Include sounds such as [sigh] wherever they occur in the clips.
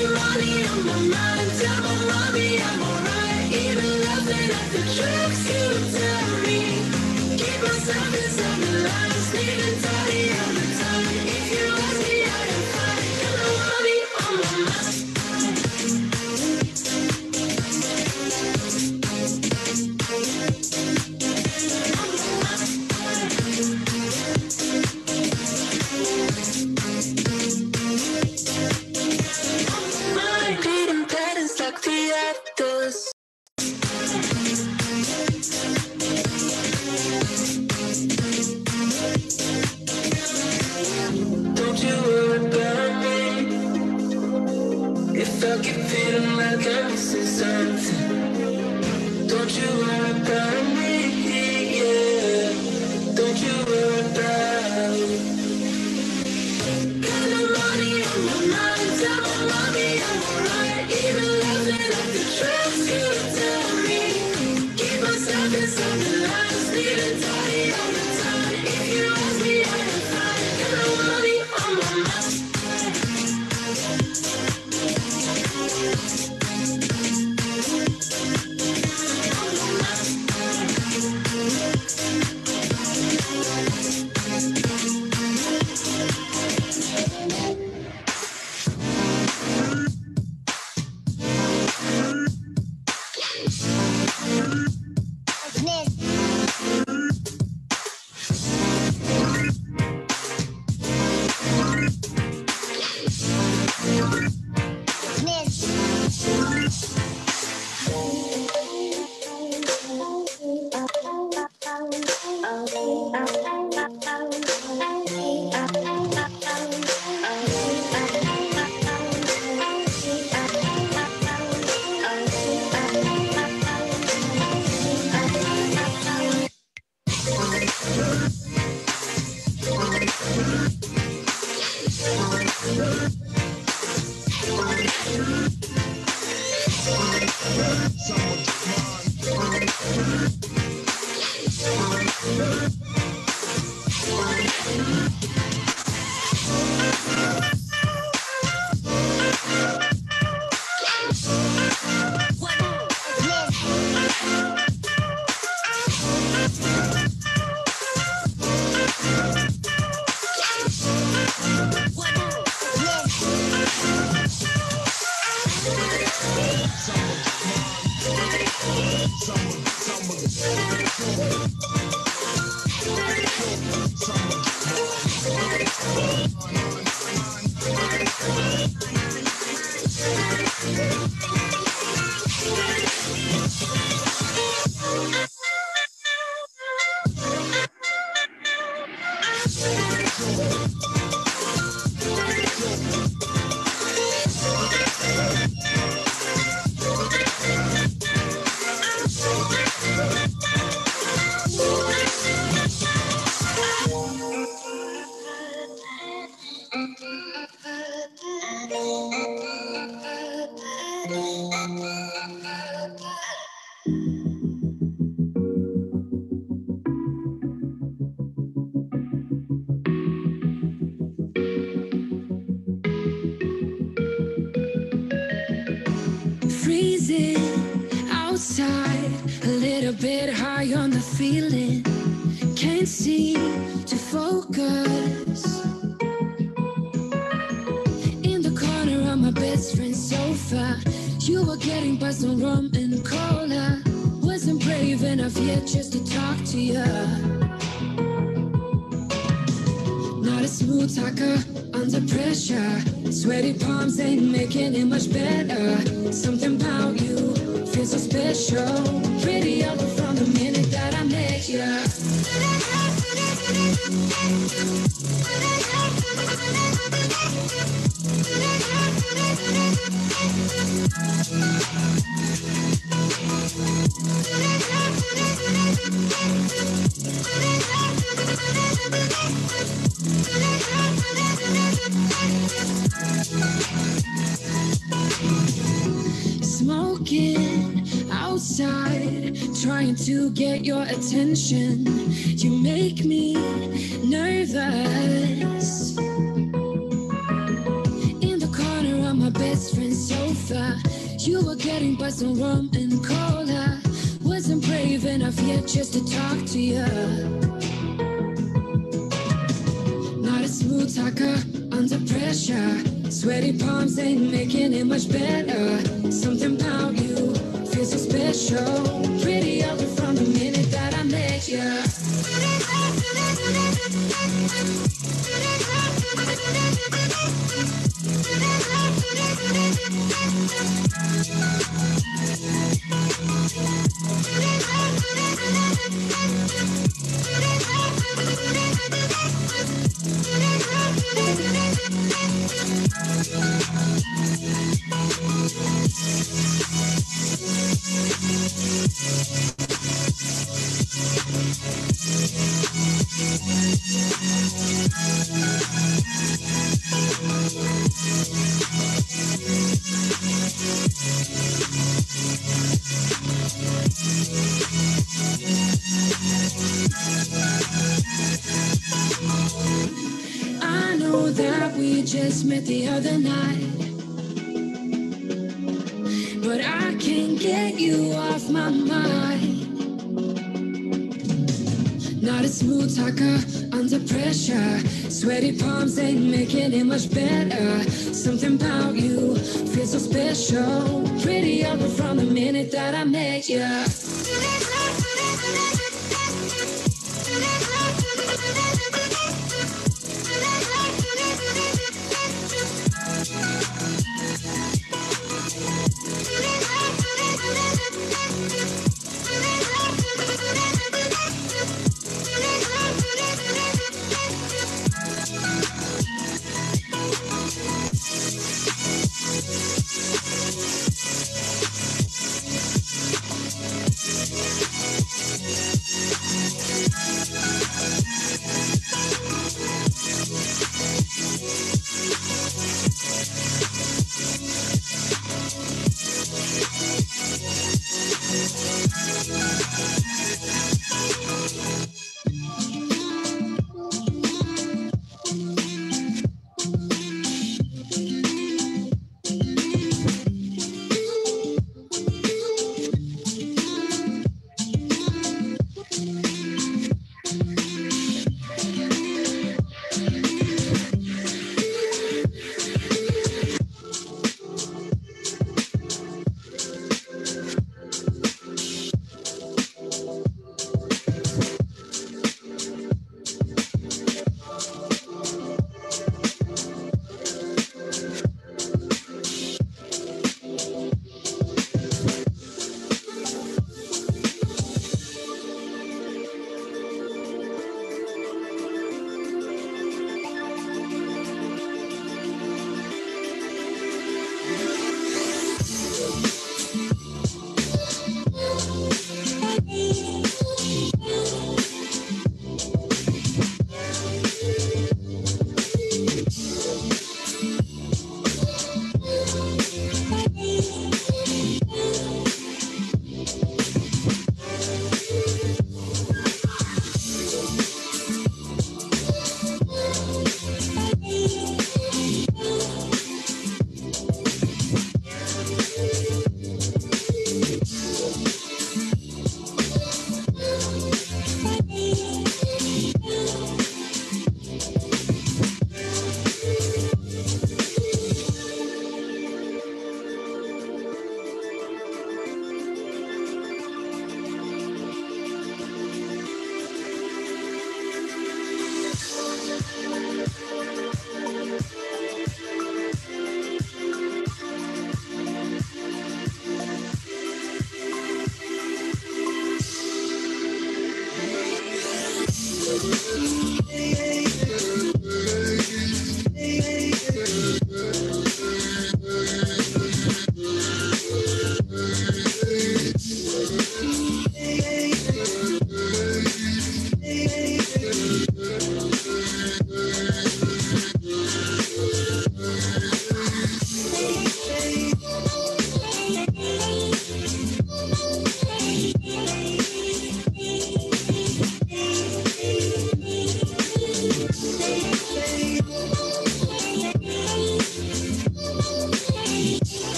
money on my mind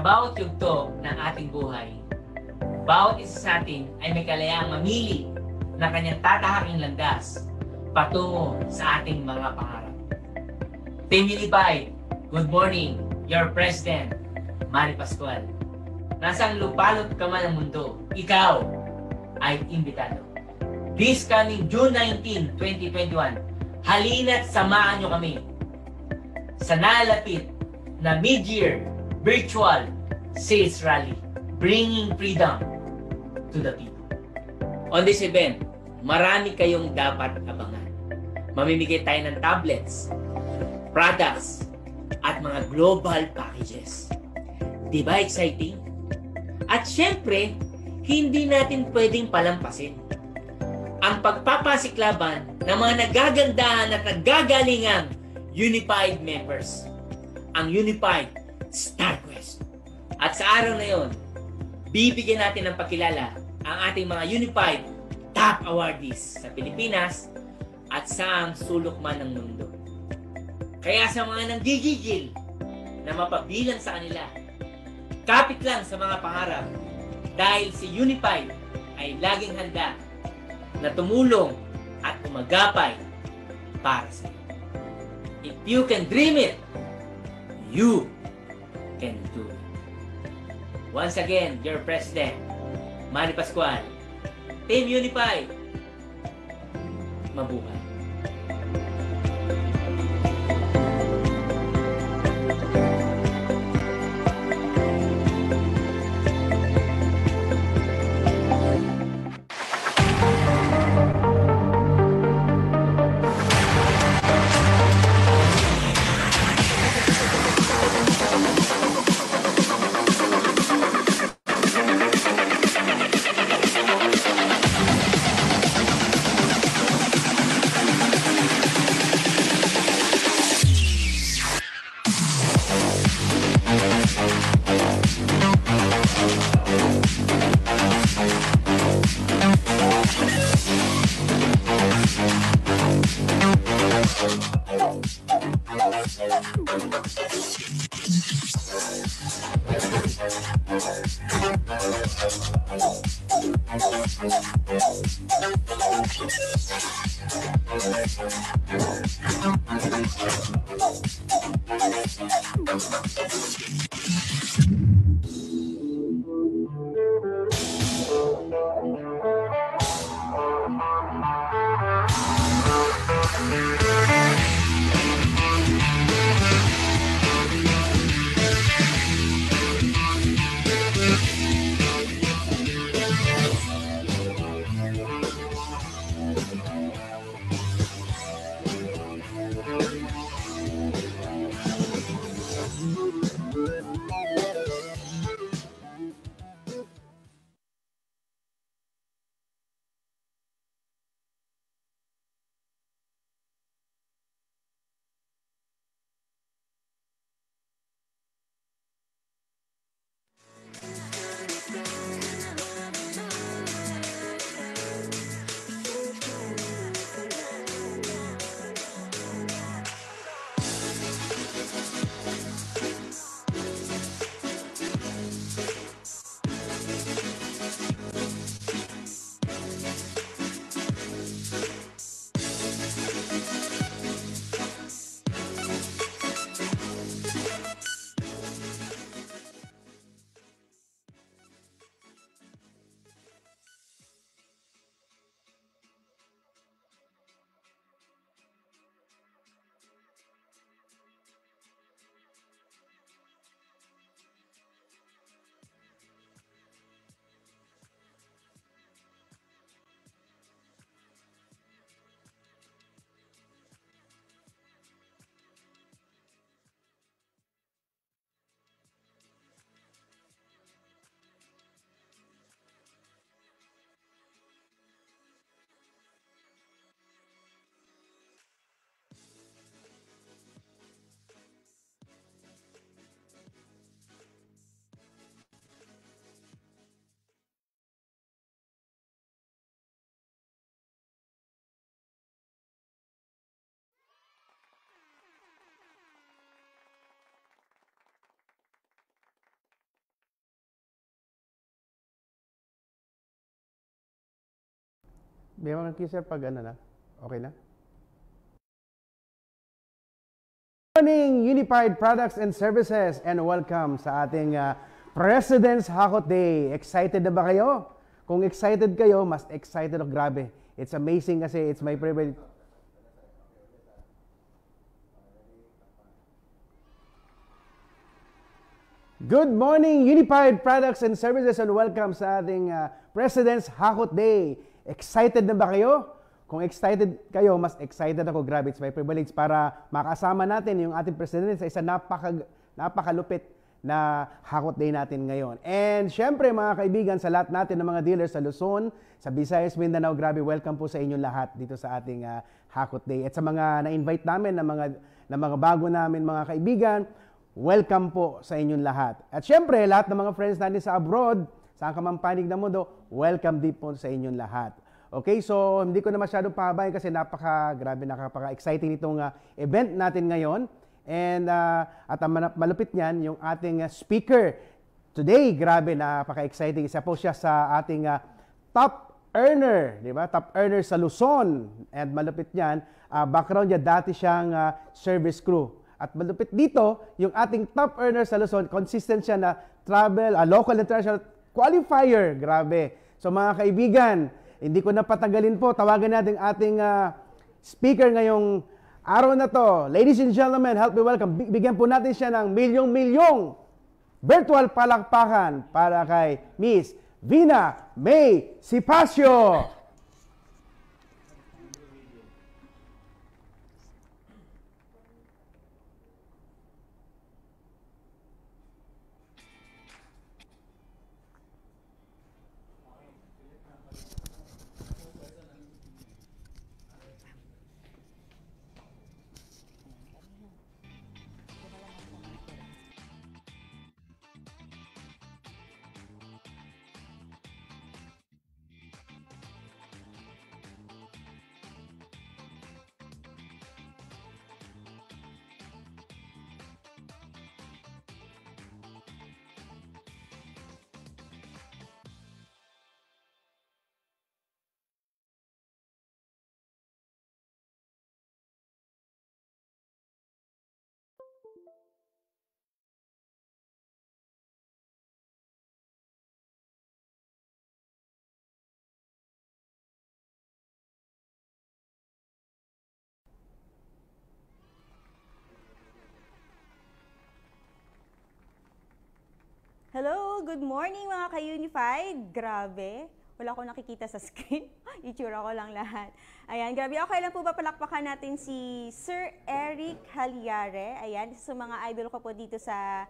Sa bawat yugto ng ating buhay, bawat isa sa atin ay may kalayaang mamili na kanyang tatahaking landas patungo sa ating mga pangarap. Team Unified, good morning, your president, Mari Pascual. Nasang lupalot ka man ng mundo, ikaw ay imbitado. This coming June 19, 2021, halina't samahan nyo kami sa nalapit na mid-year virtual sales rally, bringing freedom to the people. On this event, marami kayong dapat abangan. Mamimigay tayo ng tablets, products, at mga global packages. Di ba exciting? At syempre, hindi natin pwedeng palampasin. Ang pagpapasiklaban ng mga nagagandahan at nagagalingang Unified members. Ang Unified StarQuest. At sa araw na yon, bibigyan natin ng pakilala ang ating mga unified top awardees sa Pilipinas at sa ang sulok man ng mundo. Kaya sa mga nanggigigil na mapabilang sa kanila, kapit lang sa mga pangarap dahil si Unified ay laging handa na tumulong at umagapay para sa iyo. If you can dream it, you can do. Once again, your president, Manny Pascual, Team Unify, mabuhay. May mga kisser pag ano na? Okay na? Good morning, Unified Products and Services and welcome sa ating uh, President's Hakot Day. Excited na ba kayo? Kung excited kayo, mas excited ako. Grabe. It's amazing kasi it's my privilege. Good morning, Unified Products and Services and welcome sa ating uh, President's Hakot Day. Excited na ba kayo? Kung excited kayo, mas excited ako. Grabe, it's my privilege para makasama natin yung ating presidente sa isa napaka, napakalupit na hakot day natin ngayon. And syempre mga kaibigan, sa lahat natin ng mga dealers sa Luzon, sa Visayas, Mindanao, grabe, welcome po sa inyong lahat dito sa ating uh, hakot day. At sa mga na-invite namin, ng na mga, ng mga bago namin mga kaibigan, welcome po sa inyong lahat. At syempre, lahat ng mga friends natin sa abroad, saan ka man panig ng mundo, welcome din po sa inyong lahat. Okay, so hindi ko na masyadong pahabayin kasi napaka grabe nakapaka-exciting itong uh, ah, event natin ngayon. And uh, at ang malupit niyan yung ating uh, speaker today, grabe napaka-exciting. Isa po siya sa ating uh, top earner, di ba? Top earner sa Luzon. And malupit niyan, uh, background niya dati siyang uh, service crew. At malupit dito, yung ating top earner sa Luzon, consistent siya na travel, uh, local international qualifier. Grabe. So mga kaibigan, hindi ko na patagalin po. Tawagan natin ating uh, speaker ngayong araw na to. Ladies and gentlemen, help me welcome. Bigyan po natin siya ng milyong-milyong virtual palakpakan para kay Miss Vina May Sipasio. Hello, good morning mga ka-Unified! Grabe, wala akong nakikita sa [laughs] screen. Itsura ko lang lahat. Ayan, grabe. Okay lang po ba palakpakan natin si Sir Eric Haliare. Ayan, sa mga idol ko po dito sa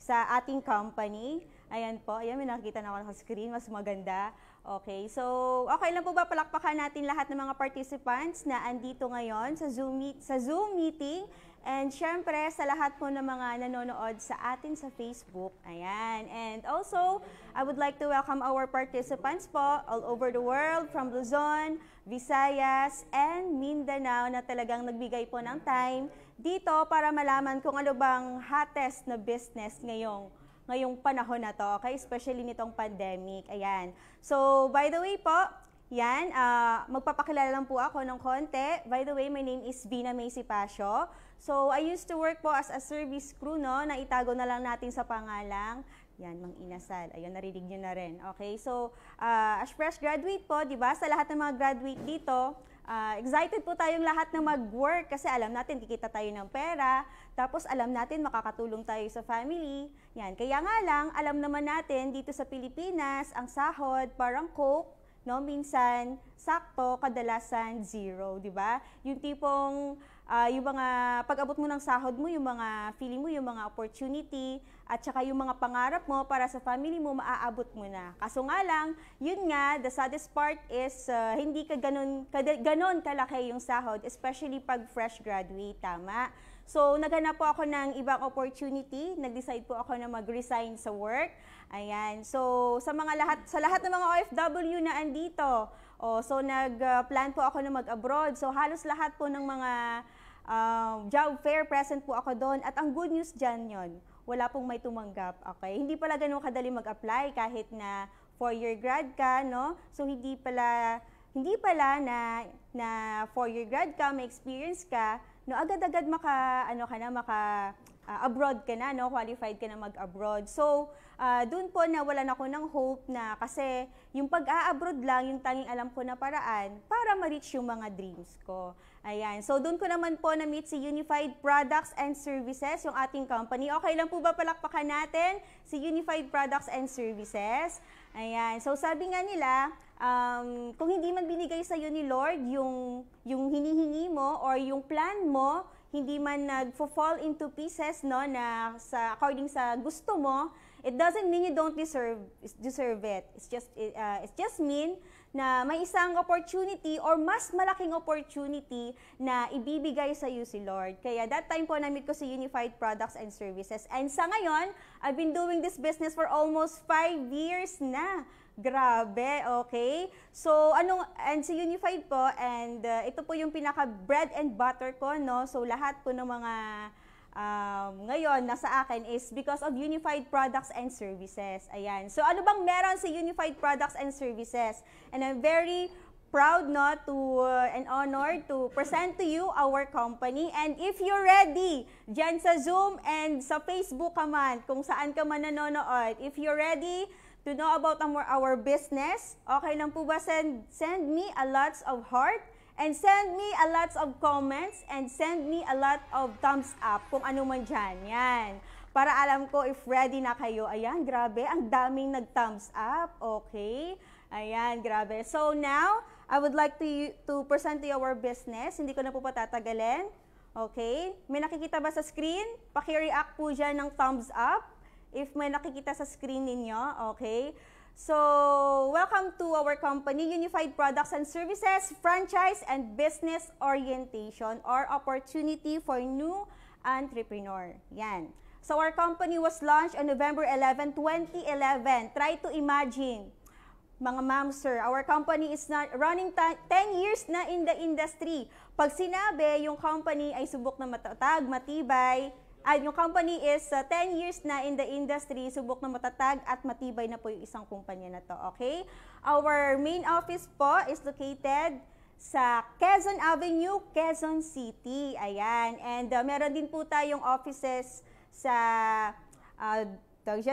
sa ating company. Ayan po. Ayan, may nakikita na ako sa screen. Mas maganda. Okay, so okay lang po ba palakpakan natin lahat ng mga participants na andito ngayon sa Zoom, meet, sa Zoom meeting And syempre, sa lahat po ng mga nanonood sa atin sa Facebook. Ayan. And also, I would like to welcome our participants po all over the world from Luzon, Visayas, and Mindanao na talagang nagbigay po ng time dito para malaman kung ano bang hottest na business ngayong ngayong panahon na to, okay? Especially nitong pandemic. Ayan. So, by the way po, yan, uh, magpapakilala lang po ako ng konti. By the way, my name is Vina Macy Pasio. So, I used to work po as a service crew, no? Na itago na lang natin sa pangalang. Yan, Mang Inasal. Ayun, narinig nyo na rin. Okay, so, uh, as fresh graduate po, di ba? Sa lahat ng mga graduate dito, uh, excited po tayong lahat na mag-work kasi alam natin, kikita tayo ng pera. Tapos, alam natin, makakatulong tayo sa family. Yan, kaya nga lang, alam naman natin, dito sa Pilipinas, ang sahod, parang coke, no? Minsan, sakto, kadalasan, zero, di ba? Yung tipong uh, yung mga pag-abot mo ng sahod mo, yung mga feeling mo, yung mga opportunity, at saka yung mga pangarap mo para sa family mo, maaabot mo na. Kaso nga lang, yun nga, the saddest part is uh, hindi ka ganun, ka, ganun kalaki yung sahod, especially pag fresh graduate, tama? So, naghanap po ako ng ibang opportunity. Nag-decide po ako na mag-resign sa work. Ayan. So, sa mga lahat sa lahat ng mga OFW na andito, oh, so nag-plan ah, po ako na mag-abroad. So, halos lahat po ng mga Uh, ah, job fair, present po ako doon. At ang good news dyan yon, wala pong may tumanggap. Okay? Hindi pala ganun kadali mag-apply kahit na four-year grad ka, no? So, hindi pala, hindi pala na, na four-year grad ka, may experience ka, no? Agad-agad maka, ano ka na, maka, uh, abroad ka na, no? qualified ka na mag-abroad. So, uh, ah, doon po nawalan ako ng hope na kasi yung pag-a-abroad lang, yung tanging alam ko na paraan para ma-reach yung mga dreams ko. Ayan. So, doon ko naman po na-meet si Unified Products and Services, yung ating company. Okay lang po ba palakpakan natin si Unified Products and Services? Ayan. So, sabi nga nila, um, kung hindi man binigay sa'yo ni Lord yung, yung hinihingi mo or yung plan mo, hindi man nag-fall into pieces no na sa according sa gusto mo it doesn't mean you don't deserve deserve it it's just uh, it just mean na may isang opportunity or mas malaking opportunity na ibibigay sa iyo si Lord. Kaya that time po na ko si Unified Products and Services. And sa ngayon, I've been doing this business for almost 5 years na. Grabe, okay? So, anong, and si Unified po, and uh, ito po yung pinaka bread and butter ko, no? So, lahat po ng mga um, ngayon nasa akin is because of Unified Products and Services. Ayan. So ano bang meron sa Unified Products and Services? And I'm very proud no to uh, and honored to present to you our company and if you're ready diyan sa Zoom and sa Facebook ka man kung saan ka man nanonood if you're ready to know about our, our business okay lang po ba send, send me a lots of heart And send me a lots of comments and send me a lot of thumbs up kung ano man dyan. Yan. Para alam ko if ready na kayo. Ayan, grabe. Ang daming nag-thumbs up. Okay. Ayan, grabe. So now, I would like to, to present to our business. Hindi ko na po patatagalin. Okay? May nakikita ba sa screen? Paki-react po dyan ng thumbs up if may nakikita sa screen ninyo. Okay? So, welcome to our company, Unified Products and Services, Franchise and Business Orientation or Opportunity for New Entrepreneur. Yan. So, our company was launched on November 11, 2011. Try to imagine, mga ma'am, sir, our company is not running 10 years na in the industry. Pag sinabi, yung company ay subok na matatag, matibay, ay, yung company is uh, 10 years na in the industry, subok na matatag at matibay na po yung isang kumpanya na to, okay? Our main office po is located sa Quezon Avenue, Quezon City. Ayan. And uh, meron din po tayong offices sa uh,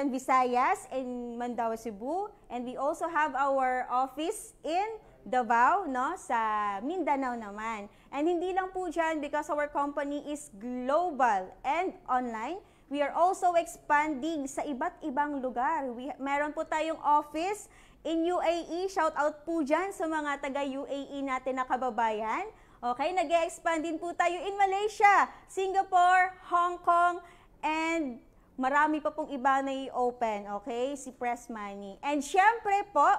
Visayas and Mandawa, Cebu. And we also have our office in Davao, no, sa Mindanao naman. And hindi lang po dyan because our company is global and online. We are also expanding sa iba't ibang lugar. We, meron po tayong office in UAE. Shout out po dyan sa mga taga-UAE natin na kababayan. Okay, nag expand din po tayo in Malaysia, Singapore, Hong Kong, and marami pa pong iba na i-open. Okay, si Press Money. And syempre po,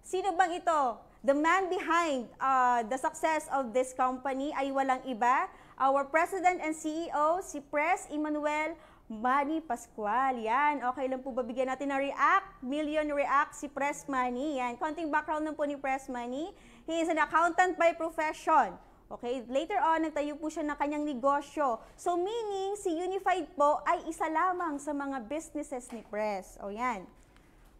sino bang ito? The man behind uh, the success of this company ay walang iba, our President and CEO, si Pres Emmanuel Manny Pascual. Yan, okay lang po babigyan natin na react, million react si Pres Manny. Yan, konting background lang po ni Pres Manny. He is an accountant by profession. Okay, later on, nagtayo po siya ng kanyang negosyo. So, meaning, si Unified po ay isa lamang sa mga businesses ni Press. O yan.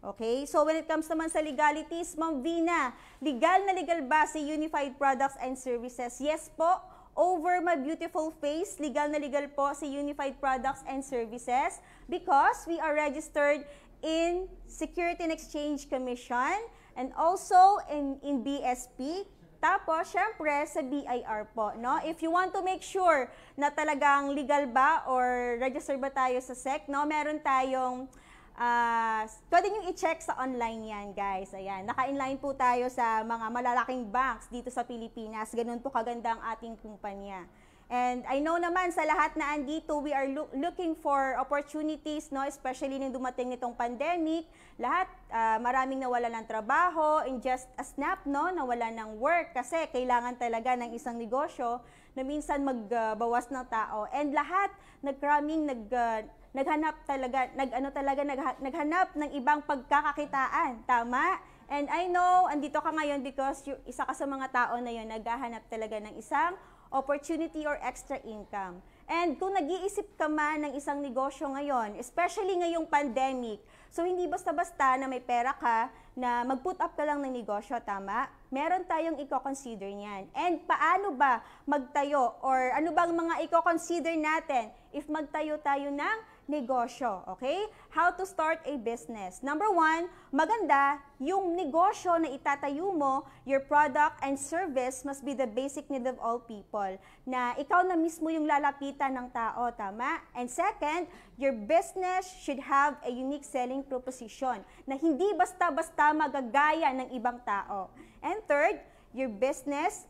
Okay? So when it comes naman sa legalities, Ma'am Vina, legal na legal ba si Unified Products and Services? Yes po, over my beautiful face, legal na legal po si Unified Products and Services because we are registered in Security and Exchange Commission and also in, in BSP. Tapos, syempre, sa BIR po, no? If you want to make sure na talagang legal ba or registered ba tayo sa SEC, no? Meron tayong Uh, pwede nyo i-check sa online yan, guys. Ayan, naka-inline po tayo sa mga malalaking banks dito sa Pilipinas. Ganun po kaganda ang ating kumpanya. And I know naman sa lahat na andito, we are look, looking for opportunities, no? especially nung dumating nitong pandemic. Lahat, uh, maraming nawala ng trabaho, in just a snap, no? nawala ng work kasi kailangan talaga ng isang negosyo na minsan magbawas uh, ng tao. And lahat, nagkraming, nag, uh, naghanap talaga, nagano talaga, naghanap ng ibang pagkakakitaan. Tama? And I know, andito ka ngayon because you, isa ka sa mga tao na yon naghahanap talaga ng isang opportunity or extra income. And kung nag-iisip ka man ng isang negosyo ngayon, especially ngayong pandemic, so hindi basta-basta na may pera ka na mag-put up ka lang ng negosyo, tama? Meron tayong i-consider niyan. And paano ba magtayo or ano bang mga i-consider natin if magtayo tayo ng negosyo. Okay? How to start a business. Number one, maganda yung negosyo na itatayo mo, your product and service must be the basic need of all people. Na ikaw na mismo yung lalapitan ng tao, tama? And second, your business should have a unique selling proposition na hindi basta-basta magagaya ng ibang tao. And third, your business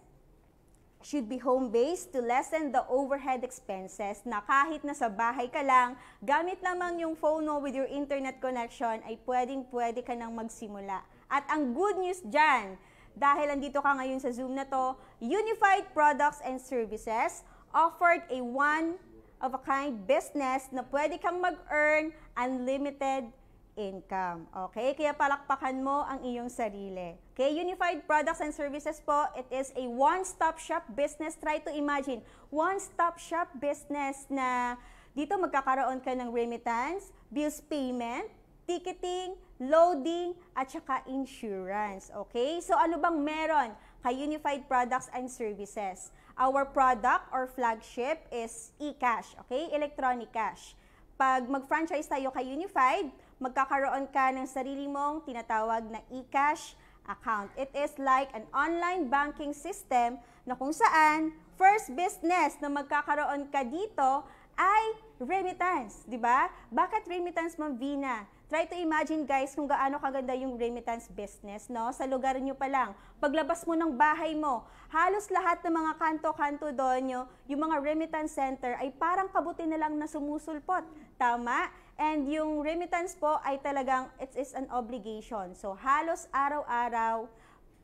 should be home-based to lessen the overhead expenses na kahit nasa bahay ka lang, gamit lamang yung phone mo with your internet connection ay pwedeng-pwede ka nang magsimula. At ang good news dyan, dahil andito ka ngayon sa Zoom na to, Unified Products and Services offered a one-of-a-kind business na pwede kang mag-earn unlimited income. Okay? Kaya palakpakan mo ang iyong sarili. Okay? Unified Products and Services po, it is a one-stop shop business. Try to imagine, one-stop shop business na dito magkakaroon ka ng remittance, bills payment, ticketing, loading, at saka insurance. Okay? So ano bang meron kay Unified Products and Services? Our product or flagship is e-cash, okay? Electronic cash. Pag mag-franchise tayo kay Unified, magkakaroon ka ng sarili mong tinatawag na e-cash account. It is like an online banking system na kung saan first business na magkakaroon ka dito ay remittance, di ba? Bakit remittance, Ma'am Vina? Try to imagine guys kung gaano kaganda yung remittance business, no? Sa lugar niyo pa lang. Paglabas mo ng bahay mo, halos lahat ng mga kanto-kanto doon nyo, yung mga remittance center ay parang kabuti na lang na sumusulpot. Tama? And yung remittance po ay talagang it is an obligation. So halos araw-araw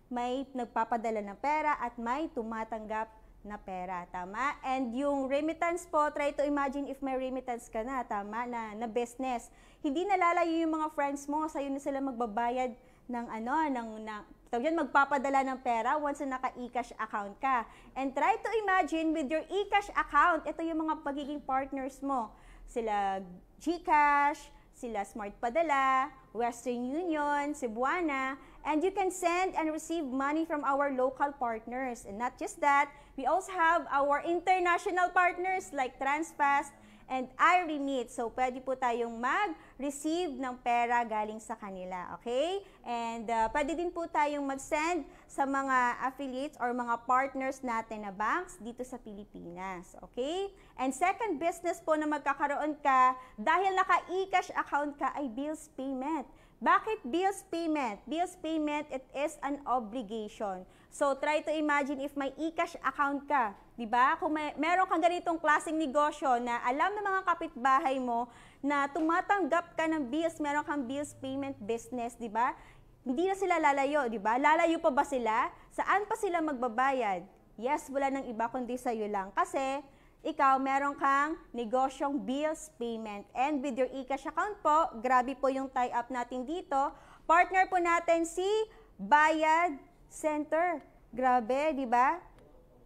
may nagpapadala ng pera at may tumatanggap na pera. Tama? And yung remittance po, try to imagine if may remittance ka na, tama, na, na business. Hindi nalalayo yung mga friends mo, sa'yo na sila magbabayad ng ano, ng, ng tawag yan, magpapadala ng pera once na naka-e-cash account ka. And try to imagine with your e-cash account, ito yung mga pagiging partners mo sila GCash, sila Smart Padala, Western Union, Cebuana, and you can send and receive money from our local partners. And not just that, we also have our international partners like TransFast, and I remit. So, pwede po tayong mag-receive ng pera galing sa kanila. Okay? And uh, pwede din po tayong mag-send sa mga affiliates or mga partners natin na banks dito sa Pilipinas. Okay? And second business po na magkakaroon ka, dahil naka-e-cash account ka ay bills payment. Bakit bills payment? Bills payment, it is an obligation. So try to imagine if may e-cash account ka, 'di ba? Kung may, meron kang ganitong klaseng negosyo na alam ng mga kapitbahay mo na tumatanggap ka ng bills, meron kang bills payment business, 'di ba? Hindi na sila lalayo, 'di ba? Lalayo pa ba sila? Saan pa sila magbabayad? Yes, wala nang iba kundi sa iyo lang kasi ikaw meron kang negosyong bills payment. And with your e-cash account po, grabe po yung tie-up natin dito. Partner po natin si Bayad Center. Grabe, di ba?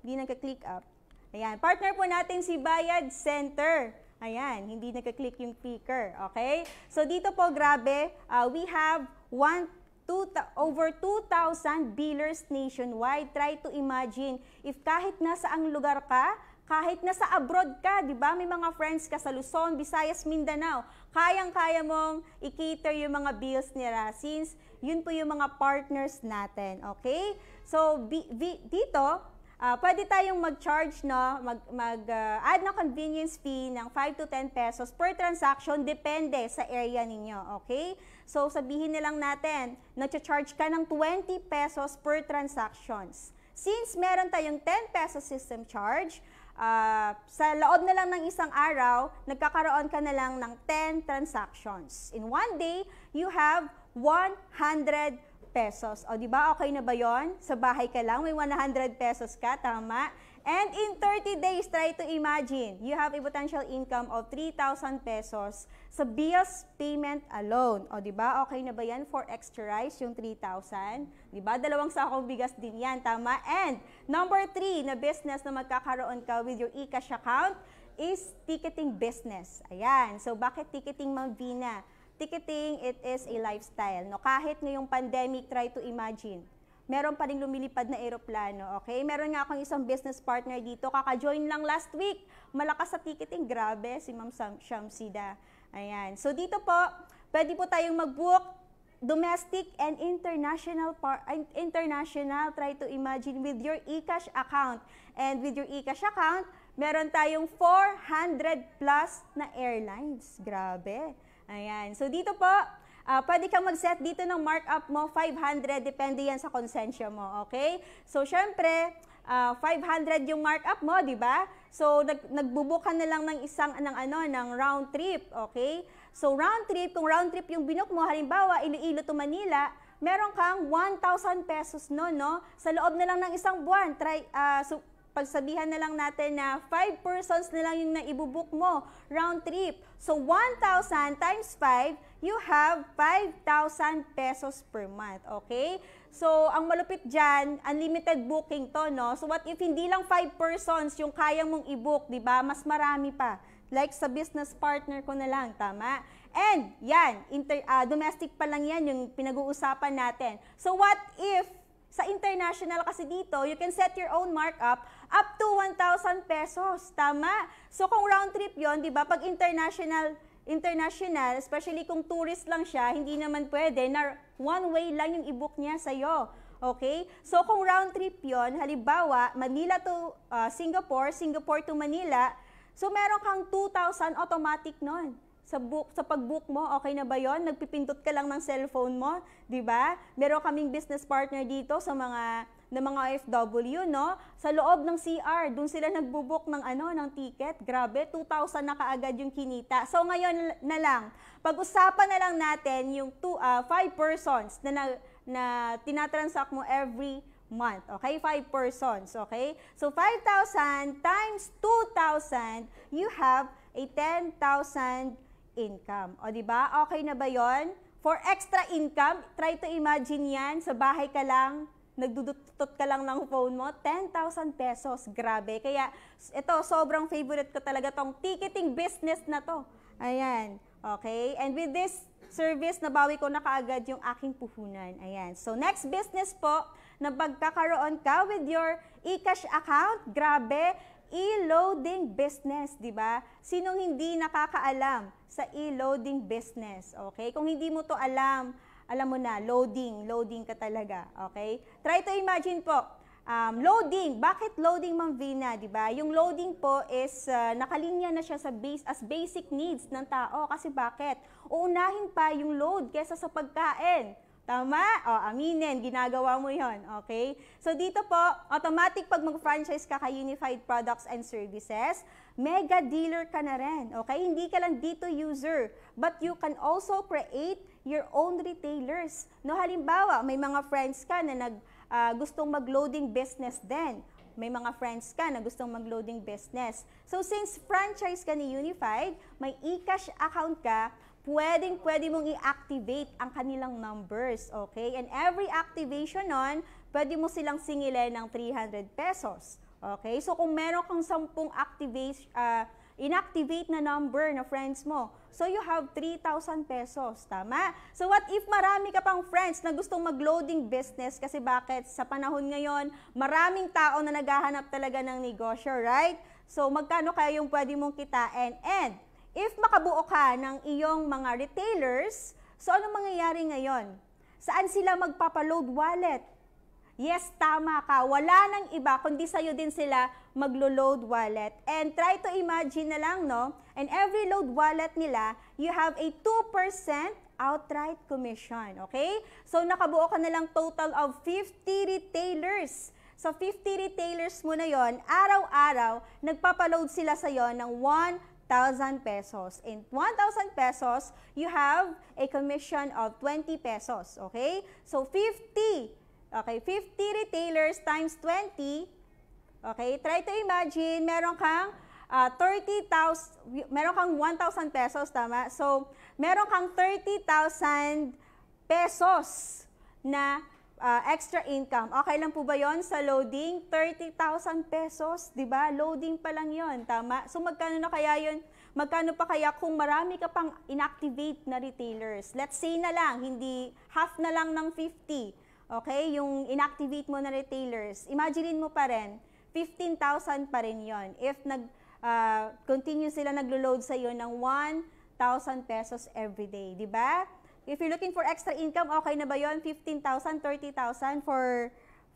Hindi nagka-click up. Ayan, partner po natin si Bayad Center. Ayan, hindi nagka-click yung clicker. Okay? So dito po, grabe, uh, we have one, two, over 2,000 dealers nationwide. Try to imagine, if kahit nasa ang lugar ka, kahit nasa abroad ka, di ba? May mga friends ka sa Luzon, Visayas, Mindanao. Kayang-kaya mong i-cater yung mga bills nila since yun po yung mga partners natin, okay? So, be, be, dito, uh, pwede tayong mag-charge, no? mag mag, uh, na convenience fee ng 5 to 10 pesos per transaction, depende sa area ninyo, okay? So, sabihin na lang natin, nag-charge ka ng 20 pesos per transactions. Since meron tayong 10 pesos system charge, uh, sa loob na lang ng isang araw, nagkakaroon ka na lang ng 10 transactions. In one day, you have 100 pesos. O, di ba? Okay na ba yon? Sa bahay ka lang, may 100 pesos ka, tama? And in 30 days, try to imagine, you have a potential income of 3,000 pesos sa bills payment alone. O, di ba? Okay na ba yan for extra rice, yung 3,000? Di ba? Dalawang sakong bigas din yan, tama? And number three na business na magkakaroon ka with your e-cash account is ticketing business. Ayan. So, bakit ticketing, Ma'am Vina? ticketing, it is a lifestyle. No? Kahit ngayong pandemic, try to imagine. Meron pa rin lumilipad na eroplano, okay? Meron nga akong isang business partner dito, kaka-join lang last week. Malakas sa ticketing, grabe, si Ma'am Shamsida. Ayan. So dito po, pwede po tayong mag-book domestic and international par international try to imagine with your eCash account and with your eCash account meron tayong 400 plus na airlines grabe Ayan. So dito po, uh, pwede kang mag-set dito ng markup mo, 500, depende yan sa konsensya mo, okay? So syempre, uh, ah, 500 yung markup mo, di ba? So nag nagbubukan na lang ng isang ng ano ng round trip, okay? So round trip, kung round trip yung binok mo, halimbawa Iloilo to Manila, meron kang 1,000 pesos no, no? Sa loob na lang ng isang buwan, try, uh, so, pagsabihan na lang natin na 5 persons na lang yung naibubook mo, round trip. So 1,000 times 5, you have 5,000 pesos per month, okay? So, ang malupit dyan, unlimited booking to, no? So, what if hindi lang 5 persons yung kaya mong i-book, di ba? Mas marami pa. Like sa business partner ko na lang, tama? And, yan, inter, uh, domestic pa lang yan yung pinag-uusapan natin. So, what if sa international kasi dito, you can set your own markup up to 1,000 pesos. Tama. So kung round trip yon, di ba, pag international international, especially kung tourist lang siya, hindi naman pwede na one way lang yung i-book niya sa'yo. Okay? So kung round trip yon, halimbawa, Manila to uh, Singapore, Singapore to Manila, so meron kang 2,000 automatic nun sa book sa pag-book mo, okay na ba 'yon? Nagpipindot ka lang ng cellphone mo, 'di ba? Meron kaming business partner dito sa mga ng mga OFW, no? Sa loob ng CR, doon sila nagbubok ng ano, ng ticket. Grabe, 2,000 na kaagad yung kinita. So ngayon na lang, pag-usapan na lang natin yung two, uh, five persons na, na, na tinatransact mo every month. Okay? Five persons. Okay? So, 5,000 times 2,000, you have a 10,000 income. O, di ba? Okay na ba yon? For extra income, try to imagine yan. Sa bahay ka lang, nagdudutot ka lang ng phone mo, 10,000 pesos. Grabe. Kaya ito, sobrang favorite ko talaga tong ticketing business na to. Ayan. Okay? And with this service, nabawi ko na kaagad yung aking puhunan. Ayan. So, next business po, na pagkakaroon ka with your e-cash account, grabe, e-loading business, di ba? Sinong hindi nakakaalam sa e-loading business? Okay? Kung hindi mo to alam, alam mo na, loading, loading ka talaga, okay? Try to imagine po, um, loading, bakit loading, Ma'am Vina, di ba? Yung loading po is uh, nakalinya na siya sa base, as basic needs ng tao. Kasi bakit? Uunahin pa yung load kesa sa pagkain. Tama? O, aminin, ginagawa mo yon okay? So dito po, automatic pag mag-franchise ka kay Unified Products and Services, mega dealer ka na rin, okay? Hindi ka lang dito user, but you can also create your own retailers. No, halimbawa, may mga friends ka na nag, uh, gustong mag-loading business din. May mga friends ka na gustong mag-loading business. So since franchise ka ni Unified, may e-cash account ka, pwedeng pwede mong i-activate ang kanilang numbers, okay? And every activation nun, pwede mo silang singilin ng 300 pesos. Okay? So kung meron kang 10 activate uh, ah, inactivate na number na friends mo, So you have 3,000 pesos, tama? So what if marami ka pang friends na gustong mag-loading business kasi bakit? Sa panahon ngayon, maraming tao na naghahanap talaga ng negosyo, right? So magkano kaya yung pwede mong kitain? And if makabuo ka ng iyong mga retailers, so ano mangyayari ngayon? Saan sila magpapaload wallet? Yes, tama ka. Wala nang iba, kundi sa'yo din sila maglo-load wallet. And try to imagine na lang, no? And every load wallet nila, you have a 2% outright commission, okay? So nakabuo ka na lang total of 50 retailers. So 50 retailers mo na yon, araw-araw, nagpapaload sila sa yon ng 1,000 pesos. In 1,000 pesos, you have a commission of 20 pesos, okay? So 50, okay, 50 retailers times 20 Okay, try to imagine, meron kang uh, ah, 30,000, meron kang 1,000 pesos, tama? So, meron kang 30,000 pesos na uh, extra income. Okay lang po ba yon sa loading? 30,000 pesos, di ba? Loading pa lang yon, tama? So, magkano na kaya yon? Magkano pa kaya kung marami ka pang inactivate na retailers? Let's say na lang, hindi half na lang ng 50. Okay, yung inactivate mo na retailers. Imaginein mo pa rin, 15,000 pa rin yon. If nag, uh, continue sila naglo-load sa iyo ng 1,000 pesos every day, di ba? If you're looking for extra income, okay na ba yon? 15,000, 30,000 for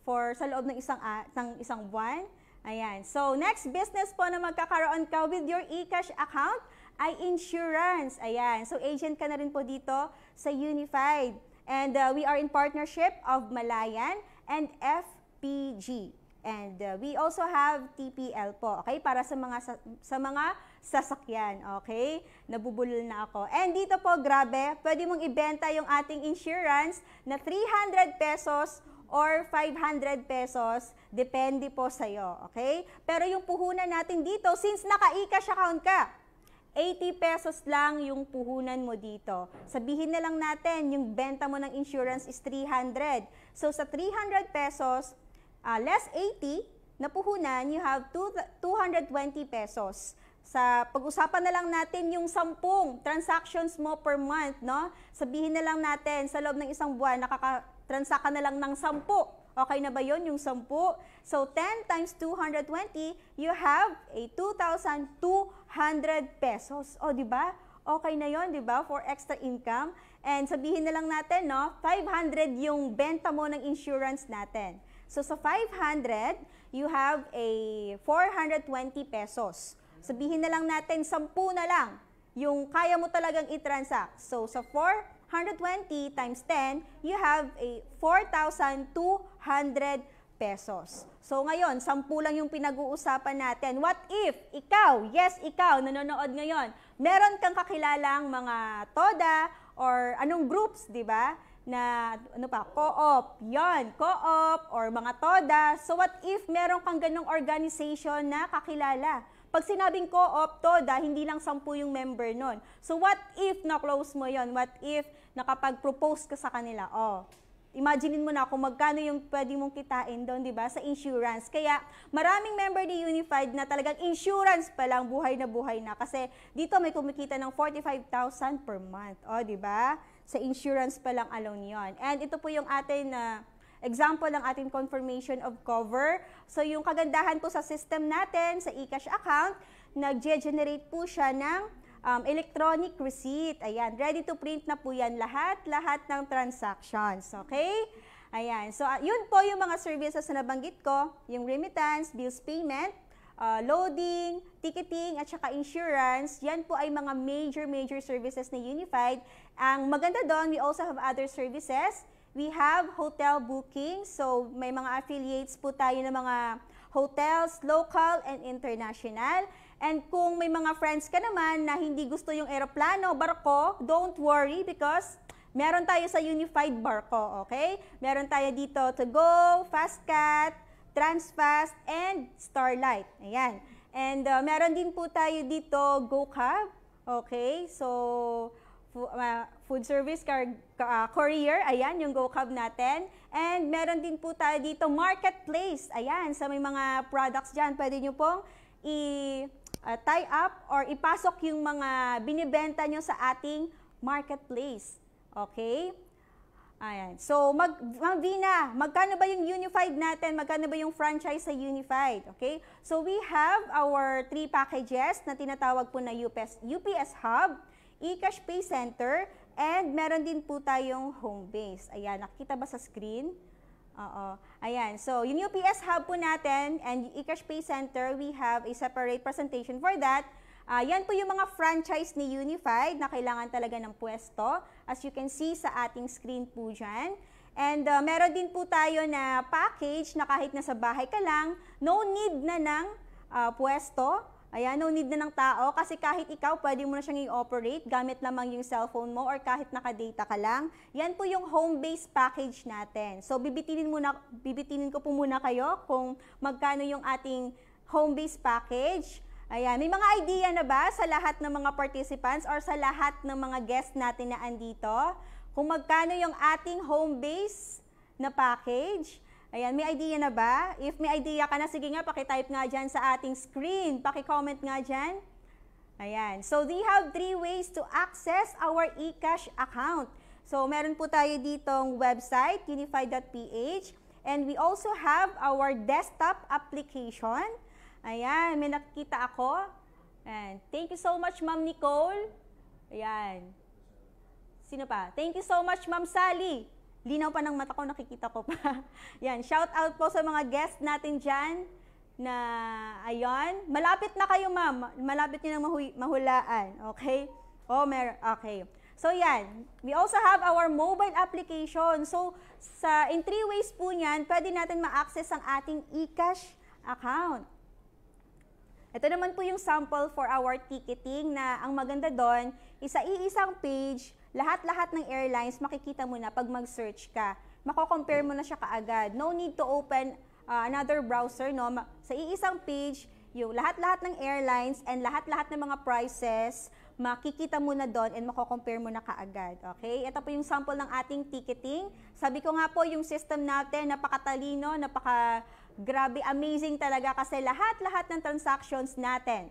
for sa loob ng isang uh, ng isang buwan. Ayan. So, next business po na magkakaroon ka with your e-cash account ay insurance. Ayan. So, agent ka na rin po dito sa Unified. And uh, we are in partnership of Malayan and FPG. And uh, we also have TPL po, okay? Para sa mga sa, sa mga sasakyan, okay? Nabubulol na ako. And dito po, grabe, pwede mong ibenta yung ating insurance na 300 pesos or 500 pesos, depende po sa iyo, okay? Pero yung puhunan natin dito, since naka-ika siya count ka, 80 pesos lang yung puhunan mo dito. Sabihin na lang natin, yung benta mo ng insurance is 300. So sa 300 pesos, uh, less 80 na puhunan, you have 220 pesos. Sa pag-usapan na lang natin yung 10 transactions mo per month, no? Sabihin na lang natin sa loob ng isang buwan nakaka-transact ka na lang ng 10. Okay na ba yon yung 10? So 10 times 220, you have a 2,200 pesos. O, di ba? Okay na yon, di ba? For extra income. And sabihin na lang natin, no? 500 yung benta mo ng insurance natin. So, sa 500, you have a 420 pesos. Sabihin na lang natin, 10 na lang yung kaya mo talagang i-transact. So, sa 420 times 10, you have a 4,200 pesos. So, ngayon, 10 lang yung pinag-uusapan natin. What if ikaw, yes, ikaw, nanonood ngayon, meron kang kakilalang mga TODA or anong groups, di ba? na ano pa, co-op, yon, co-op or mga TODA. So what if meron kang ganong organization na kakilala? Pag sinabing co-op, TODA, hindi lang sampu yung member nun. So what if na-close mo yon? What if nakapag-propose ka sa kanila? Oh, Imaginin mo na kung magkano yung pwede mong kitain doon, di ba, sa insurance. Kaya maraming member ni Unified na talagang insurance pa lang, buhay na buhay na. Kasi dito may kumikita ng 45,000 per month. Oh, di ba? Sa insurance pa lang alone yon. And ito po yung atin na uh, Example ng ating confirmation of cover. So yung kagandahan po sa system natin, sa eCash account, nag-generate po siya ng um, electronic receipt. Ayan, ready to print na po yan lahat, lahat ng transactions. Okay? Ayan, so uh, yun po yung mga services na nabanggit ko, yung remittance, bills payment, uh, loading, ticketing, at saka insurance, yan po ay mga major, major services na Unified ang maganda doon, we also have other services. We have hotel booking. So, may mga affiliates po tayo ng mga hotels, local and international. And kung may mga friends ka naman na hindi gusto yung eroplano, barko, don't worry because meron tayo sa Unified Barko, okay? Meron tayo dito to go, FastCat, TransFast, and Starlight. Ayan. And uh, meron din po tayo dito GoCab, okay? So, uh, food service car, uh, courier. Ayan, yung GoCub natin. And meron din po tayo dito marketplace. Ayan, sa may mga products dyan, pwede nyo pong i- uh, tie up or ipasok yung mga binibenta nyo sa ating marketplace. Okay? Ayan. So, mag, Ma'am Vina, magkano ba yung Unified natin? Magkano ba yung franchise sa Unified? Okay? So, we have our three packages na tinatawag po na UPS, UPS Hub eCash Pay Center, and meron din po tayong home base. Ayan, nakita ba sa screen? Oo. Ayan. So, yung UPS hub po natin and eCash Pay Center, we have a separate presentation for that. Uh, yan po yung mga franchise ni Unified na kailangan talaga ng pwesto. As you can see sa ating screen po dyan. And uh, meron din po tayo na package na kahit nasa bahay ka lang, no need na ng uh, pwesto Ayan, no need na ng tao kasi kahit ikaw, pwede mo na siyang i-operate gamit lamang yung cellphone mo or kahit nakadata ka lang. Yan po yung home-based package natin. So, bibitinin, muna, bibitinin ko po muna kayo kung magkano yung ating home-based package. Ayan, may mga idea na ba sa lahat ng mga participants or sa lahat ng mga guests natin na andito? Kung magkano yung ating home-based na package? Ayan, may idea na ba? If may idea ka na, sige nga, pakitype nga dyan sa ating screen. Pakicomment nga dyan. Ayan. So, we have three ways to access our eCash account. So, meron po tayo ditong website, unified.ph. And we also have our desktop application. Ayan, may nakikita ako. Ayan. Thank you so much, Ma'am Nicole. Ayan. Sino pa? Thank you so much, Ma'am Sally. Linaw pa ng mata ko, nakikita ko pa. [laughs] Yan, shout out po sa mga guest natin dyan na ayon. Malapit na kayo ma'am. Malapit niyo nang mahu- mahulaan. Okay? Oh, mer okay. So yan, we also have our mobile application. So sa in three ways po niyan, pwede natin ma-access ang ating e-cash account. Ito naman po yung sample for our ticketing na ang maganda doon, isa iisang page lahat-lahat ng airlines, makikita mo na pag mag-search ka. Mako-compare mo na siya kaagad. No need to open uh, another browser. No? Sa iisang page, yung lahat-lahat ng airlines and lahat-lahat ng mga prices, makikita mo na doon and mako-compare mo na kaagad. Okay? Ito po yung sample ng ating ticketing. Sabi ko nga po, yung system natin, napakatalino, napaka... Grabe, amazing talaga kasi lahat-lahat ng transactions natin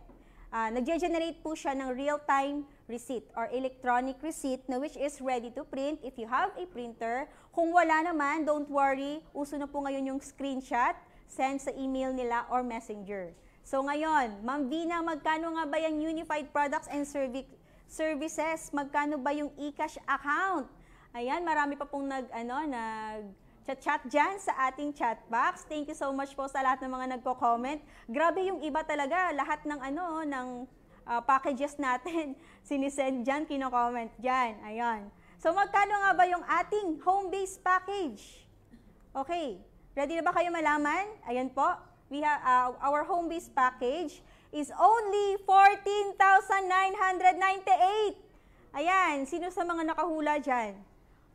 uh, ah, nag-generate po siya ng real-time receipt or electronic receipt na which is ready to print if you have a printer. Kung wala naman, don't worry, uso na po ngayon yung screenshot, send sa email nila or messenger. So ngayon, Ma'am Vina, magkano nga ba yung Unified Products and Servi Services? Magkano ba yung e-cash account? Ayan, marami pa pong nag, ano, nag, chat-chat dyan sa ating chat box. Thank you so much po sa lahat ng mga nagko-comment. Grabe yung iba talaga, lahat ng ano, ng uh, packages natin, [laughs] sinisend dyan, kino-comment dyan. Ayan. So magkano nga ba yung ating home-based package? Okay. Ready na ba kayo malaman? Ayan po. We have, uh, ah, our home-based package is only 14,998. Ayan, sino sa mga nakahula dyan?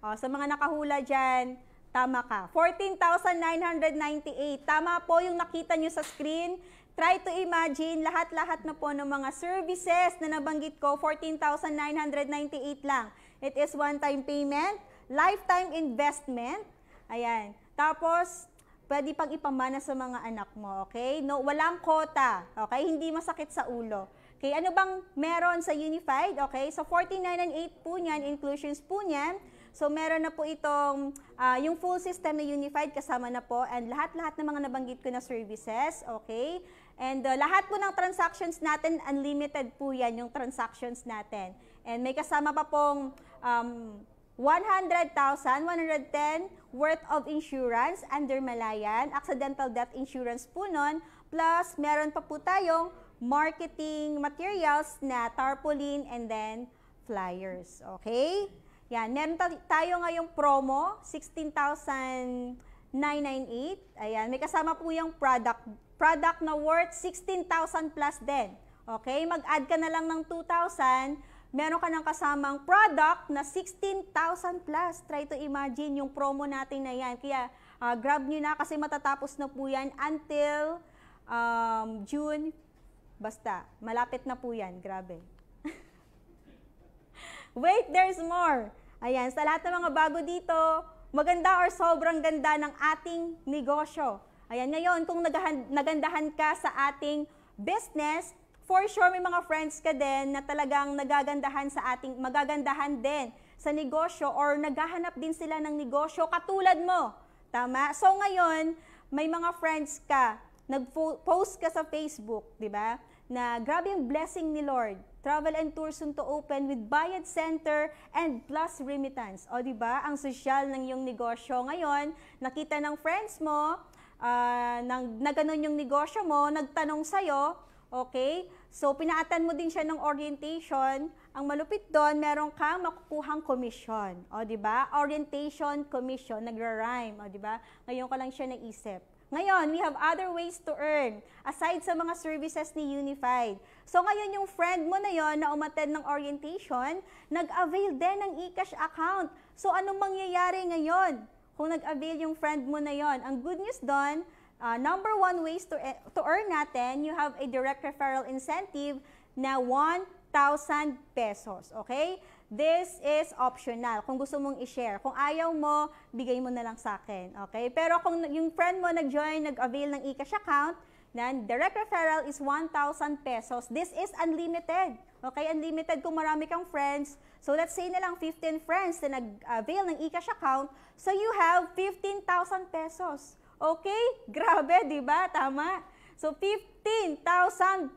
O, oh, sa mga nakahula dyan, Tama ka. 14,998. Tama po yung nakita nyo sa screen. Try to imagine lahat-lahat na po ng mga services na nabanggit ko, 14,998 lang. It is one-time payment, lifetime investment. Ayan. Tapos, pwede pang ipamana sa mga anak mo, okay? No, walang kota, okay? Hindi masakit sa ulo. Okay, ano bang meron sa Unified? Okay, so 14,998 po niyan, inclusions po niyan. So meron na po itong, uh, yung full system na unified kasama na po and lahat-lahat ng mga nabanggit ko na services, okay? And uh, lahat po ng transactions natin, unlimited po yan yung transactions natin. And may kasama pa pong um, 100,000, 110 worth of insurance under Malayan, accidental death insurance po nun, plus meron pa po tayong marketing materials na tarpaulin and then flyers. Okay? Yan, meron tayo ngayong promo, 16,998. Ayan, may kasama po yung product, product na worth 16,000 plus din. Okay, mag-add ka na lang ng 2,000, meron ka ng kasamang product na 16,000 plus. Try to imagine yung promo natin na yan. Kaya uh, grab nyo na kasi matatapos na po yan until um, June. Basta, malapit na po yan. Grabe. Wait, there's more. Ayan, sa lahat ng mga bago dito, maganda or sobrang ganda ng ating negosyo. Ayan, ngayon kung nagahan, nagandahan ka sa ating business, for sure may mga friends ka din na talagang nagagandahan sa ating, magagandahan din sa negosyo or naghahanap din sila ng negosyo katulad mo. Tama? So ngayon, may mga friends ka, nag-post ka sa Facebook, di ba? Na grabe yung blessing ni Lord Travel and tourism to open with bayad center and plus remittance. O, di ba? Ang sosyal ng iyong negosyo ngayon, nakita ng friends mo, uh, nang, na ganun yung negosyo mo, nagtanong sa'yo, okay? So, pinaatan mo din siya ng orientation. Ang malupit doon, meron kang makukuhang commission. O, di ba? Orientation, commission, nagra-rhyme. O, di ba? Ngayon ko lang siya naisip. Ngayon, we have other ways to earn aside sa mga services ni Unified. So ngayon yung friend mo na yon na umattend ng orientation, nag-avail din ng eCash account. So anong mangyayari ngayon kung nag-avail yung friend mo na yon? Ang good news doon, uh, number one ways to, e to earn natin, you have a direct referral incentive na 1,000 pesos. Okay? This is optional. Kung gusto mong i-share. Kung ayaw mo, bigay mo na lang sa akin. Okay? Pero kung yung friend mo nag-join, nag-avail ng eCash account, Then, the referral is 1,000 pesos. This is unlimited. Okay, unlimited kung marami kang friends. So, let's say na lang 15 friends na nag-avail ng eCash account. So, you have 15,000 pesos. Okay? [laughs] Grabe, di ba? Tama. So, 15,000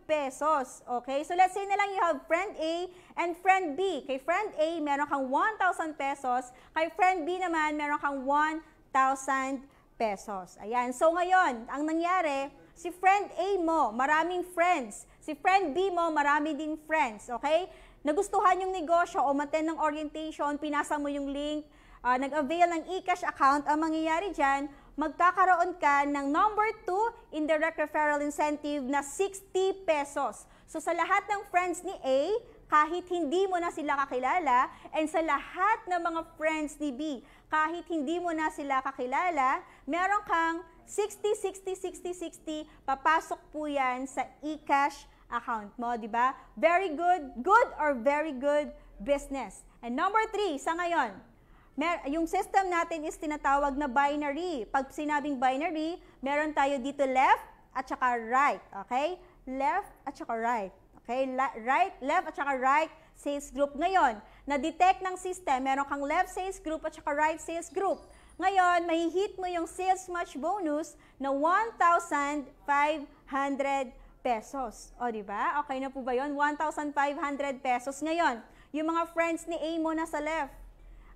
pesos. Okay? So, let's say na lang you have friend A and friend B. Kay friend A, meron kang 1,000 pesos. Kay friend B naman, meron kang 1,000 pesos. Ayan. So, ngayon, ang nangyari, Si friend A mo, maraming friends. Si friend B mo, marami ding friends. Okay? Nagustuhan yung negosyo, o umaten ng orientation, pinasa mo yung link, uh, nag-avail ng e-cash account, ang mangyayari dyan, magkakaroon ka ng number 2 indirect referral incentive na 60 pesos. So sa lahat ng friends ni A, kahit hindi mo na sila kakilala, and sa lahat ng mga friends ni B, kahit hindi mo na sila kakilala, meron kang 60, 60, 60, 60, papasok po yan sa e-cash account mo, di ba? Very good, good or very good business. And number three, sa ngayon, mer yung system natin is tinatawag na binary. Pag sinabing binary, meron tayo dito left at saka right, okay? Left at saka right, okay? La right, left at saka right sales group. Ngayon, na-detect ng system, meron kang left sales group at saka right sales group. Ngayon, mahihit mo yung sales match bonus na 1,500 pesos. O, di ba? Okay na po ba yun? 1,500 pesos ngayon. Yung mga friends ni A mo sa left.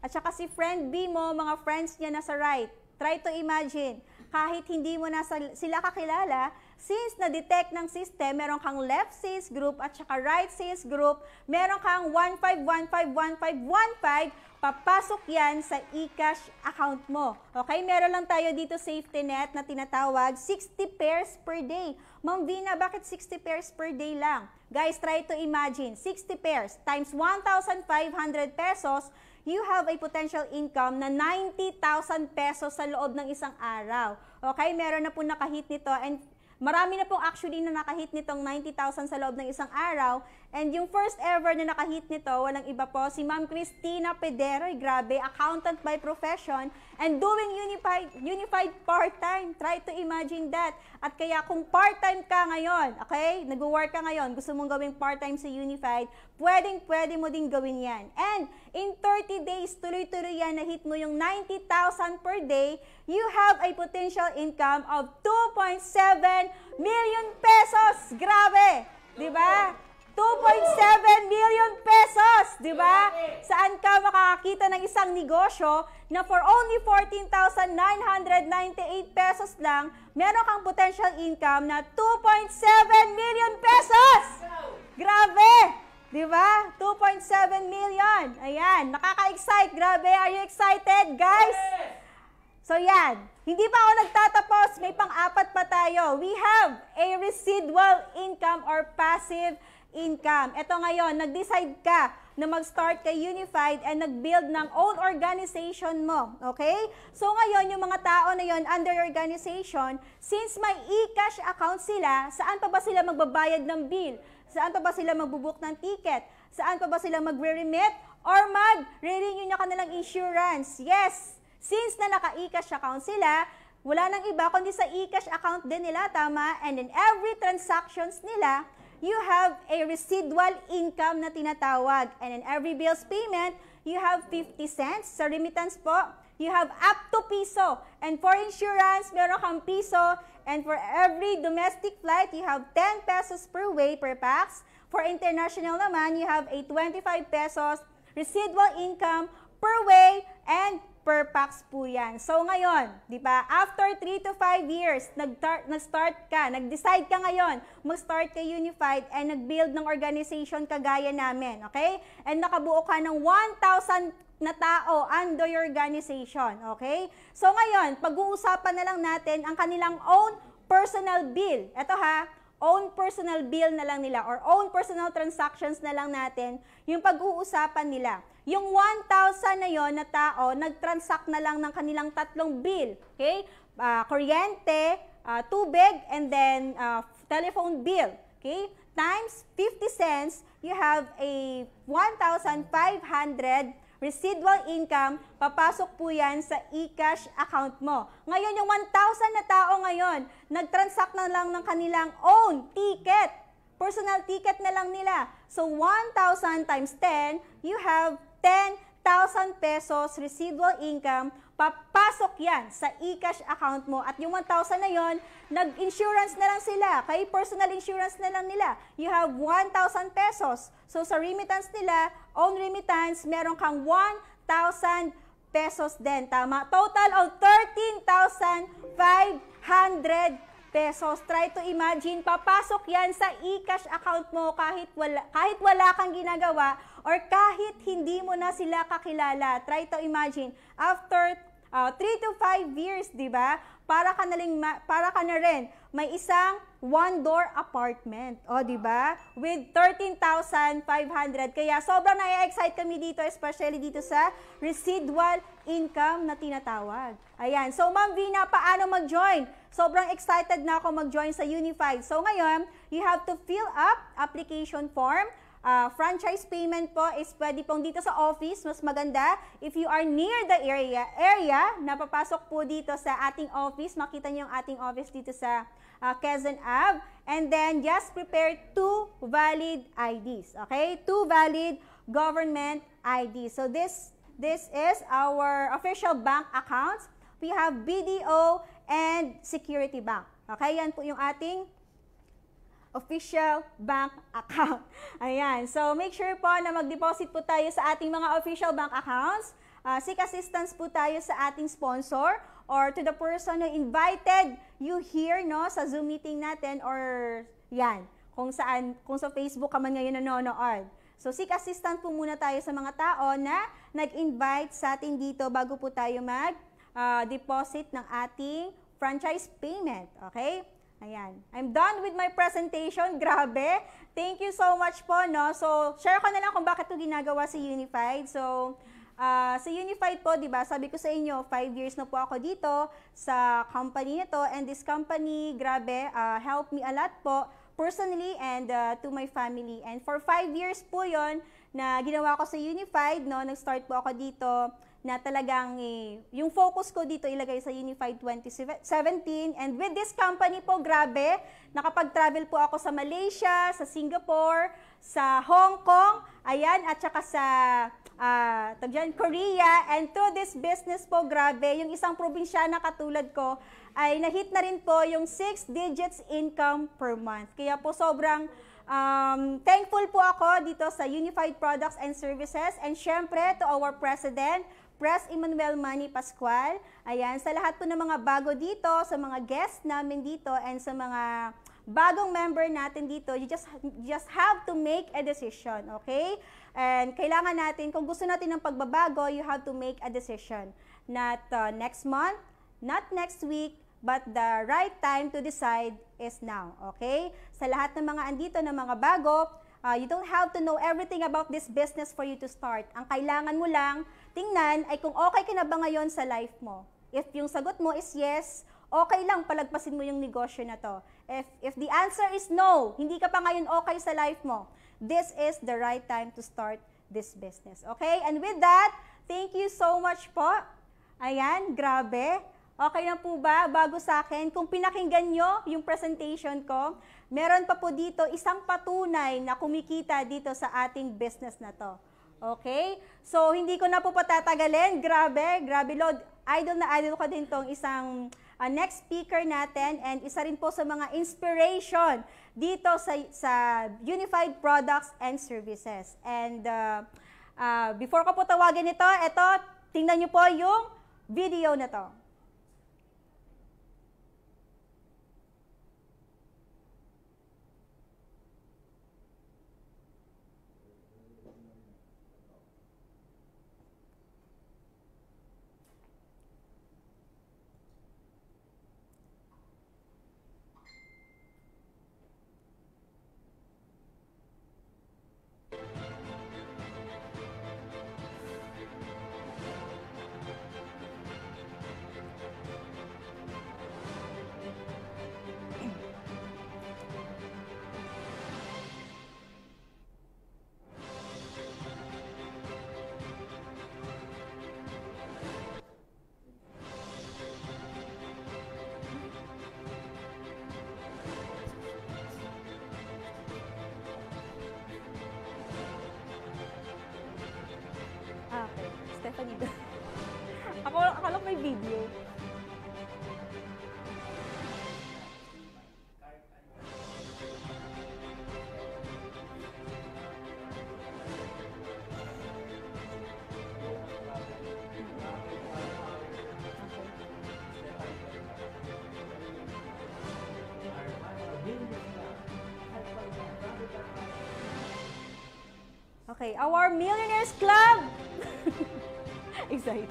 At saka si friend B mo, mga friends niya na sa right. Try to imagine, kahit hindi mo na sila kakilala, since na-detect ng system, meron kang left sales group at saka right sales group, meron kang 15151515 papasok yan sa e-cash account mo. Okay, meron lang tayo dito safety net na tinatawag 60 pairs per day. Ma'am Vina, bakit 60 pairs per day lang? Guys, try to imagine, 60 pairs times 1,500 pesos, you have a potential income na 90,000 pesos sa loob ng isang araw. Okay, meron na po nakahit nito and Marami na po actually na nakahit nitong 90,000 sa loob ng isang araw And yung first ever na nakahit nito, walang iba po, si Ma'am Cristina Pederoy. Grabe, accountant by profession and doing unified, unified part-time. Try to imagine that. At kaya kung part-time ka ngayon, okay, nag-work ka ngayon, gusto mong gawing part-time sa unified, pwedeng pwede mo din gawin yan. And in 30 days, tuloy-tuloy yan, na-hit mo yung 90,000 per day, you have a potential income of 2.7 million pesos. Grabe! Di ba? 2.7 million pesos, di ba? Saan ka makakakita ng isang negosyo na for only 14,998 pesos lang, meron kang potential income na 2.7 million pesos! Grabe! Di ba? 2.7 million. Ayan, nakaka-excite. Grabe, are you excited, guys? So yan, hindi pa ako nagtatapos. May pang-apat pa tayo. We have a residual income or passive income income. Ito ngayon, nag-decide ka na mag-start kay Unified and nag-build ng own organization mo. Okay? So ngayon, yung mga tao na yon under your organization, since may e-cash account sila, saan pa ba sila magbabayad ng bill? Saan pa ba sila magbubuk ng ticket? Saan pa ba sila magre-remit? Or mag-renew na kanilang insurance? Yes! Since na naka-e-cash account sila, wala nang iba kundi sa e-cash account din nila, tama? And in every transactions nila, you have a residual income na tinatawag. And in every bill's payment, you have 50 cents sa remittance po. You have up to piso. And for insurance, meron kang piso. And for every domestic flight, you have 10 pesos per way per pax. For international naman, you have a 25 pesos residual income per way and per pax po yan. So ngayon, di ba, after 3 to 5 years, nag-start nag ka, nag-decide ka ngayon, mag-start ka unified and nag-build ng organization kagaya namin, okay? And nakabuo ka ng 1,000 na tao under your organization, okay? So ngayon, pag-uusapan na lang natin ang kanilang own personal bill. Ito ha, own personal bill na lang nila or own personal transactions na lang natin yung pag-uusapan nila. Yung 1,000 na yon na tao, nag-transact na lang ng kanilang tatlong bill. Okay? Uh, kuryente, uh, tubig, and then uh, telephone bill. Okay? Times 50 cents, you have a 1,500 residual income, papasok po yan sa e-cash account mo. Ngayon, yung 1,000 na tao ngayon, nag-transact na lang ng kanilang own ticket. Personal ticket na lang nila. So, 1,000 times 10, you have 10,000 pesos residual income, papasok yan sa e-cash account mo at yung 1,000 na yon, nag-insurance na lang sila, kay personal insurance na lang nila. You have 1,000 pesos. So sa remittance nila, own remittance, meron kang 1,000 pesos din. Tama? Total of 13,500 pesos. Try to imagine, papasok yan sa e-cash account mo kahit wala, kahit wala kang ginagawa or kahit hindi mo na sila kakilala. Try to imagine, after uh, ah, 3 to 5 years, di ba? Para ka na, rin, para ka na rin may isang one-door apartment. O, di ba? With 13,500. Kaya sobrang nai-excite kami dito, especially dito sa residual income na tinatawag. Ayan. So, Ma'am Vina, paano mag-join? Sobrang excited na ako mag-join sa Unified. So, ngayon, you have to fill up application form Uh, franchise payment po is pwede pong dito sa office, mas maganda. If you are near the area, area napapasok po dito sa ating office. Makita niyo yung ating office dito sa uh, Quezon Ave. And then just prepare two valid IDs, okay? Two valid government IDs. So this this is our official bank accounts. We have BDO and Security Bank. Okay, yan po yung ating official bank account. [laughs] Ayan. So, make sure po na mag-deposit po tayo sa ating mga official bank accounts. Uh, seek assistance po tayo sa ating sponsor or to the person who invited you here no, sa Zoom meeting natin or yan, kung saan, kung sa Facebook ka man ngayon nanonood. So, seek assistance po muna tayo sa mga tao na nag-invite sa atin dito bago po tayo mag-deposit ah, ng ating franchise payment. Okay? Ayan. I'm done with my presentation. [laughs] Grabe. Thank you so much po. No? So, share ko na lang kung bakit ito ginagawa sa si Unified. So, uh, ah, sa si Unified po, di ba, sabi ko sa inyo, 5 years na po ako dito sa company nito. And this company, grabe, uh, helped me a lot po personally and uh, to my family. And for 5 years po yon na ginawa ko sa Unified, no, nag-start po ako dito na talagang eh, yung focus ko dito ilagay sa Unified 2017 and with this company po grabe nakapag-travel po ako sa Malaysia, sa Singapore, sa Hong Kong, ayan at saka sa uh, dyan, Korea and through this business po grabe yung isang probinsyana katulad ko ay nahit na rin po yung 6 digits income per month. Kaya po sobrang Um, thankful po ako dito sa Unified Products and Services and syempre to our President, Press Emmanuel Manny Pascual. Ayan, sa lahat po ng mga bago dito, sa mga guests namin dito, and sa mga bagong member natin dito, you just, just have to make a decision, okay? And kailangan natin, kung gusto natin ng pagbabago, you have to make a decision. Not uh, next month, not next week, but the right time to decide is now, okay? Sa lahat ng mga andito ng mga bago, uh, you don't have to know everything about this business for you to start. Ang kailangan mo lang, tingnan ay kung okay ka na ba ngayon sa life mo. If yung sagot mo is yes, okay lang palagpasin mo yung negosyo na to. If, if the answer is no, hindi ka pa ngayon okay sa life mo, this is the right time to start this business. Okay? And with that, thank you so much po. Ayan, grabe. Okay na po ba? Bago sa akin, kung pinakinggan nyo yung presentation ko, meron pa po dito isang patunay na kumikita dito sa ating business na to. Okay? So, hindi ko na po patatagalin. Grabe, grabe, Lord. Idol na idol ko din tong isang uh, next speaker natin and isa rin po sa mga inspiration dito sa, sa Unified Products and Services. And uh, uh, before ko po tawagin ito, ito, tingnan niyo po yung video na to. kanina. [laughs] Ako, akala may video. Okay, our Millionaires Club excited.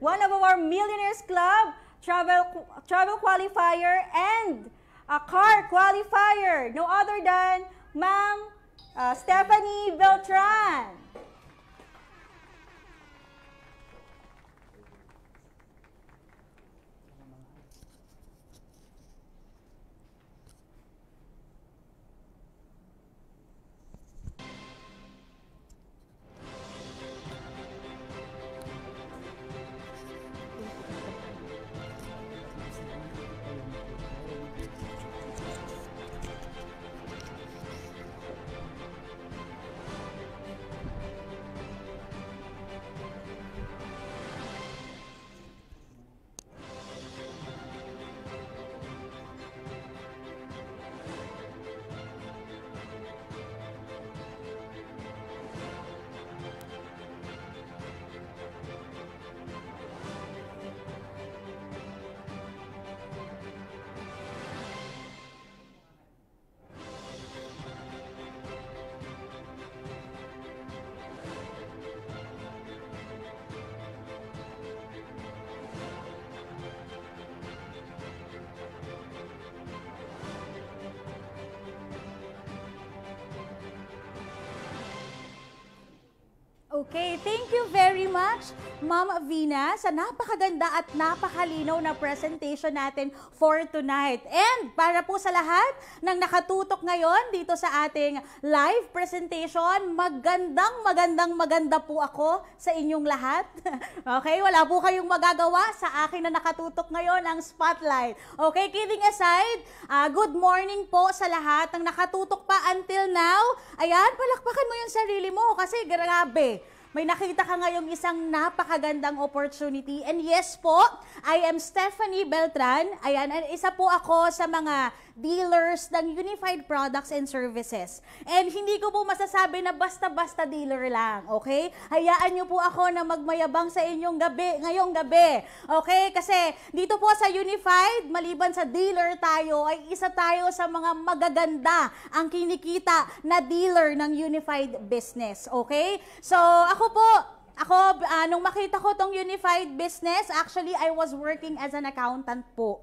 One of our Millionaires Club travel, travel qualifier and a car qualifier. No other than Ma'am uh, Stephanie Beltran. Ma'am Vina, sa napakaganda at napakalinaw na presentation natin for tonight. And para po sa lahat ng nakatutok ngayon dito sa ating live presentation, magandang magandang maganda po ako sa inyong lahat. [laughs] okay, wala po kayong magagawa sa akin na nakatutok ngayon ang spotlight. Okay, kidding aside, uh, good morning po sa lahat ng nakatutok pa until now. Ayan, palakpakan mo yung sarili mo kasi grabe. May nakita ka ngayong isang napakagandang opportunity. And yes po, I am Stephanie Beltran. Ayan, and isa po ako sa mga dealers ng unified products and services. And hindi ko po masasabi na basta-basta dealer lang, okay? Hayaan nyo po ako na magmayabang sa inyong gabi, ngayong gabi, okay? Kasi dito po sa unified, maliban sa dealer tayo, ay isa tayo sa mga magaganda ang kinikita na dealer ng unified business, okay? So, ako po, ako, uh, nung makita ko tong unified business, actually, I was working as an accountant po.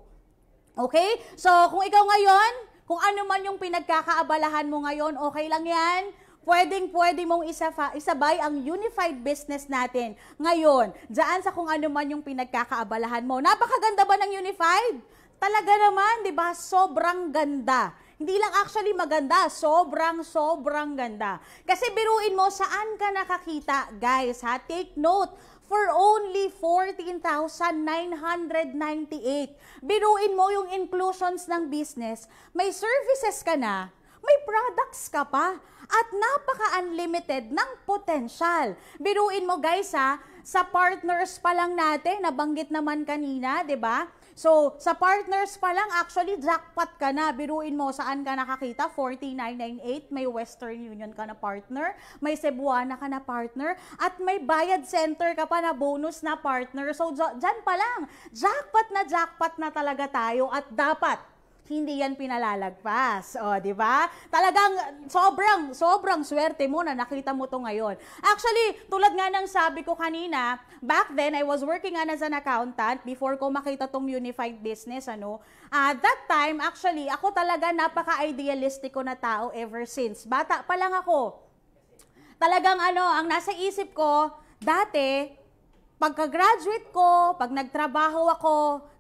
Okay? So, kung ikaw ngayon, kung ano man yung pinagkakaabalahan mo ngayon, okay lang yan pwedeng pwede mong isafa, isabay ang unified business natin ngayon. Diyan sa kung ano man yung pinagkakaabalahan mo. Napakaganda ba ng unified? Talaga naman, di ba? Sobrang ganda. Hindi lang actually maganda, sobrang sobrang ganda. Kasi biruin mo saan ka nakakita, guys, ha? Take note for only 14,998. Biruin mo yung inclusions ng business, may services ka na, may products ka pa at napaka-unlimited ng potential. Biruin mo guys ha, sa partners pa lang natin, nabanggit naman kanina, 'di ba? So, sa partners pa lang, actually, jackpot ka na. Biruin mo, saan ka nakakita? 4998, may Western Union ka na partner, may Cebuana ka na partner, at may Bayad Center ka pa na bonus na partner. So, dyan pa lang, jackpot na jackpot na talaga tayo at dapat hindi yan pinalalagpas. O, di ba? Talagang sobrang, sobrang swerte mo na nakita mo to ngayon. Actually, tulad nga ng sabi ko kanina, back then, I was working on as an accountant before ko makita tong unified business, ano. At uh, that time, actually, ako talaga napaka-idealistic ko na tao ever since. Bata pa lang ako. Talagang ano, ang nasa isip ko, dati, pagka-graduate ko, pag nagtrabaho ako,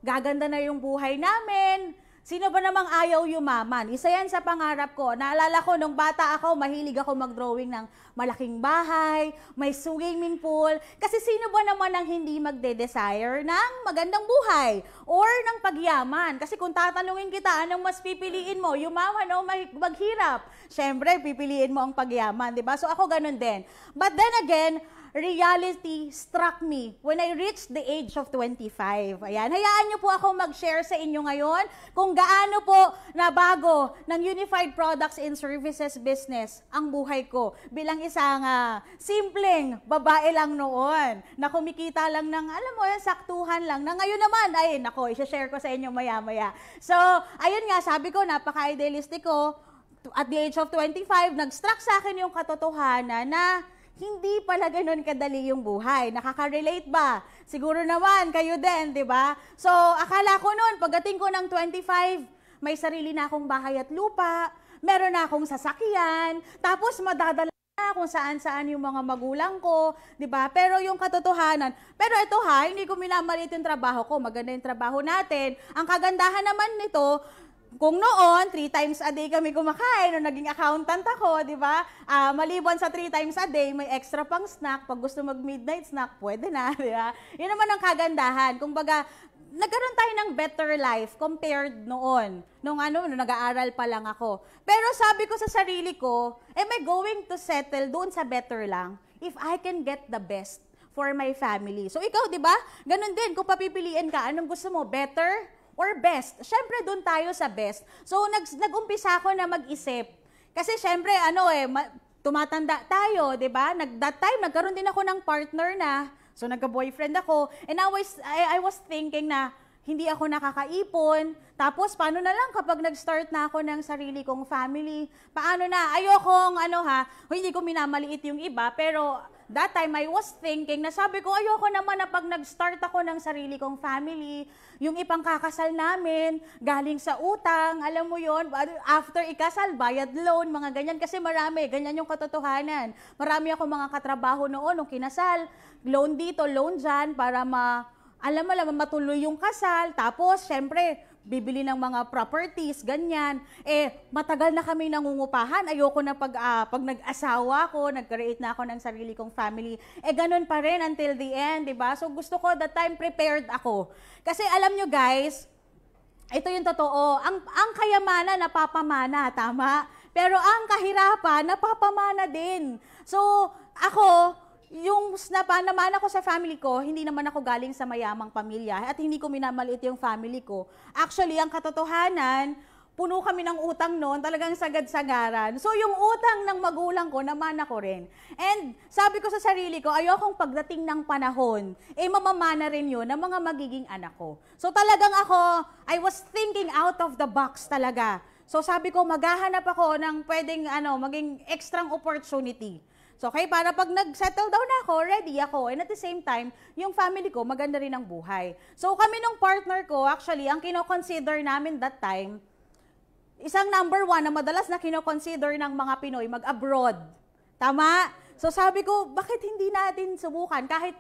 gaganda na yung buhay namin, Sino ba namang ayaw yumaman? Isa yan sa pangarap ko. Naalala ko, nung bata ako, mahilig ako mag-drawing ng malaking bahay, may swimming pool. Kasi sino ba naman ang hindi magde-desire ng magandang buhay or ng pagyaman? Kasi kung tatanungin kita, anong mas pipiliin mo? Yumaman o maghirap? Siyempre, pipiliin mo ang pagyaman, di ba? So ako ganun din. But then again, reality struck me when I reached the age of 25. Ayan, hayaan niyo po ako mag-share sa inyo ngayon kung gaano po nabago ng Unified Products and Services business ang buhay ko bilang isang uh, simpleng babae lang noon na kumikita lang ng, alam mo, saktuhan lang na ngayon naman, ay nako, isa-share ko sa inyo maya-maya. So, ayun nga, sabi ko, napaka-idealistic ko. At the age of 25, nag-struck sa akin yung katotohanan na hindi pala ganun kadali yung buhay. Nakaka-relate ba? Siguro naman, kayo din, di ba? So, akala ko noon, pagdating ko ng 25, may sarili na akong bahay at lupa, meron na akong sasakyan, tapos madadala na kung saan-saan yung mga magulang ko, 'di ba? Pero yung katotohanan, pero ito ha, hindi ko minamalit yung trabaho ko. Maganda yung trabaho natin. Ang kagandahan naman nito, kung noon, three times a day kami kumakain, nung naging accountant ako, di ba? Uh, maliban sa three times a day, may extra pang snack. Pag gusto mag-midnight snack, pwede na, [laughs] di ba? Yun naman ang kagandahan. Kung baga, nagkaroon tayo ng better life compared noon. Nung ano, nung nag-aaral pa lang ako. Pero sabi ko sa sarili ko, am I going to settle doon sa better lang if I can get the best for my family? So ikaw, di ba? Ganun din, kung papipiliin ka, anong gusto mo? Better? or best. Siyempre, doon tayo sa best. So, nag, nag-umpisa ako na mag-isip. Kasi siyempre, ano eh, ma- tumatanda tayo, di ba? Nag, that time, nagkaroon din ako ng partner na. So, nagka-boyfriend ako. And I was, I, I was thinking na, hindi ako nakakaipon. Tapos, paano na lang kapag nag-start na ako ng sarili kong family? Paano na? Ayokong, ano ha, hindi ko minamaliit yung iba, pero that time I was thinking na sabi ko, ayoko naman na pag nag-start ako ng sarili kong family, yung ipangkakasal namin, galing sa utang, alam mo yon after ikasal, bayad loan, mga ganyan. Kasi marami, ganyan yung katotohanan. Marami ako mga katrabaho noon, nung kinasal, loan dito, loan dyan, para ma, alam mo, alam, matuloy yung kasal. Tapos, syempre, bibili ng mga properties, ganyan. Eh, matagal na kami nangungupahan. Ayoko na pag, uh, pag nag-asawa ko, nag-create na ako ng sarili kong family. Eh, ganun pa rin until the end, di ba? So, gusto ko that time prepared ako. Kasi alam nyo guys, ito yung totoo. Ang, ang kayamanan, napapamana, tama? Pero ang kahirapan, napapamana din. So, ako, yung naman ako sa family ko, hindi naman ako galing sa mayamang pamilya at hindi ko minamaliit yung family ko. Actually, ang katotohanan, puno kami ng utang noon, talagang sagad-sagaran. So yung utang ng magulang ko, naman ako rin. And sabi ko sa sarili ko, ayokong pagdating ng panahon, eh mamamana rin yun ng mga magiging anak ko. So talagang ako, I was thinking out of the box talaga. So sabi ko, maghahanap ako ng pwedeng ano, maging extra opportunity. So, okay, para pag nag-settle down na ako, ready ako. And at the same time, yung family ko, maganda rin ang buhay. So, kami ng partner ko, actually, ang kinoconsider namin that time, isang number one na madalas na kinoconsider ng mga Pinoy, mag-abroad. Tama? So, sabi ko, bakit hindi natin subukan kahit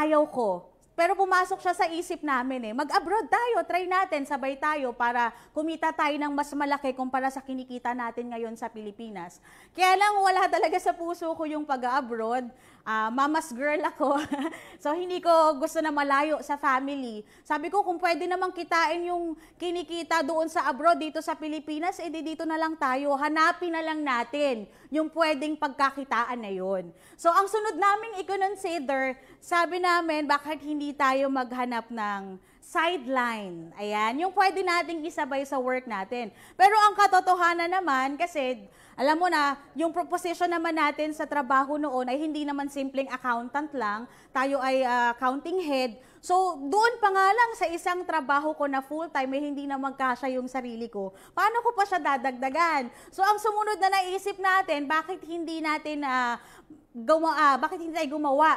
ayaw ko? Pero pumasok siya sa isip namin eh, mag-abroad tayo, try natin, sabay tayo para kumita tayo ng mas malaki kumpara sa kinikita natin ngayon sa Pilipinas. Kaya lang wala [laughs] talaga sa puso ko yung pag-abroad uh, mama's girl ako. [laughs] so hindi ko gusto na malayo sa family. Sabi ko kung pwede naman kitain yung kinikita doon sa abroad dito sa Pilipinas, edi eh, dito na lang tayo. Hanapin na lang natin yung pwedeng pagkakitaan na yon. So ang sunod naming i-consider, sabi namin bakit hindi tayo maghanap ng sideline. Ayan, yung pwede nating isabay sa work natin. Pero ang katotohanan naman, kasi alam mo na, yung proposition naman natin sa trabaho noon ay hindi naman simpleng accountant lang. Tayo ay uh, accounting head. So, doon pa nga lang sa isang trabaho ko na full-time, eh, hindi na magkasya yung sarili ko. Paano ko pa siya dadagdagan? So, ang sumunod na naisip natin, bakit hindi natin uh, gawa, uh, bakit hindi tayo gumawa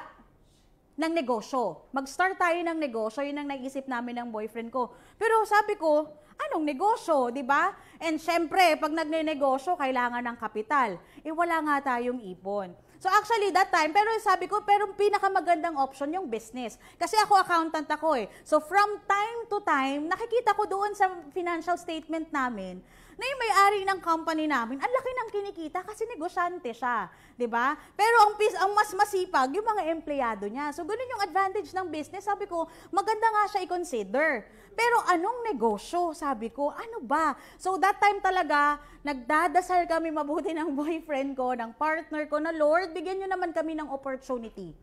ng negosyo. Mag-start tayo ng negosyo, yun ang naisip namin ng boyfriend ko. Pero sabi ko, anong negosyo, di ba? And syempre, pag nagne-negosyo, kailangan ng kapital. Eh wala nga tayong ipon. So actually that time, pero sabi ko, pero pinakamagandang option yung business. Kasi ako accountant ako eh. So from time to time, nakikita ko doon sa financial statement namin na yung may-ari ng company namin, ang laki ng kinikita kasi negosyante siya, 'di ba? Pero ang pis ang mas masipag yung mga empleyado niya. So ganun yung advantage ng business. Sabi ko, maganda nga siya i-consider. Pero anong negosyo? Sabi ko, ano ba? So that time talaga, nagdadasal kami mabuti ng [laughs] boyfriend ko, ng partner ko na, Lord, bigyan niyo naman kami ng opportunity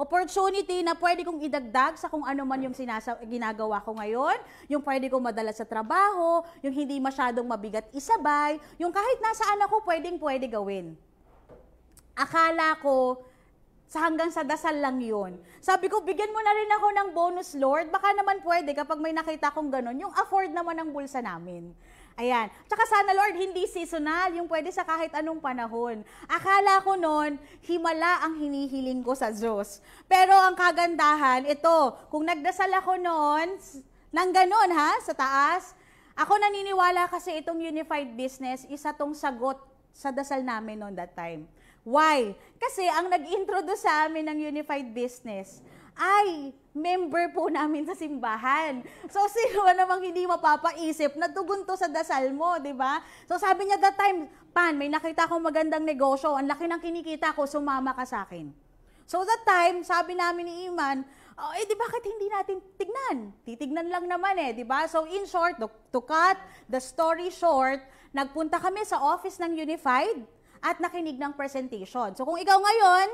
opportunity na pwede kong idagdag sa kung ano man yung sinasa- ginagawa ko ngayon, yung pwede kong madala sa trabaho, yung hindi masyadong mabigat isabay, yung kahit nasaan ako pwedeng pwede gawin. Akala ko, sa hanggang sa dasal lang yon. Sabi ko, bigyan mo na rin ako ng bonus, Lord. Baka naman pwede kapag may nakita kong ganun, yung afford naman ng bulsa namin. Ayan. Tsaka sana Lord, hindi seasonal, yung pwede sa kahit anong panahon. Akala ko noon, himala ang hinihiling ko sa Zeus. Pero ang kagandahan, ito, kung nagdasal ako noon, nang ganun ha, sa taas, ako naniniwala kasi itong unified business, isa tong sagot sa dasal namin noon that time. Why? Kasi ang nag-introduce sa amin ng unified business, ay member po namin sa simbahan. So, [laughs] sino namang hindi mapapaisip na tugon to sa dasal mo, di ba? So, sabi niya that time, Pan, may nakita akong magandang negosyo. Ang laki ng kinikita ko, sumama ka sa akin. So, that time, sabi namin ni Iman, oh, eh di bakit hindi natin tignan? Titignan lang naman eh, di ba? So in short, to, to cut the story short, nagpunta kami sa office ng Unified at nakinig ng presentation. So kung ikaw ngayon,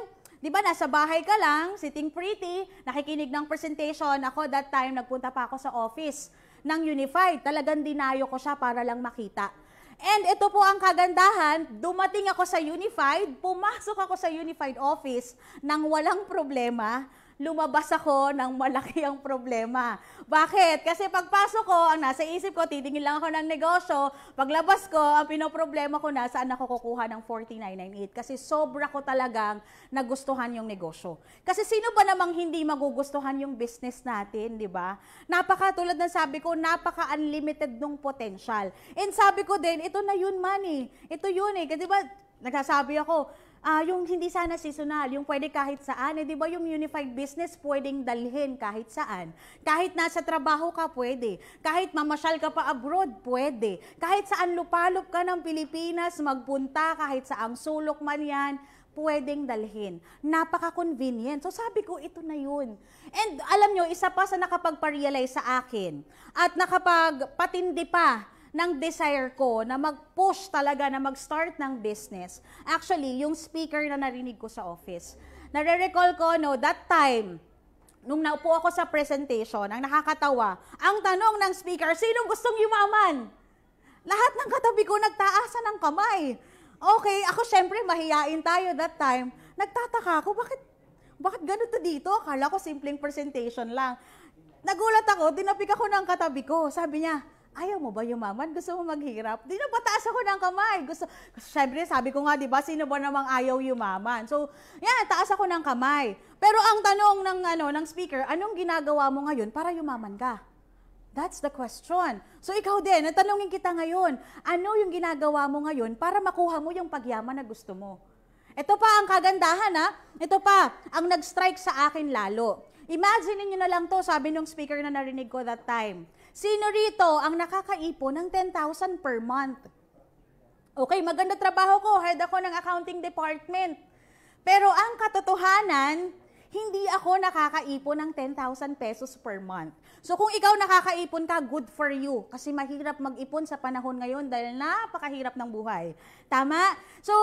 Di ba, nasa bahay ka lang, sitting pretty, nakikinig ng presentation. Ako, that time, nagpunta pa ako sa office ng Unified. Talagang dinayo ko siya para lang makita. And ito po ang kagandahan, dumating ako sa Unified, pumasok ako sa Unified office nang walang problema lumabas ako ng malaki ang problema. Bakit? Kasi pagpasok ko, ang nasa isip ko, titingin lang ako ng negosyo. Paglabas ko, ang pinoproblema ko na saan ako kukuha ng 4998. Kasi sobra ko talagang nagustuhan yung negosyo. Kasi sino ba namang hindi magugustuhan yung business natin, di ba? Napaka, tulad ng sabi ko, napaka-unlimited ng potential. And sabi ko din, ito na yun money. Ito yun eh. Kasi ba, nagsasabi ako, uh, yung hindi sana seasonal, yung pwede kahit saan, eh, di ba yung unified business pwedeng dalhin kahit saan. Kahit nasa trabaho ka, pwede. Kahit mamasyal ka pa abroad, pwede. Kahit saan lupalop ka ng Pilipinas, magpunta, kahit saang sulok man yan, pwedeng dalhin. Napaka-convenient. So sabi ko, ito na yun. And alam nyo, isa pa sa nakapag-realize sa akin at nakapagpatindi pa ng desire ko na mag-push talaga na mag-start ng business. Actually, yung speaker na narinig ko sa office. Nare-recall ko, no, that time, nung naupo ako sa presentation, ang nakakatawa, ang tanong ng speaker, sinong gustong yumaman? Lahat ng katabi ko nagtaasan ng kamay. Okay, ako syempre mahiyain tayo that time. Nagtataka ako, bakit, bakit ganito dito? Akala ko simpleng presentation lang. Nagulat ako, dinapik ako ng katabi ko. Sabi niya, ayaw mo ba yumaman? Gusto mo maghirap? Di na pataas ako ng kamay. Gusto, syempre, sabi ko nga, di ba, sino ba namang ayaw yumaman? So, yan, taas ako ng kamay. Pero ang tanong ng, ano, ng speaker, anong ginagawa mo ngayon para yumaman ka? That's the question. So ikaw din, natanungin kita ngayon, ano yung ginagawa mo ngayon para makuha mo yung pagyaman na gusto mo? Ito pa ang kagandahan ha. Ito pa ang nag-strike sa akin lalo. Imagine niyo na lang to, sabi nung speaker na narinig ko that time. Sino rito ang nakakaipon ng 10,000 per month? Okay, maganda trabaho ko. Head ako ng accounting department. Pero ang katotohanan, hindi ako nakakaipon ng 10,000 pesos per month. So kung ikaw nakakaipon ka, good for you. Kasi mahirap mag-ipon sa panahon ngayon dahil napakahirap ng buhay. Tama? So,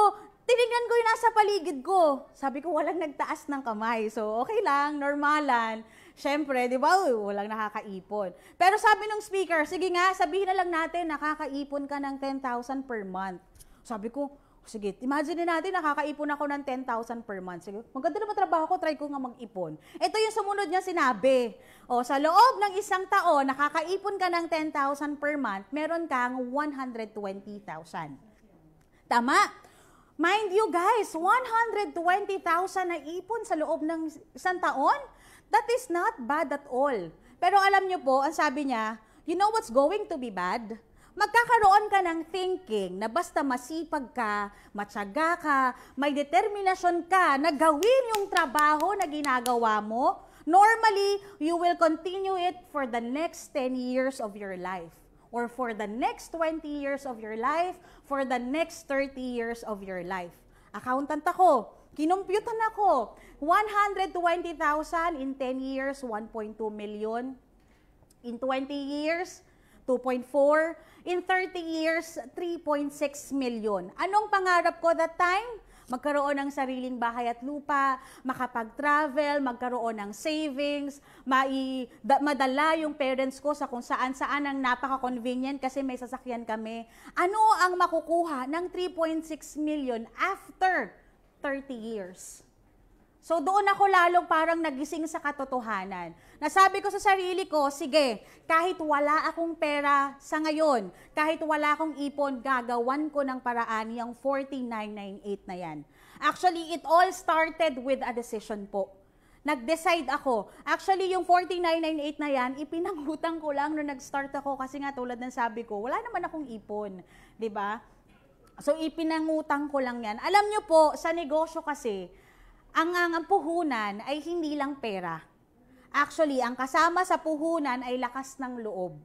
tinignan ko yung nasa paligid ko. Sabi ko, walang nagtaas ng kamay. So, okay lang, normalan. Siyempre, di ba, walang nakakaipon. Pero sabi ng speaker, sige nga, sabihin na lang natin, nakakaipon ka ng 10,000 per month. Sabi ko, sige, imagine natin, nakakaipon ako ng 10,000 per month. Sige, maganda naman trabaho ko, try ko nga mag-ipon. Ito yung sumunod niya sinabi. O, sa loob ng isang taon, nakakaipon ka ng 10,000 per month, meron kang 120,000. Tama? Mind you guys, 120,000 na ipon sa loob ng isang taon? That is not bad at all. Pero alam nyo po, ang sabi niya, you know what's going to be bad? Magkakaroon ka ng thinking na basta masipag ka, matyaga ka, may determinasyon ka na gawin yung trabaho na ginagawa mo, normally, you will continue it for the next 10 years of your life or for the next 20 years of your life, for the next 30 years of your life. Accountant ako, Kinumpyutan ako. 120,000 in 10 years, 1.2 million. In 20 years, 2.4. In 30 years, 3.6 million. Anong pangarap ko that time? magkaroon ng sariling bahay at lupa, makapag-travel, magkaroon ng savings, mai, madala yung parents ko sa kung saan-saan ang napaka-convenient kasi may sasakyan kami. Ano ang makukuha ng 3.6 million after 30 years. So doon ako lalong parang nagising sa katotohanan. Nasabi ko sa sarili ko, sige, kahit wala akong pera sa ngayon, kahit wala akong ipon, gagawan ko ng paraan yung 14998 na yan. Actually, it all started with a decision po. Nag-decide ako. Actually, yung 49998 na yan, ipinangutang ko lang nung nag-start ako kasi nga tulad ng sabi ko, wala naman akong ipon. ba? Diba? So ipinangutang ko lang yan. Alam nyo po, sa negosyo kasi, ang, ang, ang puhunan ay hindi lang pera. Actually, ang kasama sa puhunan ay lakas ng loob.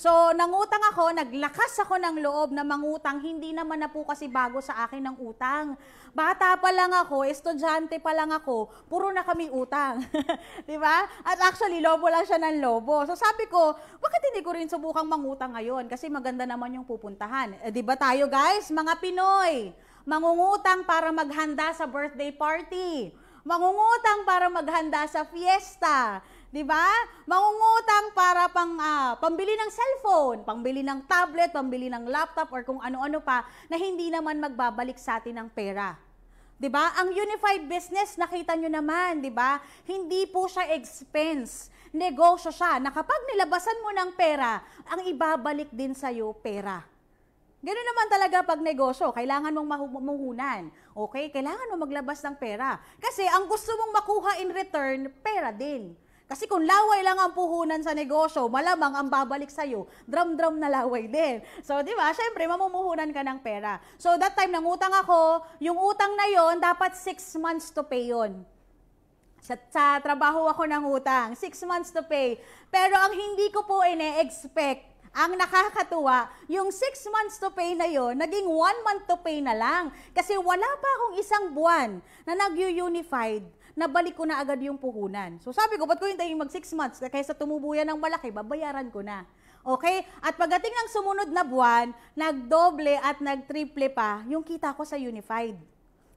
So, nangutang ako, naglakas ako ng loob na mangutang, hindi naman na po kasi bago sa akin ng utang. Bata pa lang ako, estudyante pa lang ako, puro na kami utang. [laughs] di ba? At actually, lobo lang siya ng lobo. So, sabi ko, bakit hindi ko rin subukang mangutang ngayon? Kasi maganda naman yung pupuntahan. Eh, di ba tayo guys, mga Pinoy, mangungutang para maghanda sa birthday party. Mangungutang para maghanda sa fiesta 'Di ba? Mangungutang para pang uh, pambili ng cellphone, pambili ng tablet, pambili ng laptop or kung ano-ano pa na hindi naman magbabalik sa atin ng pera. 'Di ba? Ang unified business nakita nyo naman, 'di ba? Hindi po siya expense. Negosyo siya na kapag nilabasan mo ng pera, ang ibabalik din sa iyo pera. Ganun naman talaga pag negosyo, kailangan mong mahuhunan. Okay, kailangan mo maglabas ng pera. Kasi ang gusto mong makuha in return, pera din. Kasi kung laway lang ang puhunan sa negosyo, malamang ang babalik sa'yo, drum-drum na laway din. So, di ba? Siyempre, mamumuhunan ka ng pera. So, that time, nangutang ako, yung utang na yon dapat 6 months to pay yon sa, sa trabaho ako ng utang, 6 months to pay. Pero ang hindi ko po ine-expect, ang nakakatuwa, yung 6 months to pay na yon, naging 1 month to pay na lang. Kasi wala pa akong isang buwan na nag-unified nabalik ko na agad yung puhunan. So sabi ko, ba't ko hintayin mag 6 months? Kaysa tumubo yan ng malaki, babayaran ko na. Okay? At pagdating ng sumunod na buwan, nagdoble at nagtriple pa yung kita ko sa Unified.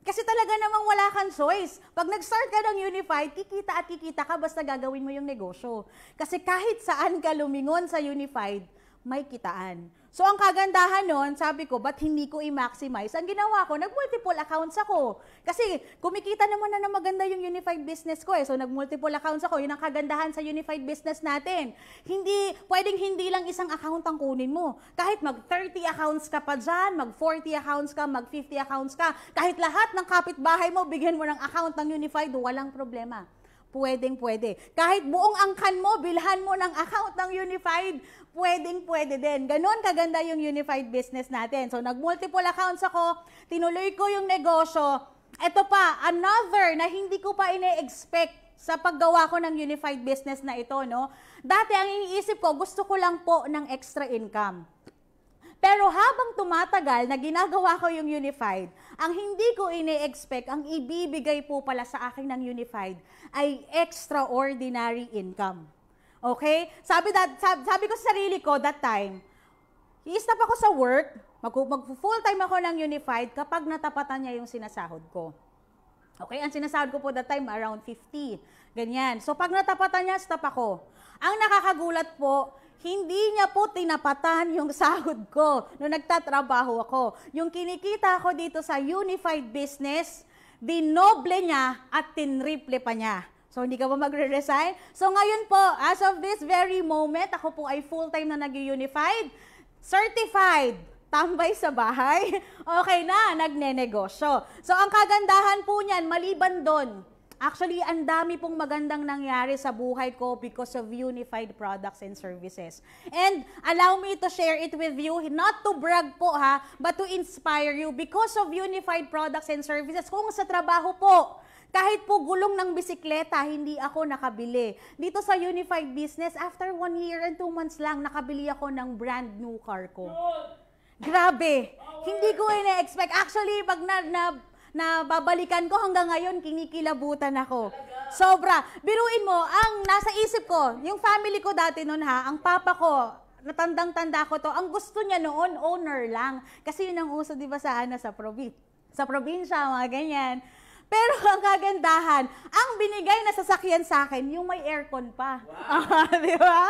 Kasi talaga namang wala kang choice. Pag nag-start ka ng Unified, kikita at kikita ka basta gagawin mo yung negosyo. Kasi kahit saan ka lumingon sa Unified, may kitaan. So ang kagandahan nun, sabi ko, ba't hindi ko i-maximize? Ang ginawa ko, nag-multiple accounts ako. Kasi kumikita naman na na maganda yung unified business ko eh. So nag-multiple accounts ako. Yun ang kagandahan sa unified business natin. Hindi, pwedeng hindi lang isang account ang kunin mo. Kahit mag-30 accounts ka pa dyan, mag-40 accounts ka, mag-50 accounts ka, kahit lahat ng kapitbahay mo, bigyan mo ng account ng unified, walang problema pwedeng pwede. Kahit buong angkan mo, bilhan mo ng account ng Unified, pwedeng pwede din. Ganon kaganda yung unified business natin. So, nag-multiple accounts ako, tinuloy ko yung negosyo. Ito pa, another na hindi ko pa ine-expect sa paggawa ko ng unified business na ito, no? Dati ang iniisip ko, gusto ko lang po ng extra income. Pero habang tumatagal na ginagawa ko yung unified, ang hindi ko ine-expect, ang ibibigay po pala sa akin ng unified ay extraordinary income. Okay? Sabi, that, sabi, sabi ko sa sarili ko that time, i-stop ako sa work, mag, full time ako ng unified kapag natapatan niya yung sinasahod ko. Okay, ang sinasahod ko po that time around 50. Ganyan. So pag natapatan niya, stop ako. Ang nakakagulat po, hindi niya po tinapatan yung [laughs] sahod ko nung nagtatrabaho ako. Yung kinikita ko dito sa unified business, dinoble niya at tinriple pa niya. So, hindi ka ba magre-resign? So, ngayon po, as of this very moment, ako po ay full-time na nag-unified, certified, tambay sa bahay, [laughs] okay na, nagne-negosyo. So, ang kagandahan po niyan, maliban doon, Actually, ang dami pong magandang nangyari sa buhay ko because of unified products and services. And allow me to share it with you, not to brag po ha, but to inspire you because of unified products and services. Kung sa trabaho po, kahit po gulong ng bisikleta, hindi ako nakabili. Dito sa Unified Business, after one year and two months lang, nakabili ako ng brand new car ko. Grabe! Hindi ko ina-expect. Actually, pag na, na na babalikan ko hanggang ngayon, kinikilabutan ako. Sobra. Biruin mo, ang nasa isip ko, yung family ko dati noon ha, ang papa ko, natandang-tanda ko to, ang gusto niya noon, owner lang. Kasi yun ang uso, di ba, sa, ano, sa, probi- sa probinsya, mga ganyan. Pero ang kagandahan, ang binigay na sasakyan sa akin, yung may aircon pa. Wow. [laughs] di ba?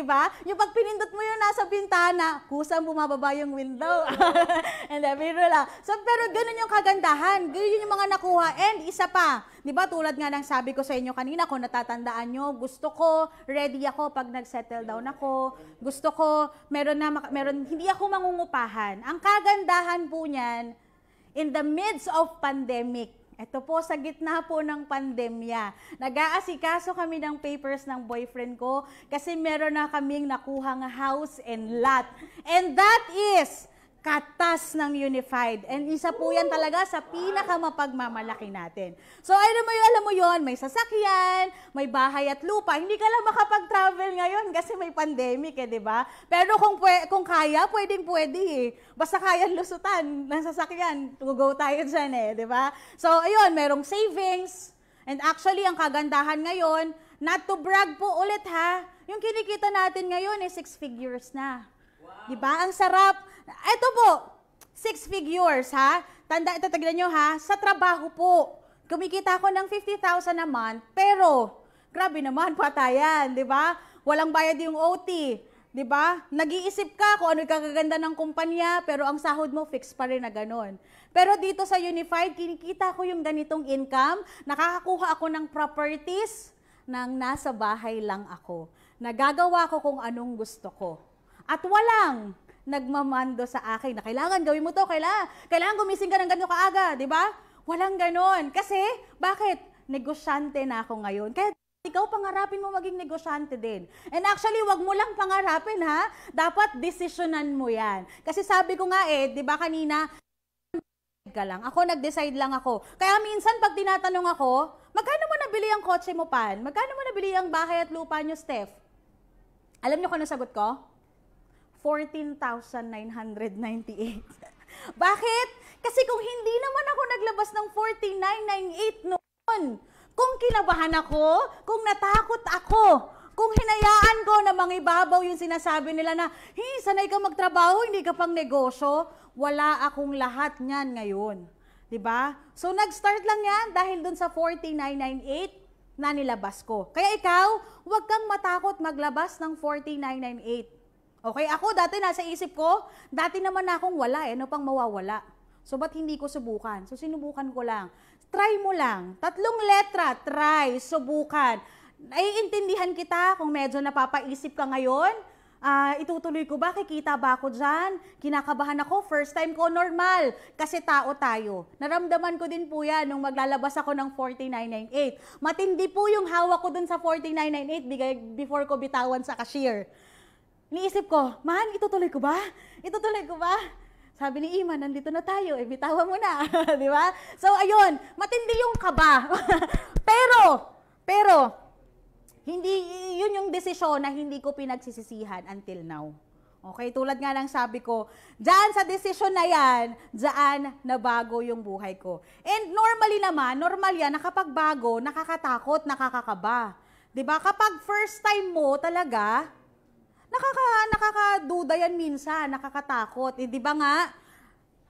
Di ba? Yung pag pinindot mo yung nasa bintana, kusang bumababa yung window. [laughs] and then, biro lang. So, pero ganun yung kagandahan. Ganun yung mga nakuha. And isa pa, di ba tulad nga ng sabi ko sa inyo kanina, kung natatandaan nyo, gusto ko, ready ako pag nag-settle down ako. Gusto ko, meron na, meron, hindi ako mangungupahan. Ang kagandahan po niyan, in the midst of pandemic, ito po, sa gitna po ng pandemya, nag-aasikaso kami ng papers ng boyfriend ko kasi meron na kaming nakuhang house and lot. And that is katas ng unified. And isa po yan talaga sa pinakamapagmamalaki natin. So, alam mo yun, alam mo yun, may sasakyan, may bahay at lupa. Hindi ka lang makapag-travel ngayon kasi may pandemic eh, di ba? Pero kung, pwe- kung kaya, pwedeng pwede eh. Basta kaya lusutan ng sasakyan, go tayo dyan eh, di ba? So, ayun, merong savings. And actually, ang kagandahan ngayon, not to brag po ulit ha, yung kinikita natin ngayon ay eh, six figures na. Wow. Di ba? Ang sarap. Ito po, six figures, ha? Tanda, ito, taglan nyo, ha? Sa trabaho po, kumikita ako ng 50,000 a month, pero, grabe naman, [laughs] patayan, di ba? Walang bayad yung OT. 'di ba? Nag-iisip ka kung ano yung kagaganda ng kumpanya, pero ang sahod mo fixed pa rin na ganun. Pero dito sa Unified, kinikita ko yung ganitong income, nakakakuha ako ng properties nang nasa bahay lang ako. Nagagawa ko kung anong gusto ko. At walang nagmamando sa akin na kailangan gawin mo to, kailangan, kailangan gumising ka ng ganito kaaga, di ba? Walang ganon. Kasi, bakit? Negosyante na ako ngayon. Kaya ikaw pangarapin mo maging negosyante din. And actually, wag mo lang pangarapin ha. Dapat desisyonan mo yan. Kasi sabi ko nga eh, di ba kanina, ka lang. Ako nag-decide lang ako. Kaya minsan pag tinatanong ako, magkano mo nabili ang kotse mo, Pan? Magkano mo nabili ang bahay at lupa niyo, Steph? Alam niyo kung ano sagot ko? 14,998. [laughs] Bakit? Kasi kung hindi naman ako naglabas ng 14,998 noon, kung kinabahan ako, kung natakot ako, kung hinayaan ko na mangibabaw yung sinasabi nila na, hey, sanay ka magtrabaho, hindi ka pang negosyo, wala akong lahat niyan ngayon. ba? Diba? So, nag-start lang yan dahil dun sa 49998 na nilabas ko. Kaya ikaw, huwag kang matakot maglabas ng 49998. Okay, ako dati nasa isip ko, dati naman na akong wala eh, ano pang mawawala. So, ba't hindi ko subukan? So, sinubukan ko lang. Try mo lang. Tatlong letra, try, subukan. Naiintindihan kita kung medyo napapaisip ka ngayon. Uh, itutuloy ko ba? Kikita ba ako dyan? Kinakabahan ako? First time ko, normal. Kasi tao tayo. Naramdaman ko din po yan nung maglalabas ako ng 4998. Matindi po yung hawak ko dun sa 4998 before ko bitawan sa cashier. Iniisip ko, man, itutuloy ko ba? Itutuloy ko ba? Sabi ni Iman, nandito na tayo, eh, bitawan mo na. [laughs] di ba? So, ayun, matindi yung kaba. [laughs] pero, pero, hindi, yun yung desisyon na hindi ko pinagsisisihan until now. Okay, tulad nga ng sabi ko, dyan sa desisyon na yan, dyan nabago yung buhay ko. And normally naman, normal yan, nakapagbago, nakakatakot, nakakakaba. ba diba? Kapag first time mo talaga, nakaka, nakakaduda yan minsan, nakakatakot. Eh, ba nga,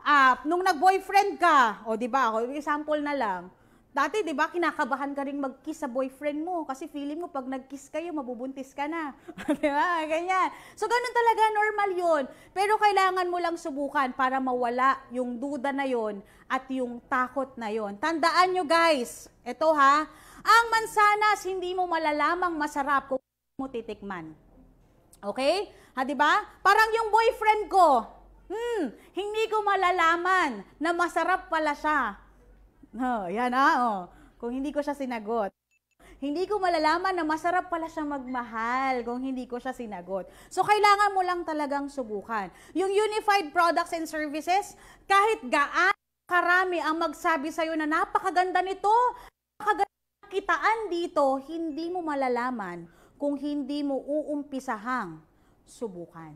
Ah, nung nag-boyfriend ka, o di ba ako, example na lang, Dati, di ba, kinakabahan ka rin mag-kiss sa boyfriend mo kasi feeling mo pag nag-kiss kayo, mabubuntis ka na. [laughs] di ba? Ganyan. So, ganun talaga, normal yon Pero kailangan mo lang subukan para mawala yung duda na yon at yung takot na yon Tandaan nyo guys, ito ha, ang mansanas hindi mo malalamang masarap kung mo titikman. Okay? Ha, di ba? Parang yung boyfriend ko, hmm, hindi ko malalaman na masarap pala siya. Oh, yan ha, ah, oh. Kung hindi ko siya sinagot. Hindi ko malalaman na masarap pala siya magmahal kung hindi ko siya sinagot. So, kailangan mo lang talagang subukan. Yung Unified Products and Services, kahit gaano karami ang magsabi sa'yo na napakaganda nito, napakaganda kitaan dito, hindi mo malalaman kung hindi mo uumpisahang subukan.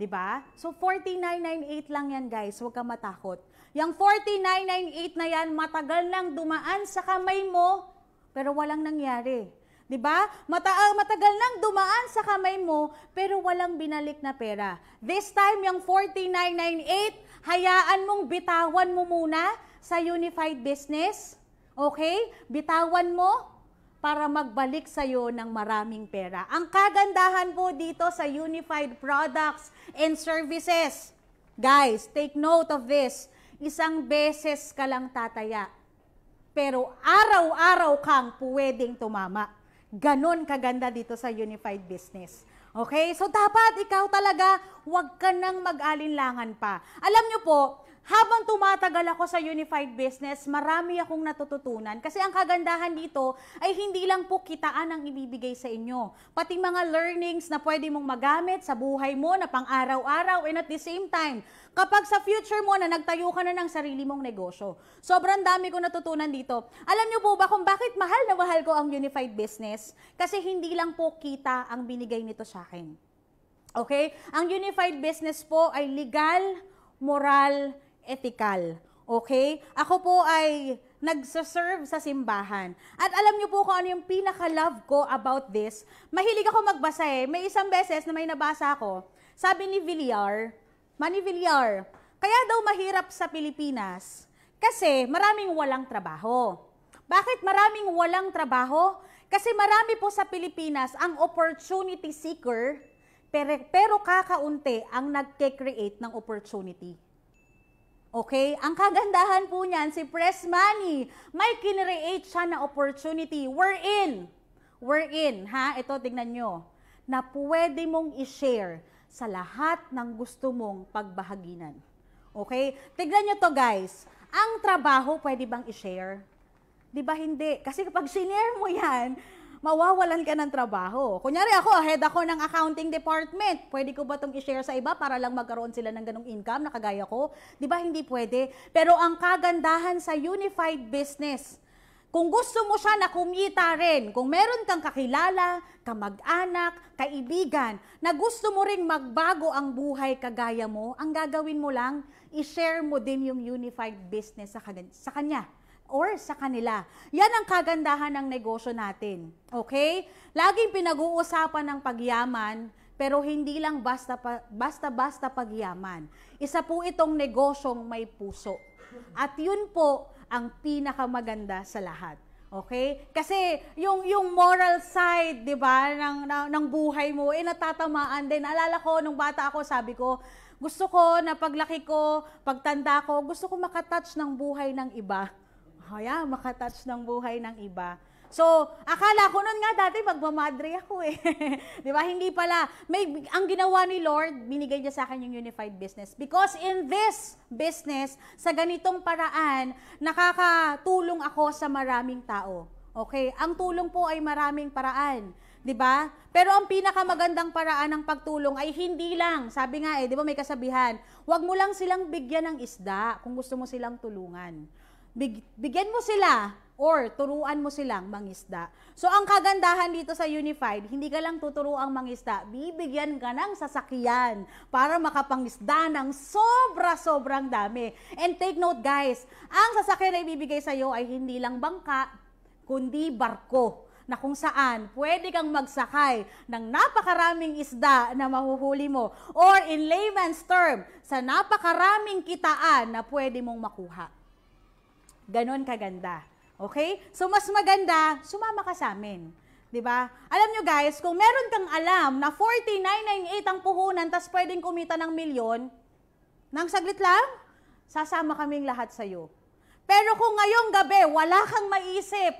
'Di ba? So 49.98 lang 'yan, guys. Huwag kang matakot. Yung 49.98 na 'yan, matagal lang dumaan sa kamay mo, pero walang nangyari. 'di ba? Mata ah, matagal nang dumaan sa kamay mo pero walang binalik na pera. This time yung 49.98, hayaan mong bitawan mo muna sa Unified Business. Okay? Bitawan mo para magbalik sa iyo ng maraming pera. Ang kagandahan po dito sa Unified Products and Services. Guys, take note of this. Isang beses ka lang tataya. Pero araw-araw kang pwedeng tumama. Ganon kaganda dito sa Unified Business. Okay? So dapat ikaw talaga, huwag ka nang mag-alinlangan pa. Alam nyo po, habang tumatagal ako sa unified business, marami akong natututunan. Kasi ang kagandahan dito ay hindi lang po kitaan ang ibibigay sa inyo. Pati mga learnings na pwede mong magamit sa buhay mo na pang-araw-araw and at the same time, kapag sa future mo na nagtayo ka na ng sarili mong negosyo. Sobrang dami ko natutunan dito. Alam niyo po ba kung bakit mahal na mahal ko ang unified business? Kasi hindi lang po kita ang binigay nito sa akin. Okay? Ang unified business po ay legal, moral, ethical. Okay? Ako po ay nagsaserve sa simbahan. At alam niyo po kung ano yung pinaka-love ko about this. Mahilig ako magbasa eh. May isang beses na may nabasa ako, sabi ni Villar, Manny Villar, kaya daw mahirap sa Pilipinas kasi maraming walang trabaho. Bakit maraming walang trabaho? Kasi marami po sa Pilipinas ang opportunity seeker, pero, pero kakaunti ang nagke-create ng opportunity. Okay? Ang kagandahan po niyan, si Press Money, may kinreate siya na opportunity. We're in. We're in. Ha? Ito, tingnan nyo. Na pwede mong i-share sa lahat ng gusto mong pagbahaginan. Okay? Tignan nyo to guys. Ang trabaho pwede bang i-share? Di ba hindi? Kasi kapag sinare mo yan, mawawalan ka ng trabaho. Kunyari ako, head ako ng accounting department. Pwede ko ba itong i-share sa iba para lang magkaroon sila ng ganong income na kagaya ko? Di ba hindi pwede? Pero ang kagandahan sa unified business, kung gusto mo siya na kumita rin, kung meron kang kakilala, kamag-anak, kaibigan, na gusto mo rin magbago ang buhay kagaya mo, ang gagawin mo lang, i-share mo din yung unified business sa kanya. Sa kanya or sa kanila. Yan ang kagandahan ng negosyo natin. Okay? Laging pinag-uusapan ng pagyaman, pero hindi lang basta basta basta pagyaman. Isa po itong negosyong may puso. At yun po ang pinakamaganda sa lahat. Okay? Kasi yung yung moral side, 'di ba, ng, ng ng buhay mo eh natatamaan din. Alala ko nung bata ako, sabi ko, gusto ko na paglaki ko, pagtanda ko, gusto ko makatouch ng buhay ng iba. Haya, makatouch ng buhay ng iba. So, akala ko noon nga dati magmamadre ako eh. [laughs] 'Di ba? Hindi pala. May ang ginawa ni Lord, binigay niya sa akin yung unified business because in this business, sa ganitong paraan, nakakatulong ako sa maraming tao. Okay? Ang tulong po ay maraming paraan. 'di ba? Pero ang pinakamagandang paraan ng pagtulong ay hindi lang, sabi nga eh, 'di ba may kasabihan, huwag mo lang silang bigyan ng isda kung gusto mo silang tulungan big, bigyan mo sila or turuan mo silang mangisda. So ang kagandahan dito sa Unified, hindi ka lang tuturuang mangisda, bibigyan ka ng sasakyan para makapangisda ng sobra-sobrang dami. And take note guys, ang sasakyan na ibibigay sa iyo ay hindi lang bangka, kundi barko na kung saan pwede kang magsakay ng napakaraming isda na mahuhuli mo or in layman's term, sa napakaraming kitaan na pwede mong makuha. Ganon kaganda. Okay? So, mas maganda, sumama ka sa amin. Di ba? Alam nyo guys, kung meron kang alam na 4998 ang puhunan, tapos pwedeng kumita ng milyon, nang saglit lang, sasama kaming lahat sa iyo. Pero kung ngayong gabi, wala kang maisip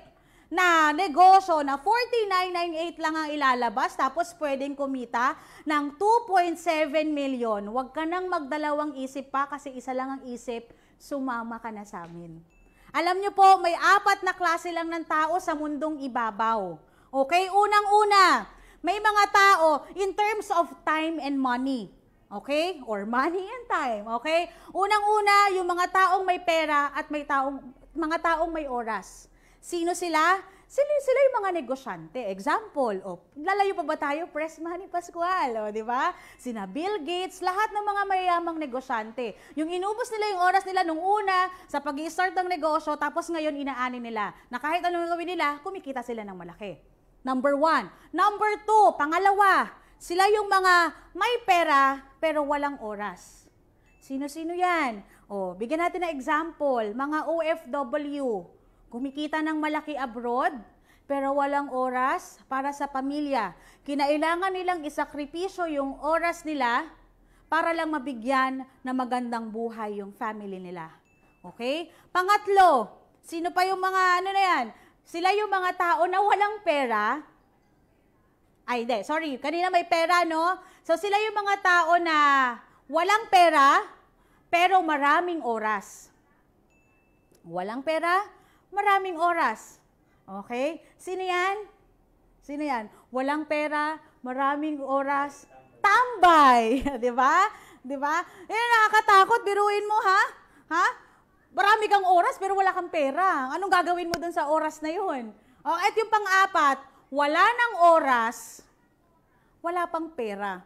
na negosyo na 4998 lang ang ilalabas, tapos pwedeng kumita ng 2.7 million, huwag ka nang magdalawang isip pa kasi isa lang ang isip, sumama ka na sa amin. Alam nyo po, may apat na klase lang ng tao sa mundong ibabaw. Okay, unang-una, may mga tao in terms of time and money. Okay? Or money and time. Okay? Unang-una, yung mga taong may pera at may taong, mga taong may oras. Sino sila? sila, sila yung mga negosyante. Example, o, oh, lalayo pa ba tayo, Press Manny Pascual, oh, di ba? Sina Bill Gates, lahat ng mga mayayamang negosyante. Yung inubos nila yung oras nila nung una sa pag start ng negosyo, tapos ngayon inaani nila na kahit anong gawin nila, kumikita sila ng malaki. Number one. Number two, pangalawa, sila yung mga may pera pero walang oras. Sino-sino yan? O, bigyan natin ng example, mga OFW Kumikita ng malaki abroad, pero walang oras para sa pamilya. Kinailangan nilang isakripisyo yung oras nila para lang mabigyan na magandang buhay yung family nila. Okay? Pangatlo, sino pa yung mga ano na yan? Sila yung mga tao na walang pera. Ay, hindi. Sorry. Kanina may pera, no? So, sila yung mga tao na walang pera, pero maraming oras. Walang pera, maraming oras. Okay? Sino yan? Sino yan? Walang pera, maraming oras, tambay. [laughs] Di ba? Di ba? Eh, nakakatakot. Biruin mo, ha? Ha? Marami kang oras, pero wala kang pera. Anong gagawin mo dun sa oras na yun? Oh, at yung pang-apat, wala ng oras, wala pang pera.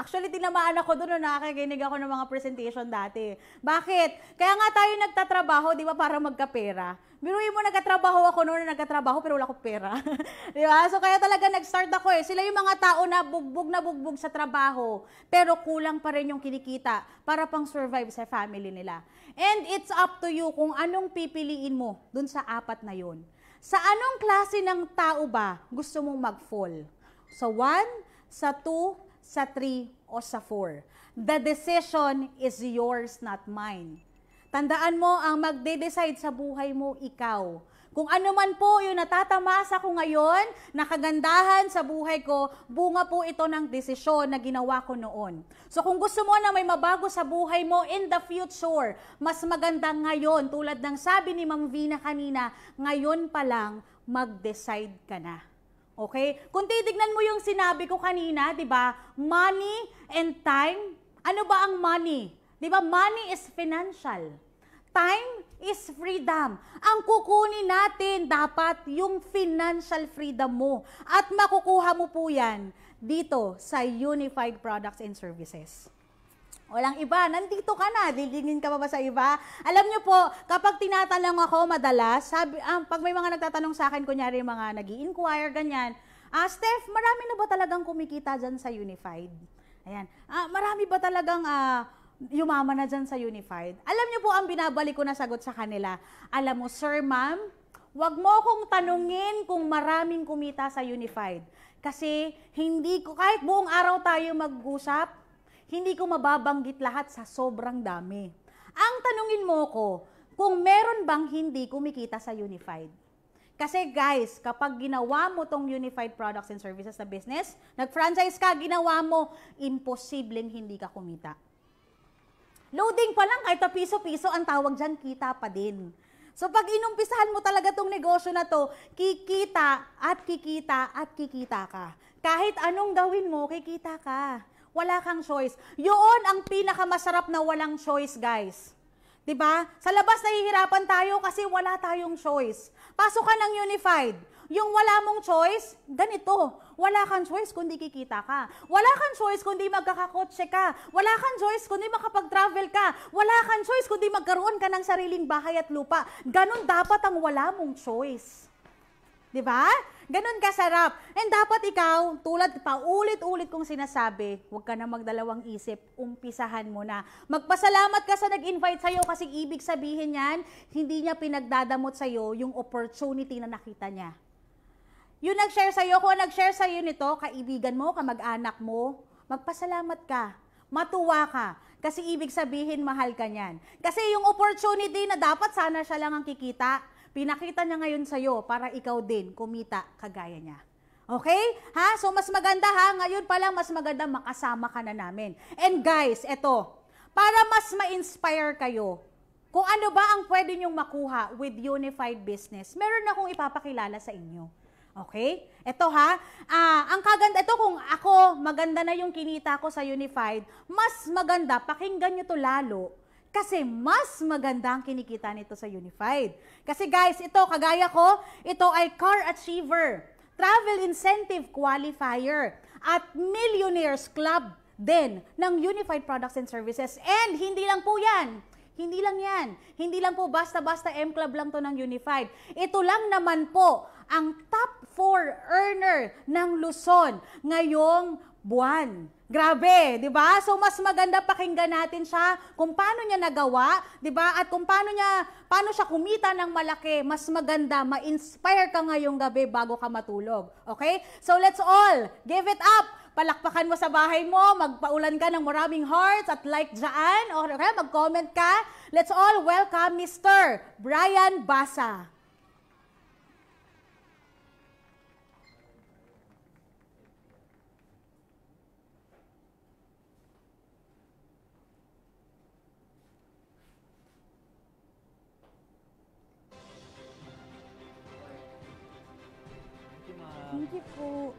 Actually, tinamaan ako doon nung nakakikinig ako ng mga presentation dati. Bakit? Kaya nga tayo nagtatrabaho, di ba, para magkapera. Biruin mo, nagkatrabaho ako noon na nagkatrabaho pero wala akong pera. [laughs] di ba? So kaya talaga nag-start ako eh. Sila yung mga tao na bugbog na bugbog sa trabaho pero kulang pa rin yung kinikita para pang survive sa family nila. And it's up to you kung anong pipiliin mo dun sa apat na yon. Sa anong klase ng tao ba gusto mong mag-fall? Sa 1, sa 2, sa 3, o sa 4? The decision is yours, not mine. Tandaan mo, ang magde-decide sa buhay mo, ikaw. Kung ano man po yung natatamasa ko ngayon, nakagandahan sa buhay ko, bunga po ito ng desisyon na ginawa ko noon. So kung gusto mo na may mabago sa buhay mo in the future, mas maganda ngayon, tulad ng sabi ni Ma'am Vina kanina, ngayon pa lang, mag-decide ka na. Okay? Kung titignan mo yung sinabi ko kanina, di ba? Money and time. Ano ba ang money? Di ba? Money is financial. Time is freedom. Ang kukunin natin dapat yung financial freedom mo. At makukuha mo po yan dito sa Unified Products and Services. Walang iba, nandito ka na, lilingin ka pa ba sa iba? Alam niyo po, kapag tinatanong ako madalas, sabi, ah, pag may mga nagtatanong sa akin, kunyari mga nag inquire ganyan, ah, Steph, marami na ba talagang kumikita dyan sa Unified? Ayan. Ah, marami ba talagang ah, yumama na dyan sa Unified. Alam niyo po ang binabalik ko na sagot sa kanila. Alam mo, sir, ma'am, wag mo kong tanungin kung maraming kumita sa Unified. Kasi hindi ko, kahit buong araw tayo mag-usap, hindi ko mababanggit lahat sa sobrang dami. Ang tanungin mo ko, kung meron bang hindi kumikita sa Unified. Kasi guys, kapag ginawa mo tong unified products and services na business, nag-franchise ka, ginawa mo, imposibleng hindi ka kumita. Loading pa lang, kahit piso-piso, ang tawag dyan, kita pa din. So pag inumpisahan mo talaga tong negosyo na to, kikita at kikita at kikita ka. Kahit anong gawin mo, kikita ka. Wala kang choice. Yun ang pinakamasarap na walang choice, guys. 'Di ba? Sa labas nahihirapan tayo kasi wala tayong choice. Pasok ka ng unified. Yung wala mong choice, ganito. Wala kang choice kundi kikita ka. Wala kang choice kundi magkakakotse ka. Wala kang choice kundi makapag-travel ka. Wala kang choice kundi magkaroon ka ng sariling bahay at lupa. Ganon dapat ang wala mong choice. Di ba? Ganon kasarap. And dapat ikaw, tulad pa, ulit-ulit kong sinasabi, huwag ka na magdalawang isip, umpisahan mo na. Magpasalamat ka sa nag-invite sa'yo kasi ibig sabihin yan, hindi niya pinagdadamot sa'yo yung opportunity na nakita niya. Yung nag-share sa'yo, kung nag-share sa'yo nito, kaibigan mo, kamag-anak mo, magpasalamat ka. Matuwa ka. Kasi ibig sabihin, mahal ka niyan. Kasi yung opportunity na dapat sana siya lang ang kikita, pinakita niya ngayon sa'yo para ikaw din kumita kagaya niya. Okay? Ha? So, mas maganda ha. Ngayon pa lang, mas maganda makasama ka na namin. And guys, eto, para mas ma-inspire kayo, kung ano ba ang pwede niyong makuha with Unified Business, meron akong ipapakilala sa inyo. Okay? Ito ha, ah, ang kaganda, ito kung ako, maganda na yung kinita ko sa Unified, mas maganda, pakinggan nyo to lalo, kasi mas maganda ang kinikita nito sa Unified. Kasi guys, ito, kagaya ko, ito ay Car Achiever, Travel Incentive Qualifier, at Millionaires Club din ng Unified Products and Services. And hindi lang po yan, hindi lang yan. Hindi lang po basta-basta M-Club lang to ng Unified. Ito lang naman po ang top 4 earner ng Luzon ngayong buwan. Grabe, 'di ba? So mas maganda pakinggan natin siya kung paano niya nagawa, 'di ba? At kung paano niya paano siya kumita ng malaki. Mas maganda ma-inspire ka ngayong gabi bago ka matulog. Okay? So let's all give it up. Palakpakan mo sa bahay mo, magpaulan ka ng maraming hearts at like diyan or okay, mag-comment ka. Let's all welcome Mr. Brian Basa. beautiful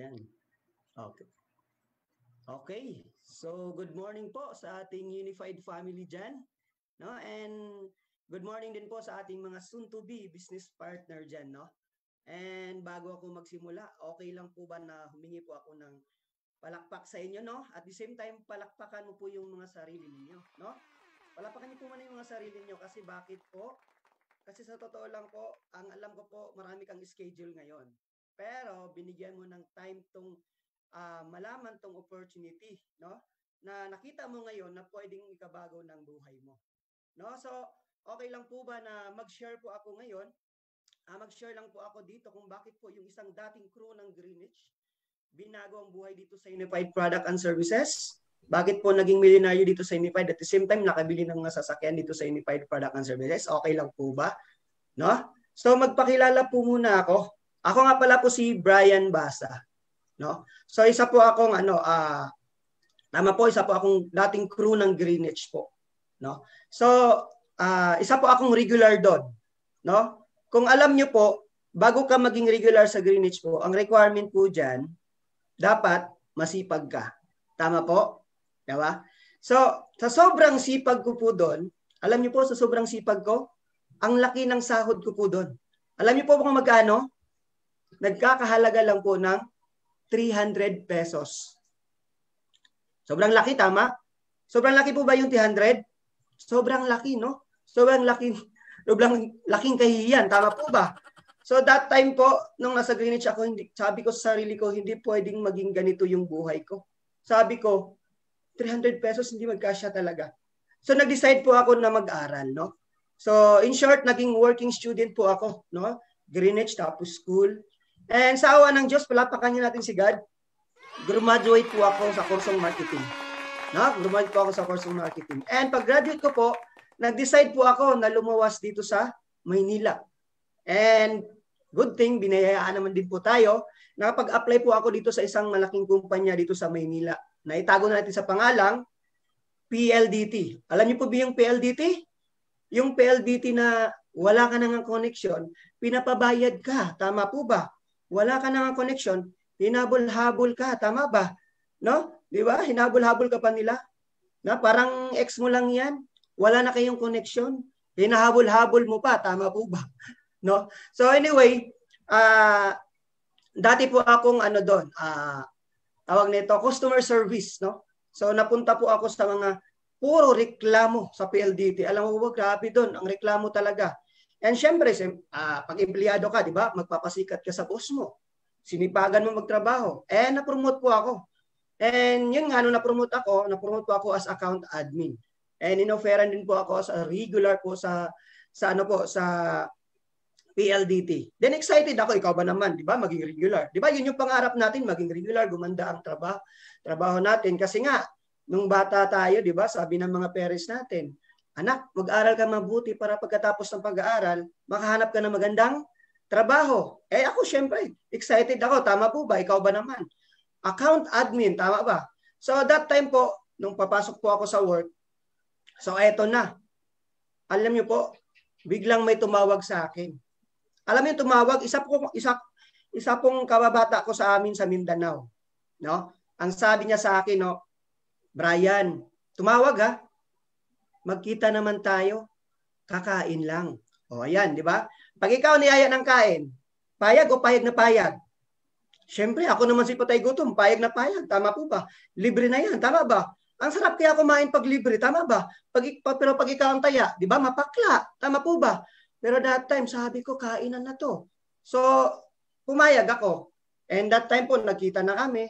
Ayan. Okay. Okay. So, good morning po sa ating unified family dyan. No? And good morning din po sa ating mga soon-to-be business partner dyan. No? And bago ako magsimula, okay lang po ba na humingi po ako ng palakpak sa inyo, no? At the same time, palakpakan mo po yung mga sarili ninyo, no? Palakpakan niyo po muna yung mga sarili niyo kasi bakit po? Kasi sa totoo lang po, ang alam ko po, marami kang schedule ngayon. Pero binigyan mo ng time tong uh, malaman tong opportunity, no? Na nakita mo ngayon na pwedeng ikabago ng buhay mo. No? So, okay lang po ba na mag-share po ako ngayon? Uh, mag-share lang po ako dito kung bakit po yung isang dating crew ng Greenwich binago ang buhay dito sa Unified Product and Services. Bakit po naging millionaire dito sa Unified? At the same time, nakabili ng mga sasakyan dito sa Unified Product and Services. Okay lang po ba? No? So, magpakilala po muna ako. Ako nga pala po si Brian Basa, no? So isa po akong ano uh, tama po isa po akong dating crew ng Greenwich po, no? So uh, isa po akong regular doon, no? Kung alam niyo po, bago ka maging regular sa Greenwich po, ang requirement po diyan dapat masipag ka. Tama po? Diba? So, sa sobrang sipag ko po doon, alam niyo po sa sobrang sipag ko, ang laki ng sahod ko po doon. Alam niyo po kung magkano? nagkakahalaga lang po ng 300 pesos. Sobrang laki, tama? Sobrang laki po ba yung 300? Sobrang laki, no? Sobrang laki, sobrang laking kahihiyan, tama po ba? So that time po, nung nasa Greenwich ako, hindi, sabi ko sa sarili ko, hindi pwedeng maging ganito yung buhay ko. Sabi ko, 300 pesos, hindi magkasya talaga. So nag-decide po ako na mag-aral, no? So in short, naging working student po ako, no? Greenwich tapos school. And sa awa ng Diyos, palapakan niyo natin si God. Graduate po ako sa kursong marketing. No? Graduate po ako sa kursong marketing. And pag-graduate ko po, nag-decide po ako na lumawas dito sa Maynila. And good thing, binayayaan naman din po tayo. Nakapag-apply po ako dito sa isang malaking kumpanya dito sa Maynila. Naitago na natin sa pangalang PLDT. Alam niyo po ba yung PLDT? Yung PLDT na wala ka nang connection, pinapabayad ka. Tama po ba? wala ka nang connection, hinabol-habol ka, tama ba? No? 'Di ba? Hinabol-habol ka pa nila. Na parang ex mo lang 'yan. Wala na kayong connection. Hinahabol-habol mo pa, tama po ba? [laughs] No? So anyway, uh, dati po akong ano doon, uh, tawag nito customer service, no? So napunta po ako sa mga puro reklamo sa PLDT. Alam mo ba, grabe doon, ang reklamo talaga. And syempre, uh, ah, pag empleyado ka, di ba, magpapasikat ka sa boss mo. Sinipagan mo magtrabaho. Eh, na-promote po ako. And yun nga, nung na-promote ako, na-promote po ako as account admin. And inoferan din po ako as a regular po sa sa ano po sa PLDT. Then excited ako, ikaw ba naman, 'di ba? Maging regular. 'Di ba? Yun yung pangarap natin, maging regular, gumanda ang trabaho trabaho natin kasi nga nung bata tayo, 'di ba? Sabi ng mga parents natin, Anak, mag-aral ka mabuti para pagkatapos ng pag-aaral, makahanap ka ng magandang trabaho. Eh ako syempre, excited ako. Tama po ba? Ikaw ba naman? Account admin, tama ba? So that time po, nung papasok po ako sa work, so eto na. Alam niyo po, biglang may tumawag sa akin. Alam niyo tumawag, isa po isa isa pong kababata ko sa amin sa Mindanao, no? Ang sabi niya sa akin, no, Brian, tumawag ha. Magkita naman tayo. Kakain lang. O, ayan, di ba? Pag ikaw niyaya ng kain, payag o payag na payag? Siyempre, ako naman si Patay Gutom, payag na payag. Tama po ba? Libre na yan. Tama ba? Ang sarap kaya kumain pag libre. Tama ba? Pag, pero pag ikaw ang taya, di ba? Mapakla. Tama po ba? Pero that time, sabi ko, kainan na to. So, pumayag ako. And that time po, nakita na kami.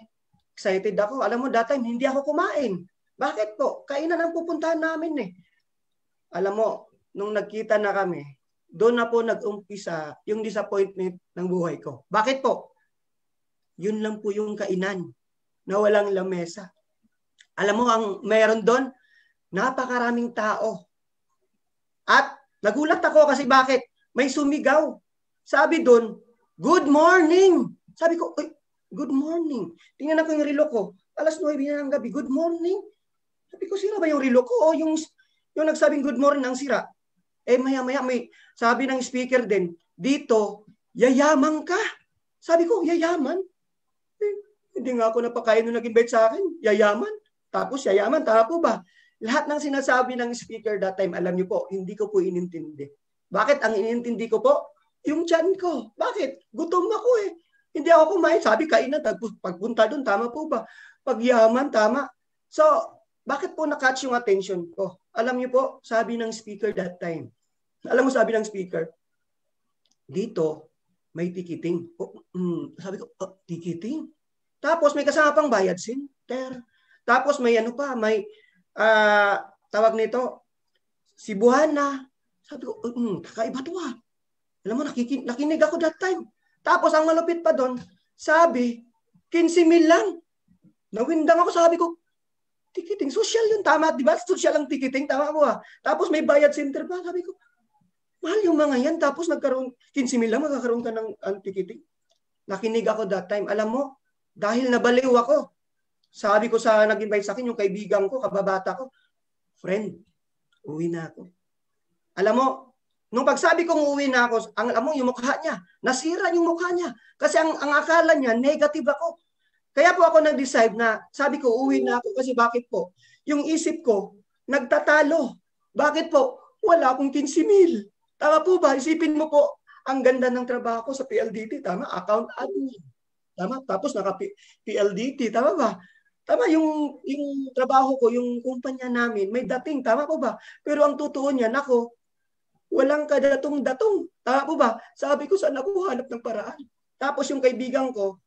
Excited ako. Alam mo, that time, hindi ako kumain. Bakit po? Kainan ang pupuntahan namin eh. Alam mo, nung nagkita na kami, doon na po nag-umpisa yung disappointment ng buhay ko. Bakit po? Yun lang po yung kainan na walang lamesa. Alam mo ang meron doon? Napakaraming tao. At nagulat ako kasi bakit? May sumigaw. Sabi doon, good morning. Sabi ko, good morning. Tingnan ako yung relo ko. Alas 9 na ng gabi. Good morning. Sabi ko, sira ba yung relo ko? O oh, yung, yung nagsabing good morning ang sira? Eh maya-maya may sabi ng speaker din, dito, yayaman ka. Sabi ko, yayaman? Eh, hindi nga ako napakain nung nag-invite sa akin. Yayaman? Tapos yayaman, tapo ba? Lahat ng sinasabi ng speaker that time, alam niyo po, hindi ko po inintindi. Bakit ang inintindi ko po? Yung tiyan ko. Bakit? Gutom ako eh. Hindi ako kumain. Sabi, kain na. Pagpunta doon, tama po ba? Pagyaman, tama. So, bakit po na-catch yung attention ko? Alam niyo po, sabi ng speaker that time. Alam mo sabi ng speaker, dito may tikiting. Oh, mm, sabi ko, oh, tikiting? Tapos may kasama pang bayad center. Tapos may ano pa, may uh, tawag nito, si Buhana. Sabi ko, mm, mm, kakaiba to ah. Alam mo, nakikin- nakinig ako that time. Tapos ang malupit pa doon, sabi, 15 mil lang. Nawindang ako, sabi ko, ticketing. Social yun, tama, di ba? Social ang ticketing, tama mo ha. Ah. Tapos may bayad center pa. Sabi ko, mahal yung mga yan. Tapos nagkaroon, 15 mil lang, magkakaroon ka ng ang ticketing. Nakinig ako that time. Alam mo, dahil nabaliw ako, sabi ko sa nag-invite sa akin, yung kaibigan ko, kababata ko, friend, uwi na ako. Alam mo, nung pagsabi kong uwi na ako, ang, alam mo, yung mukha niya, nasira yung mukha niya. Kasi ang, ang akala niya, negative ako. Kaya po ako nag-decide na, sabi ko, uuwi na ako kasi bakit po? Yung isip ko, nagtatalo. Bakit po? Wala akong 15 mil. Tama po ba? Isipin mo po, ang ganda ng trabaho ko sa PLDT, tama? Account admin. Tama? Tapos naka PLDT, tama ba? Tama, yung, yung trabaho ko, yung kumpanya namin, may dating, tama po ba? Pero ang totoo niyan, nako, walang kadatong-datong. Tama po ba? Sabi ko, saan ako hanap ng paraan? Tapos yung kaibigan ko,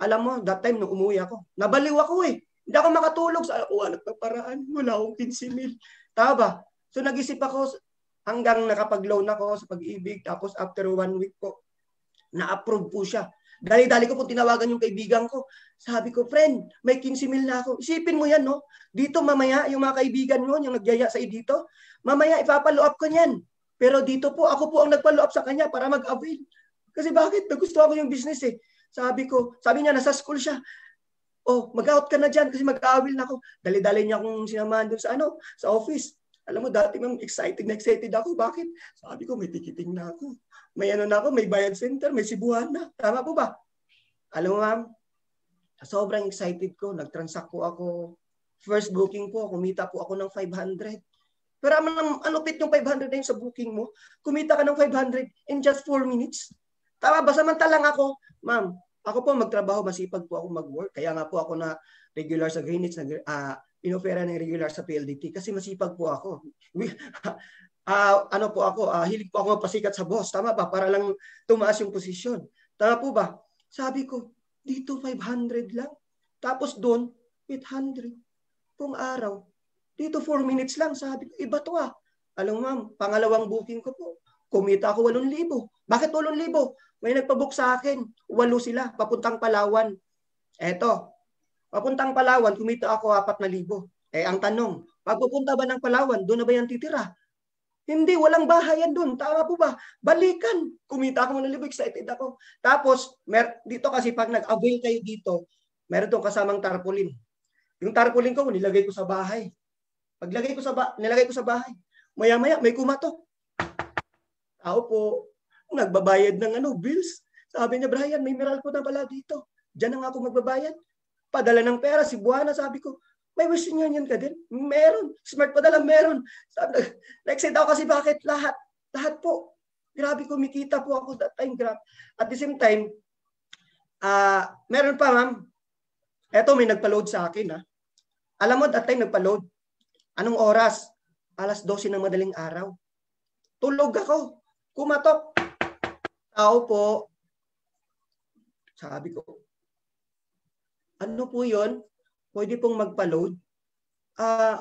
alam mo, that time nung umuwi ako, nabaliw ako eh. Hindi ako makatulog. Sa, oh, anak ng paraan. Wala akong 15 mil. Taba. So nag-isip ako hanggang nakapag-loan ako sa pag-ibig. Tapos after one week po, na-approve po siya. Dali-dali ko po tinawagan yung kaibigan ko. Sabi ko, friend, may 15 mil na ako. Isipin mo yan, no? Dito mamaya, yung mga kaibigan mo, yung nagyaya sa dito, mamaya ipapalo ko niyan. Pero dito po, ako po ang nagpalo sa kanya para mag-avail. Kasi bakit? Nagustuhan ko yung business eh. Sabi ko, sabi niya, nasa school siya. Oh, mag-out ka na dyan kasi mag awil na ako. Dali-dali niya akong sinamahan doon sa ano, sa office. Alam mo, dati ma'am, excited na excited ako. Bakit? Sabi ko, may ticketing na ako. May ano na ako, may bayad center, may sibuhan na. Tama po ba? Alam mo ma'am, sobrang excited ko. Nag-transact po ako. First booking po, kumita po ako ng 500. Pero ano, ang lupit yung 500 na yun sa booking mo. Kumita ka ng 500 in just 4 minutes. Tama ba? Samantalang ako, ma'am, ako po magtrabaho, masipag po ako mag-work. Kaya nga po ako na regular sa Greenwich, nag, uh, ah, inofera ng regular sa PLDT kasi masipag po ako. uh, [laughs] ano po ako, uh, hilig po ako mapasikat sa boss. Tama ba? Para lang tumaas yung posisyon. Tama po ba? Sabi ko, dito 500 lang. Tapos doon, 800. Pong araw. Dito 4 minutes lang. Sabi ko, iba to ah. Alam mo ma'am, pangalawang booking ko po. Kumita ako 8,000. Bakit 8,000? May nagpabook sa akin. Walo sila, papuntang Palawan. Eto, papuntang Palawan, kumita ako 4,000. Eh, ang tanong, pagpupunta ba ng Palawan, doon na ba yan titira? Hindi, walang bahayan doon. Tama po ba? Balikan. Kumita ako ng libo. Excited ako. Tapos, mer dito kasi pag nag-avail kayo dito, meron tong kasamang tarpaulin. Yung tarpaulin ko, nilagay ko sa bahay. Paglagay ko sa ba nilagay ko sa bahay. Maya-maya, may kumato. Tao po nagbabayad ng ano, bills. Sabi niya, Brian, may ko na pala dito. Diyan na nga ako magbabayad. Padala ng pera, si Buwana, sabi ko, may Western Union ka din? Meron. Smart padala, meron. Sabi, na-excite ako kasi bakit lahat? Lahat po. Grabe kumikita po ako that time. Grabe. At the same time, uh, meron pa ma'am. Eto may nagpa-load sa akin. Ha? Ah. Alam mo, that time nagpa-load. Anong oras? Alas 12 ng madaling araw. Tulog ako. Kumatok tao po. Sabi ko, ano po yun? Pwede pong magpa-load? Uh,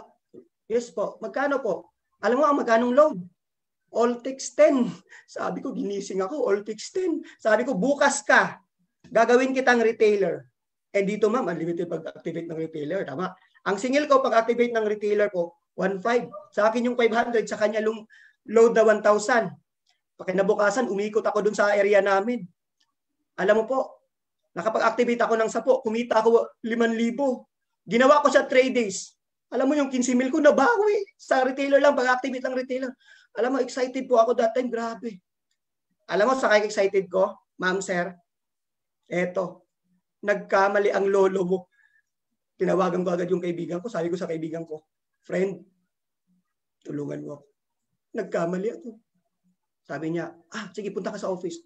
yes po. Magkano po? Alam mo ang magkanong load? All text 10. Sabi ko, ginising ako, All text 10. Sabi ko, bukas ka. Gagawin kitang retailer. And eh, dito ma'am, unlimited pag-activate ng retailer. Tama. Ang singil ko pag-activate ng retailer ko, 1.5. Sa akin yung 500, sa kanya yung load na 1,000. Pakinabukasan, umikot ako dun sa area namin. Alam mo po, nakapag-activate ako ng sapo, kumita ako 5,000. Ginawa ko sa 3 days. Alam mo yung 15,000 mil ko, nabawi. Sa retailer lang, pag-activate lang retailer. Alam mo, excited po ako that time. Grabe. Alam mo, sa kaya excited ko, ma'am, sir, eto, nagkamali ang lolo mo. Tinawagan ko agad yung kaibigan ko. Sabi ko sa kaibigan ko, friend, tulungan mo ako. Nagkamali ako. Sabi niya, ah, sige, punta ka sa office.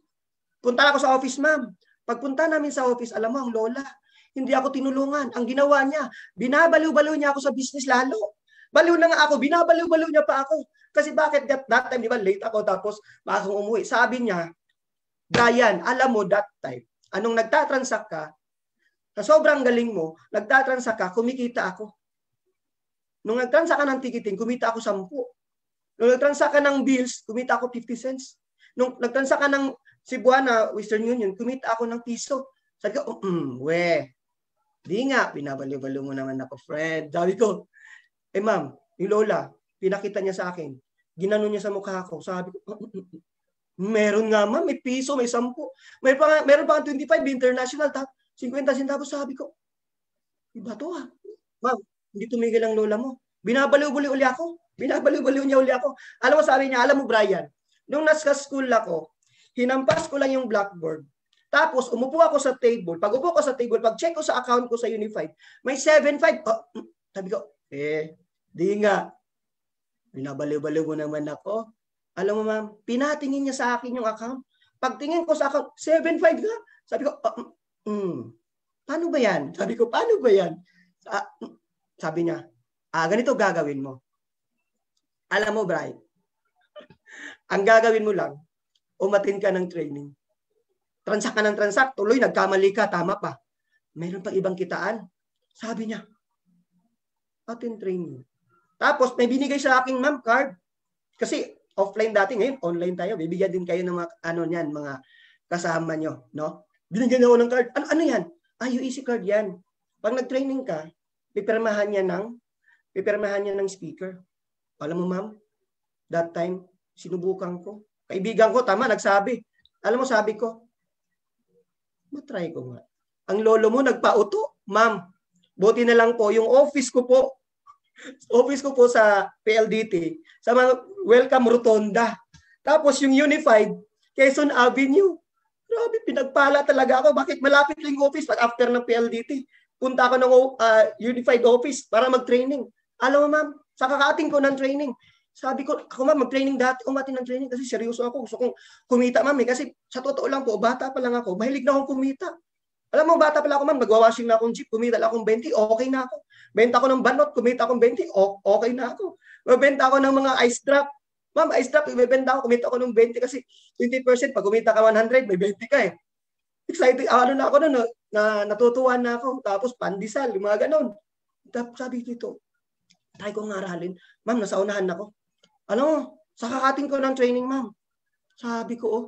Punta ako sa office, ma'am. Pagpunta namin sa office, alam mo, ang lola, hindi ako tinulungan. Ang ginawa niya, binabaliw-baliw niya ako sa business lalo. Baliw na nga ako, binabaliw-baliw niya pa ako. Kasi bakit that, that time, di ba, late ako, tapos bakit umuwi. Sabi niya, Brian, alam mo that time, anong nagtatransact ka, sa sobrang galing mo, nagtatransact ka, kumikita ako. Nung nagtransact ka ng tikiting, kumita ako sampu. Nung nagtransa ka ng bills, kumita ako 50 cents. Nung nagtransa ka ng Cebuana, Western Union, kumita ako ng piso. Sabi ko, mm, we. Di nga, pinabalo mo naman ako, Fred. Sabi ko, eh ma'am, yung lola, pinakita niya sa akin. Ginano niya sa mukha ko. Sabi ko, meron nga ma'am, may piso, may sampu. May pa, meron pa 25 international, tap, 50 centavos. Sabi ko, iba to ah. Ma'am, hindi tumigil ang lola mo. binabaliw uli ako. Binabaliw-baliw niya uli ako. Alam mo, sabi niya, alam mo Brian, nung nasa school ako, hinampas ko lang yung blackboard. Tapos umupo ako sa table. Pag upo ko sa table, pag check ko sa account ko sa Unified, may 7.5. Oh, sabi ko, eh, di nga. Binabaliw-baliw mo naman ako. Alam mo ma'am, pinatingin niya sa akin yung account. Pagtingin ko sa account, 7.5 ka? Sabi ko, oh, mm, paano ba yan? Sabi ko, paano ba yan? Sa, sabi niya, ah, ganito gagawin mo. Alam mo, Brian, ang gagawin mo lang, umatin ka ng training. Transact ka ng transact. tuloy, nagkamali ka, tama pa. Meron pang ibang kitaan. Sabi niya, atin training. Tapos, may binigay sa aking ma'am card. Kasi, offline dati, ngayon, online tayo. Bibigyan din kayo ng mga, ano niyan, mga kasama nyo, no? Binigyan ako ng card. Ano, ano yan? Ah, UEC card yan. Pag nag-training ka, pipirmahan niya ng, pipirmahan niya ng speaker. Alam mo ma'am, that time, sinubukan ko. Kaibigan ko, tama, nagsabi. Alam mo, sabi ko, matry ko nga. Ang lolo mo nagpauto, ma'am, buti na lang po, yung office ko po, [laughs] office ko po sa PLDT, sa mga welcome rotonda. Tapos yung unified, Quezon Avenue. Grabe, pinagpala talaga ako. Bakit malapit lang yung office pag after ng PLDT? Punta ako ng uh, unified office para mag-training. Alam mo ma'am, sa kakaating ko ng training. Sabi ko, ako ma'am, mag-training dati, umatin ng training kasi seryoso ako. Gusto kong kumita, ma'am. Eh. Kasi sa totoo lang po, bata pa lang ako. Mahilig na akong kumita. Alam mo, bata pa lang ako, ma'am, nagwawashing na akong jeep, kumita lang akong 20, okay na ako. Benta ko ng banot, kumita akong 20, okay na ako. Benta ako ng mga ice drop. ma'am, ice drop, ibebenta ako, kumita ako ng 20 kasi 20%, pag kumita ka 100, may 20 ka eh. Excited, ano na ako nun, na, na, natutuwa na ako. Tapos pandesal, mga ganun. Tapos sabi dito, Try ko ang aralin. Ma'am, nasa unahan ako. Ano? sa kakating ko ng training, ma'am. Sabi ko, oh.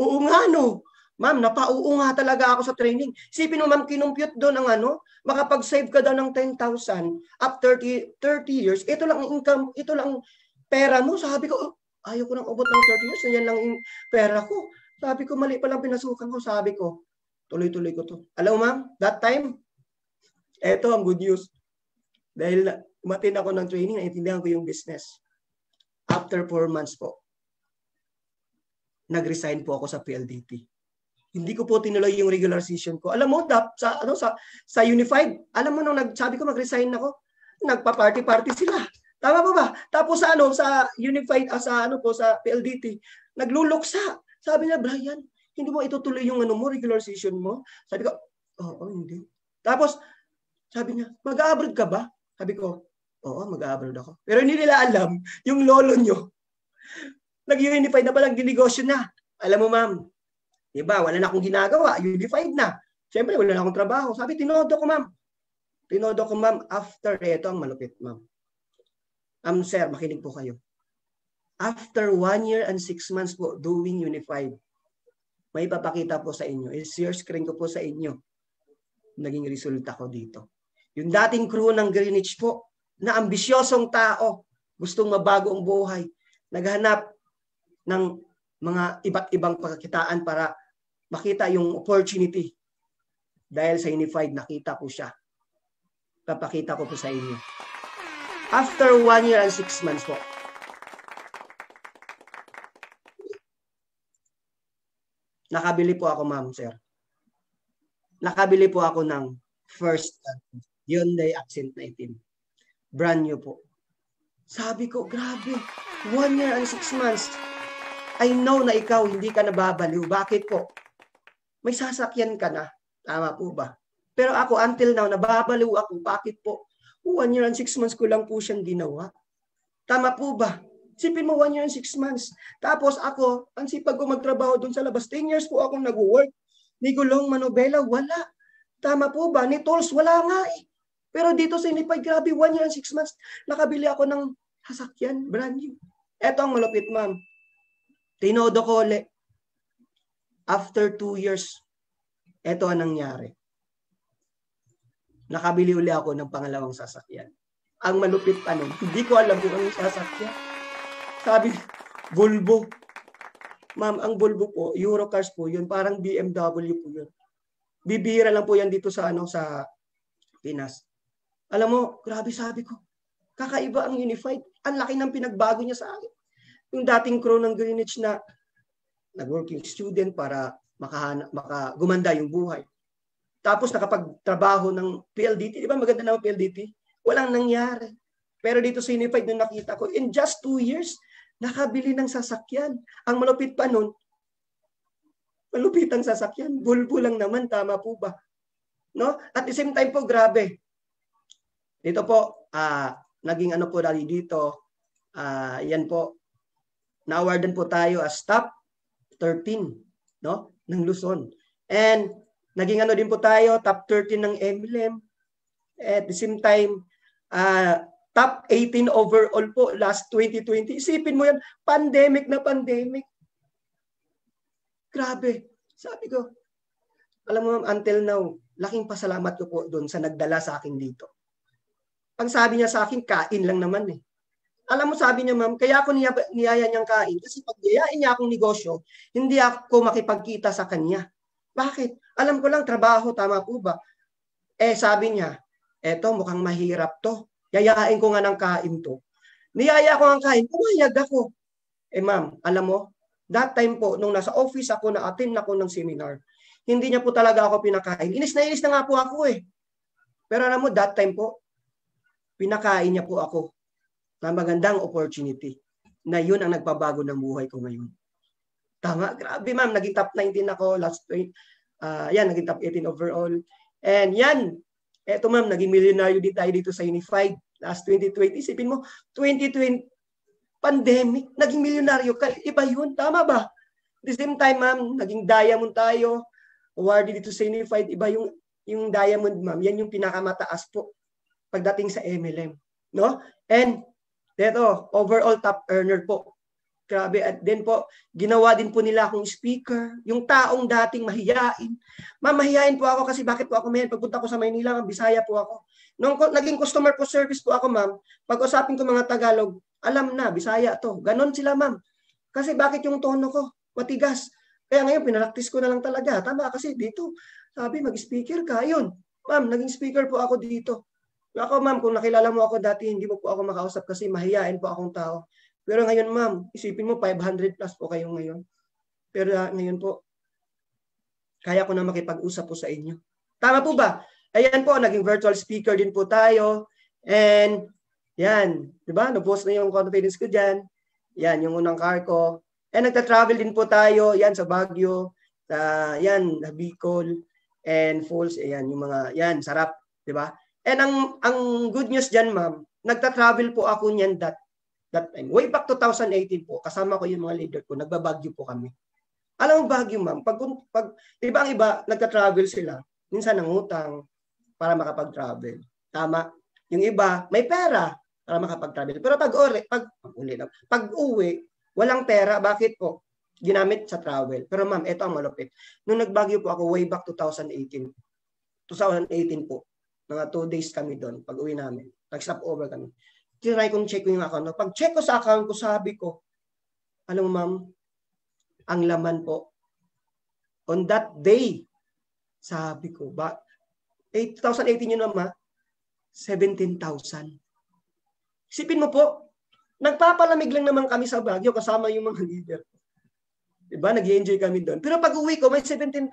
Oo nga, no. Ma'am, napauo nga talaga ako sa training. Sipin mo, ma'am, kinumpyot doon ang ano, makapag-save ka daw ng 10,000 up 30, 30 years. Ito lang income, ito lang pera mo. Sabi ko, oh, ayaw ko nang ubot ng 30 years, yan lang yung pera ko. Sabi ko, mali palang pinasukan ko. Sabi ko, tuloy-tuloy ko to. Alam mo, ma'am, that time, eto ang good news. Dahil umatin ako ng training, naintindihan ko yung business. After four months po, nag-resign po ako sa PLDT. Hindi ko po tinuloy yung regular session ko. Alam mo, dap, sa, ano, sa, sa Unified, alam mo nung nagsabi ko mag-resign ako, nagpa-party-party sila. Tama ba ba? Tapos sa ano, sa Unified, ah, sa ano po, sa PLDT, nagluluksa. Sabi niya, Brian, hindi mo itutuloy yung ano mo, regular session mo. Sabi ko, oo, oh, oh, hindi. Tapos, sabi niya, mag-abroad ka ba? Sabi ko, oo, mag-abroad ako. Pero hindi nila alam, yung lolo nyo, nag-unify na pala, palang negosyo na. Alam mo ma'am, diba, wala na akong ginagawa, unified na. Siyempre, wala na akong trabaho. Sabi, tinodo ko ma'am. Tinodo ko ma'am, after, ito ang malupit ma'am. Um, sir, makinig po kayo. After one year and six months po doing unified, may papakita po sa inyo. Is your screen ko po sa inyo. Naging resulta ko dito. Yung dating crew ng Greenwich po, na ambisyosong tao, gustong mabago ang buhay, naghanap ng mga iba't ibang pagkakitaan para makita yung opportunity. Dahil sa Unified, nakita ko siya. Papakita ko po sa inyo. After one year and six months po, nakabili po ako, ma'am, sir. Nakabili po ako ng first gun Hyundai Accent na itim. Brand new po. Sabi ko, grabe, one year and six months. I know na ikaw hindi ka nababaliw. Bakit po? May sasakyan ka na. Tama po ba? Pero ako, until now, nababaliw ako. Bakit po? One year and six months ko lang po siyang ginawa. Tama po ba? Sipin mo, one year and six months. Tapos ako, ang sipag ko magtrabaho doon sa labas. 10 years po akong nag-work. Ni Gulong Manobela, wala. Tama po ba? Ni Tolls, wala nga eh. Pero dito sa Inipay, grabe, one year and six months, nakabili ako ng sasakyan, brand new. Eto ang malupit, ma'am. Tinodo ko ulit. After two years, eto ang nangyari. Nakabili uli ako ng pangalawang sasakyan. Ang malupit pa nun, hindi ko alam kung anong sasakyan. Sabi, bulbo. Ma'am, ang bulbo po, Eurocars po yun, parang BMW po yun. Bibira lang po yan dito sa ano sa Pinas. Alam mo, grabe sabi ko, kakaiba ang unified. Ang laki ng pinagbago niya sa akin. Yung dating crew ng Greenwich na nag-working student para makahana, maka, gumanda yung buhay. Tapos nakapagtrabaho ng PLDT. Di ba maganda na PLDT? Walang nangyari. Pero dito sa Unified, nung nakita ko, in just two years, nakabili ng sasakyan. Ang malupit pa nun, malupit ang sasakyan. Bulbul lang naman, tama po ba? No? At the same time po, grabe. Dito po, uh, naging ano po dali dito, uh, yan po, na-awardan po tayo as top 13 no, ng Luzon. And naging ano din po tayo, top 13 ng MLM. At the same time, uh, top 18 overall po last 2020. Isipin mo yan, pandemic na pandemic. Grabe. Sabi ko, alam mo until now, laking pasalamat ko po doon sa nagdala sa akin dito. Ang sabi niya sa akin, kain lang naman eh. Alam mo, sabi niya, ma'am, kaya ako niya, niyaya niyang kain. Kasi pag niyayain niya akong negosyo, hindi ako makipagkita sa kanya. Bakit? Alam ko lang, trabaho, tama po ba? Eh, sabi niya, eto, mukhang mahirap to. Yayain ko nga ng kain to. Niyaya ko ng kain, pumayag ako. Eh, ma'am, alam mo, that time po, nung nasa office ako, na-attend ako ng seminar, hindi niya po talaga ako pinakain. Inis na inis na nga po ako eh. Pero alam mo, that time po, pinakain niya po ako na magandang opportunity na yun ang nagpabago ng buhay ko ngayon. Tama, grabe ma'am, naging top 19 ako last week. Uh, ah, yan, naging top 18 overall. And yan, eto ma'am, naging millionaire din tayo dito sa Unified last 2020. Isipin mo, 2020, pandemic, naging milyonaryo ka. Iba yun, tama ba? At the same time, ma'am, naging diamond tayo. Awarded dito sa Unified. Iba yung, yung diamond, ma'am. Yan yung pinakamataas po pagdating sa MLM. No? And dito, overall top earner po. Grabe. At din po, ginawa din po nila akong speaker. Yung taong dating mahiyain. Mamahiyain po ako kasi bakit po ako mahiyain? Pagpunta ko sa Maynila, ma'am, Bisaya po ako. Nung naging customer po service po ako, ma'am, pag usapin ko mga Tagalog, alam na, Bisaya to. Ganon sila, ma'am. Kasi bakit yung tono ko? Matigas. Kaya ngayon, pinalaktis ko na lang talaga. Tama kasi dito, sabi, mag-speaker ka. Ayun, ma'am, naging speaker po ako dito. Ako ma'am, kung nakilala mo ako dati, hindi mo po ako makausap kasi mahiyain po akong tao. Pero ngayon ma'am, isipin mo 500 plus po kayo ngayon. Pero uh, ngayon po, kaya ko na makipag-usap po sa inyo. Tama po ba? Ayan po, naging virtual speaker din po tayo. And yan, di ba? Nag-post na yung confidence ko dyan. Yan, yung unang car ko. And nagta-travel din po tayo, yan sa Baguio, sa yan, Bicol, and Falls, ayan, yung mga, yan, sarap, di ba? And ang, ang good news dyan, ma'am, nagta-travel po ako niyan that, that time. Way back 2018 po, kasama ko yung mga leader ko, nagbabagyo po kami. Alam mo, bagyo, ma'am, pag, pag iba ang iba, nagta-travel sila, minsan ng utang para makapag-travel. Tama. Yung iba, may pera para makapag-travel. Pero pag, ori, pag, pag, uli pag uwi, walang pera. Bakit po? Ginamit sa travel. Pero ma'am, ito ang malupit. Nung nagbagyo po ako way back 2018, 2018 po, mga 2 days kami doon pag uwi namin. Nag-stop over kami. Tinry kong check ko yung account. Pag check ko sa account ko, sabi ko, alam ma'am, ang laman po, on that day, sabi ko, ba, eh, 2018 yun ma'am ha, 17,000. Sipin mo po, nagpapalamig lang naman kami sa Baguio kasama yung mga [laughs] leader. Diba? Nag-enjoy kami doon. Pero pag uwi ko, may 17,000.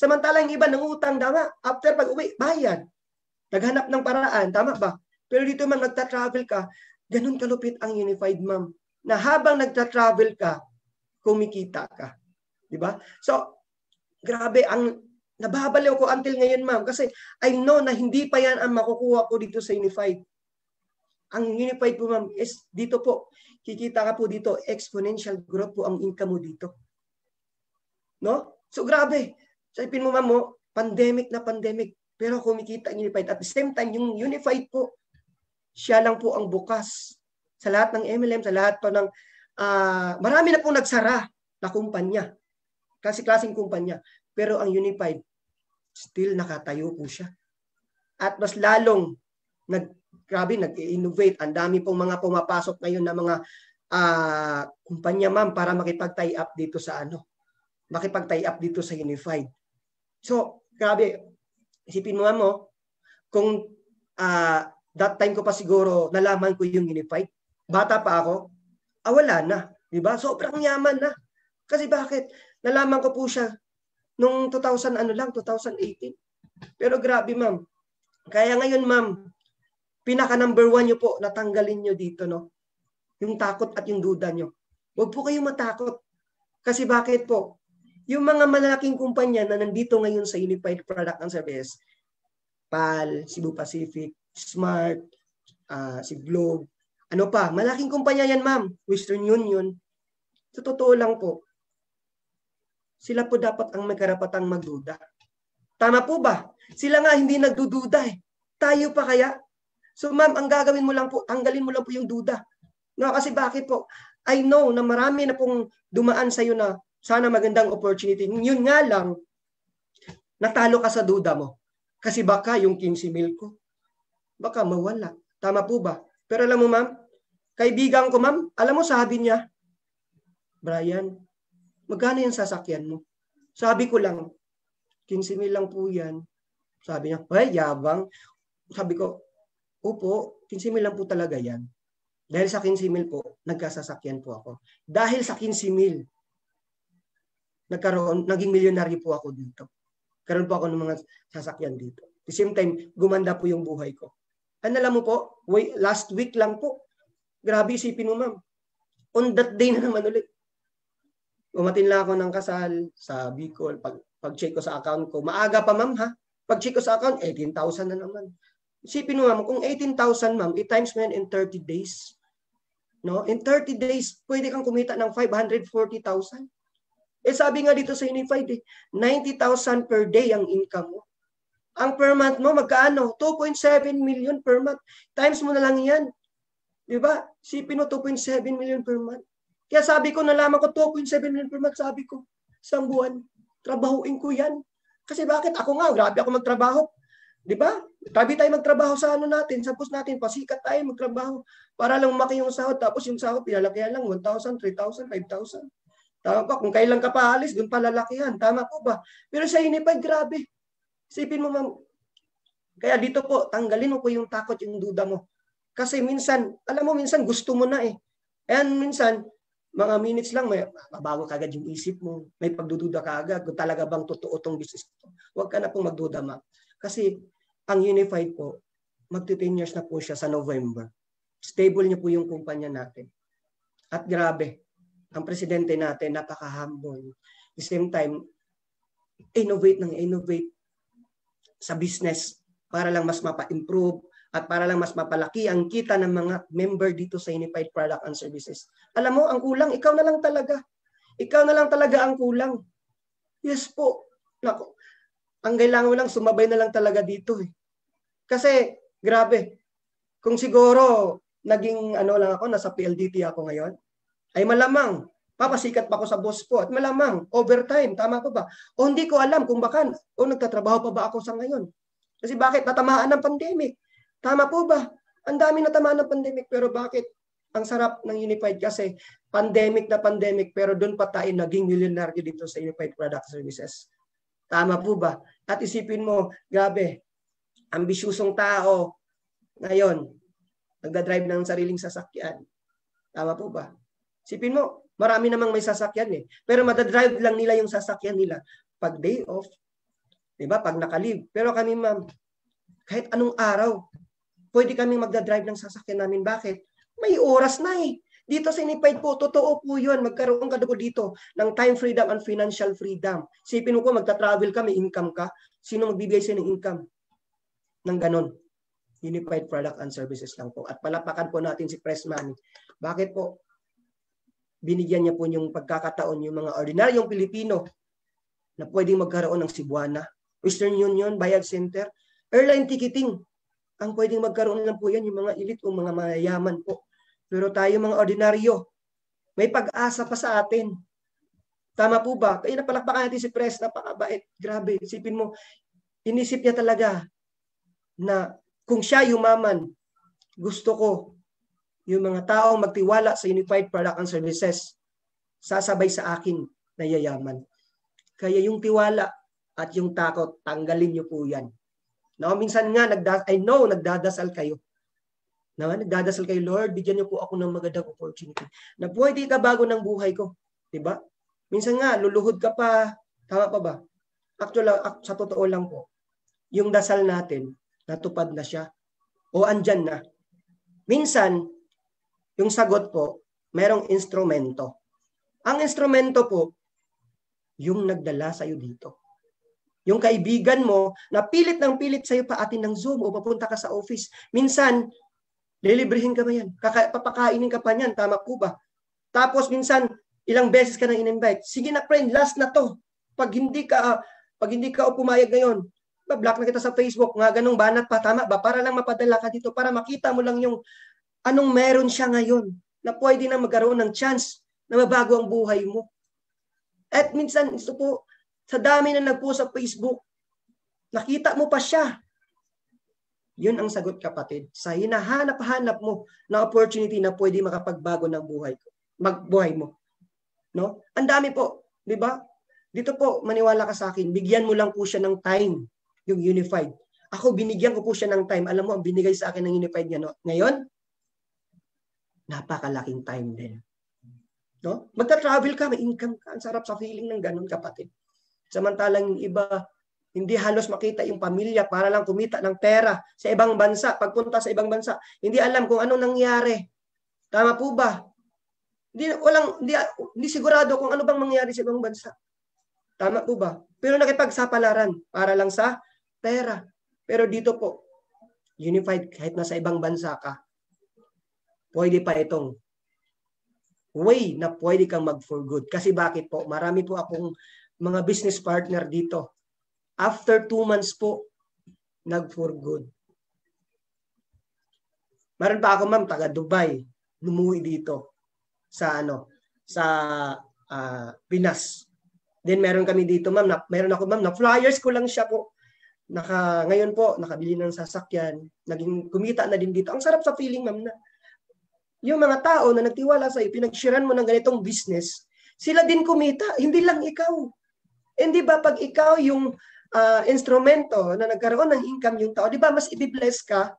Samantalang iba ng utang, dama, after pag uwi, bayad. Naghanap ng paraan, tama ba? Pero dito man nagta-travel ka, ganun kalupit ang unified ma'am. Na habang nagta-travel ka, kumikita ka. 'Di ba? So, grabe ang nababaliw ko until ngayon ma'am kasi I know na hindi pa yan ang makukuha ko dito sa unified. Ang unified po ma'am is dito po, kikita ka po dito, exponential growth po ang income mo dito. No? So grabe. Sabi mo ma'am, oh, pandemic na pandemic pero kumikita ang unified. At the same time, yung unified po, siya lang po ang bukas sa lahat ng MLM, sa lahat po ng, uh, marami na po nagsara na kumpanya. Kasi klaseng kumpanya. Pero ang unified, still nakatayo po siya. At mas lalong, nag, grabe, nag-innovate. Ang dami pong mga pumapasok ngayon na mga uh, kumpanya, ma'am, para makipag-tie up dito sa ano, makipag-tie up dito sa unified. So, grabe, Isipin mo nga mo, kung uh, that time ko pa siguro nalaman ko yung unified, bata pa ako, awala ah, na. Di ba? Sobrang yaman na. Kasi bakit? Nalaman ko po siya nung 2000 ano lang, 2018. Pero grabe ma'am. Kaya ngayon ma'am, pinaka number one nyo po, natanggalin nyo dito no. Yung takot at yung duda nyo. Huwag po kayong matakot. Kasi bakit po? Yung mga malaking kumpanya na nandito ngayon sa Unified Product and Service, PAL, Cebu Pacific, Smart, uh, si Globe, ano pa, malaking kumpanya yan ma'am, Western Union. Sa totoo lang po, sila po dapat ang may karapatang magduda. Tama po ba? Sila nga hindi nagdududa eh. Tayo pa kaya? So ma'am, ang gagawin mo lang po, tanggalin mo lang po yung duda. No, kasi bakit po? I know na marami na pong dumaan sa'yo na sana magandang opportunity. Yun nga lang, natalo ka sa duda mo. Kasi baka yung 15 mil ko, baka mawala. Tama po ba? Pero alam mo ma'am, kaibigan ko ma'am, alam mo sabi niya, Brian, magkano yung sasakyan mo? Sabi ko lang, 15 mil lang po yan. Sabi niya, ay yabang. Sabi ko, opo, 15 mil lang po talaga yan. Dahil sa 15 mil po, nagkasasakyan po ako. Dahil sa 15 mil, nagkaroon, naging milyonaryo po ako dito. Karoon po ako ng mga sasakyan dito. At the same time, gumanda po yung buhay ko. Ano alam mo po, wait, last week lang po, grabe isipin mo ma'am, on that day na naman ulit. Umatin lang ako ng kasal sa Bicol, pag, pag-check ko sa account ko. Maaga pa ma'am ha, pag-check ko sa account, 18,000 na naman. Isipin mo ma'am, kung 18,000 ma'am, i-times mo yan in 30 days. No? In 30 days, pwede kang kumita ng 540,000. Eh sabi nga dito sa Unified, eh, 90,000 per day ang income mo. Ang per month mo, magkaano? 2.7 million per month. Times mo na lang yan. Di ba? Sipin mo 2.7 million per month. Kaya sabi ko, nalaman ko 2.7 million per month, sabi ko, isang buwan, trabahuin ko yan. Kasi bakit? Ako nga, grabe ako magtrabaho. Di ba? Grabe tayo magtrabaho sa ano natin, sa natin, pasikat tayo magtrabaho para lang umaki yung sahod. Tapos yung sahod, pinalakihan lang, 1,000, 3,000, 5,000. Tama ba? Kung kailan ka pa alis, doon palalakihan. Tama po ba? Pero sa inipag, grabe. Isipin mo, ma'am. Kaya dito po, tanggalin mo po yung takot, yung duda mo. Kasi minsan, alam mo, minsan gusto mo na eh. And minsan, mga minutes lang, may, mabago ka agad yung isip mo. May pagdududa ka agad kung talaga bang totoo tong business ko. Huwag ka na pong magduda, ma'am. Kasi ang Unified po, magti-10 years na po siya sa November. Stable niya po yung kumpanya natin. At grabe, ang presidente natin napaka-humble. The same time, innovate ng innovate sa business para lang mas mapa-improve at para lang mas mapalaki ang kita ng mga member dito sa Unified Product and Services. Alam mo, ang kulang, ikaw na lang talaga. Ikaw na lang talaga ang kulang. Yes po. Nako. Ang kailangan mo lang, sumabay na lang talaga dito. Eh. Kasi, grabe. Kung siguro, naging ano lang ako, nasa PLDT ako ngayon, ay malamang papasikat pa ako sa boss ko at malamang overtime, tama ko ba? O hindi ko alam kung baka o nagtatrabaho pa ba ako sa ngayon. Kasi bakit natamaan ng pandemic? Tama po ba? Ang dami natamaan ng pandemic pero bakit ang sarap ng Unified kasi pandemic na pandemic pero doon pa tayo naging millionaire dito sa Unified Product Services. Tama po ba? At isipin mo, grabe, ambisyusong tao ngayon, nagdadrive ng sariling sasakyan. Tama po ba? Sipin mo, marami namang may sasakyan eh. Pero madadrive lang nila yung sasakyan nila pag day off. ba diba? Pag nakalib. Pero kami ma'am, kahit anong araw, pwede kami magdadrive ng sasakyan namin. Bakit? May oras na eh. Dito sa Inipide po, totoo po yun. Magkaroon ka po dito ng time freedom and financial freedom. Sipin mo po, magta-travel ka, may income ka. Sino magbibigay sa'yo ng income? Nang ganon. Unified Product and Services lang po. At palapakan po natin si Press Manny. Bakit po? binigyan niya po yung pagkakataon yung mga ordinaryong Pilipino na pwedeng magkaroon ng Cebuana, Western Union, Bayad Center, airline ticketing. Ang pwedeng magkaroon lang po yan yung mga elite o mga mayayaman po. Pero tayo mga ordinaryo, may pag-asa pa sa atin. Tama po ba? Kaya napalakpakan natin si Pres, napakabait. Grabe, isipin mo, inisip niya talaga na kung siya yumaman, gusto ko yung mga taong magtiwala sa unified product and services, sasabay sa akin na yayaman. Kaya yung tiwala at yung takot, tanggalin niyo po yan. No, minsan nga, nagda- I know, nagdadasal kayo. No, nagdadasal kayo, Lord, bigyan niyo po ako ng magandang opportunity na pwede ikabago ng buhay ko. di ba? Minsan nga, luluhod ka pa. Tama pa ba? Actually, sa totoo lang po, yung dasal natin, natupad na siya. O andyan na. Minsan, yung sagot po, merong instrumento. Ang instrumento po, yung nagdala sa'yo dito. Yung kaibigan mo, na pilit ng pilit sa'yo paatin ng Zoom o papunta ka sa office. Minsan, lilibrihin ka ba yan? Kaka- papakainin ka pa niyan, tama ko ba? Tapos minsan, ilang beses ka nang in-invite. Sige na friend, last na to. Pag hindi ka, pag hindi ka pumayag ngayon, ba-block na kita sa Facebook, nga ganong banat pa, tama ba? Para lang mapadala ka dito, para makita mo lang yung anong meron siya ngayon na pwede na magkaroon ng chance na mabago ang buhay mo. At minsan, ito po, sa dami na nagpo sa Facebook, nakita mo pa siya. Yun ang sagot kapatid. Sa hinahanap-hanap mo na opportunity na pwede makapagbago ng buhay ko, magbuhay mo. No? Ang dami po, 'di ba? Dito po maniwala ka sa akin, bigyan mo lang po siya ng time, yung unified. Ako binigyan ko po siya ng time. Alam mo ang binigay sa akin ng unified niya no? ngayon? napakalaking time din. No? Magta-travel ka, may income ka. Ang sarap sa feeling ng ganun, kapatid. Samantalang yung iba, hindi halos makita yung pamilya para lang kumita ng pera sa ibang bansa, pagpunta sa ibang bansa. Hindi alam kung anong nangyari. Tama po ba? Hindi, walang, hindi, hindi sigurado kung ano bang mangyari sa ibang bansa. Tama po ba? Pero nakipagsapalaran para lang sa pera. Pero dito po, unified kahit na sa ibang bansa ka, pwede pa itong way na pwede kang mag for good. Kasi bakit po? Marami po akong mga business partner dito. After two months po, nag for good. Meron pa ako ma'am, taga Dubai, numuwi dito sa ano, sa uh, Pinas. Then meron kami dito ma'am, na, meron ako ma'am, na flyers ko lang siya po. Naka, ngayon po, nakabili ng sasakyan, naging kumita na din dito. Ang sarap sa feeling ma'am na yung mga tao na nagtiwala sa iyo, mo ng ganitong business, sila din kumita, hindi lang ikaw. Hindi ba pag ikaw yung uh, instrumento na nagkaroon ng income yung tao, di ba mas ibibless ka?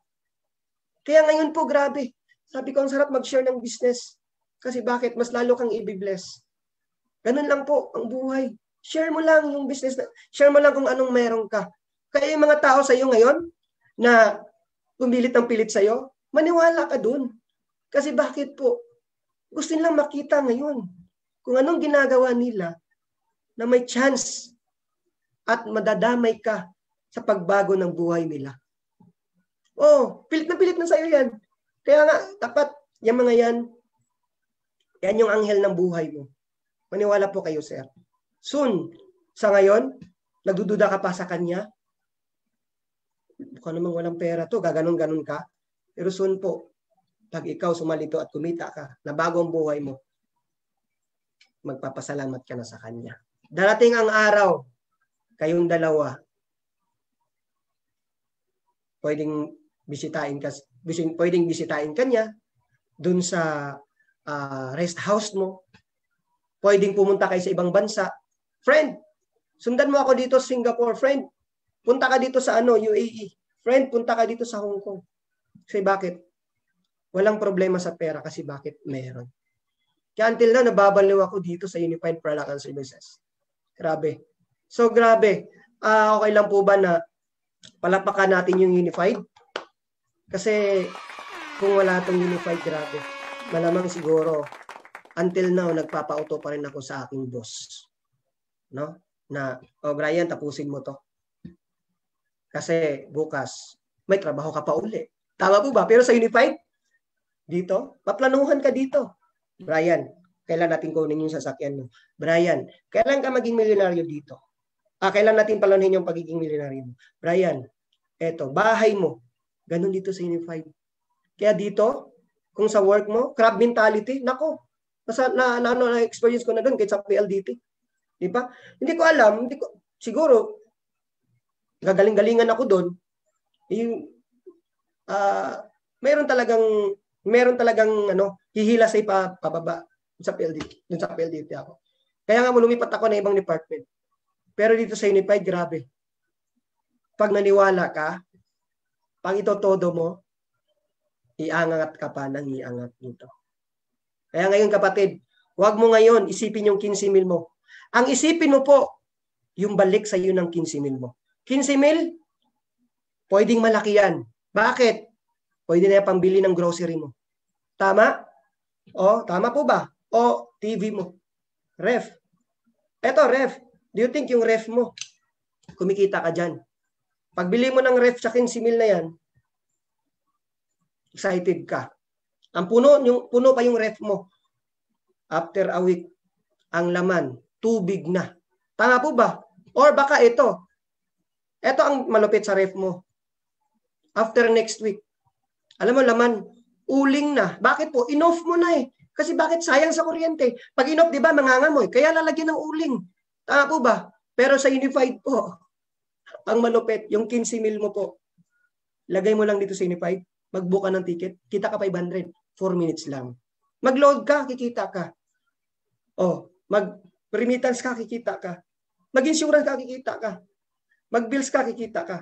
Kaya ngayon po, grabe. Sabi ko, ang sarap mag-share ng business. Kasi bakit? Mas lalo kang ibibless. Ganun lang po ang buhay. Share mo lang yung business. Na, share mo lang kung anong meron ka. Kaya yung mga tao sa iyo ngayon na pumilit ang pilit sa iyo, maniwala ka dun kasi bakit po? Gusto nilang makita ngayon kung anong ginagawa nila na may chance at madadamay ka sa pagbago ng buhay nila. Oh, pilit na pilit na sa'yo yan. Kaya nga, dapat yung mga yan, yan yung anghel ng buhay mo. Maniwala po kayo, sir. Soon, sa ngayon, nagdududa ka pa sa kanya, mukha namang walang pera to, gaganon-ganon ka. Pero soon po, pag ikaw sumalito at kumita ka na bagong buhay mo, magpapasalamat ka na sa Kanya. Darating ang araw, kayong dalawa, pwedeng bisitain ka, pwedeng bisitain kanya dun sa uh, rest house mo. Pwedeng pumunta kay sa ibang bansa. Friend, sundan mo ako dito sa Singapore, friend. Punta ka dito sa ano, UAE. Friend, punta ka dito sa Hong Kong. Say, bakit? Walang problema sa pera kasi bakit meron. Kaya until na, nababaliw ako dito sa Unified Product and Services. Grabe. So, grabe. Uh, okay lang po ba na palapakan natin yung Unified? Kasi kung wala itong Unified, grabe. Malamang siguro, until now, nagpapauto pa rin ako sa aking boss. No? Na, oh Brian, tapusin mo to. Kasi bukas, may trabaho ka pa uli. Tama po ba? Pero sa Unified, dito, maplanuhan ka dito. Brian, kailan natin kunin yung sasakyan mo? Brian, kailan ka maging milyonaryo dito? Ah, kailan natin planuhin yung pagiging milyonaryo mo? Brian, eto, bahay mo. Ganun dito sa Unified. Kaya dito, kung sa work mo, crab mentality, nako, nasa, na, na, na, na experience ko na doon kahit sa PLDT. Di ba? Hindi ko alam, hindi ko, siguro, gagaling-galingan ako doon, yung, uh, mayroon talagang meron talagang ano, hihila sa ipa pababa sa PLD, dun sa PLDT ako. Kaya nga mo lumipat ako na ibang department. Pero dito sa Unified, grabe. Pag naniwala ka, pag todo mo, iangat ka pa ng iangat dito. Kaya ngayon kapatid, huwag mo ngayon isipin yung 15 mil mo. Ang isipin mo po, yung balik sa iyo ng 15 mil mo. 15 mil, pwedeng malaki yan. Bakit? Pwede na pambili ng grocery mo. Tama? O, tama po ba? O, TV mo. Ref. Eto, ref. Do you think yung ref mo, kumikita ka dyan? Pagbili mo ng ref sa 15 mil na yan, excited ka. Ang puno, yung, puno pa yung ref mo. After a week, ang laman, tubig na. Tama po ba? Or baka ito. Ito ang malupit sa ref mo. After next week. Alam mo, laman, uling na. Bakit po? Inoff mo na eh. Kasi bakit sayang sa kuryente? Pag inoff, di ba, mangangamoy. Kaya lalagyan ng uling. Tama po ba? Pero sa unified po, ang malupit, yung 15 mil mo po, lagay mo lang dito sa unified, magbuka ng ticket, kita ka 500, 4 minutes lang. Mag-load ka, kikita ka. Oh, mag-remittance ka, kikita ka. Mag-insurance ka, kikita ka. Mag-bills ka, kikita ka.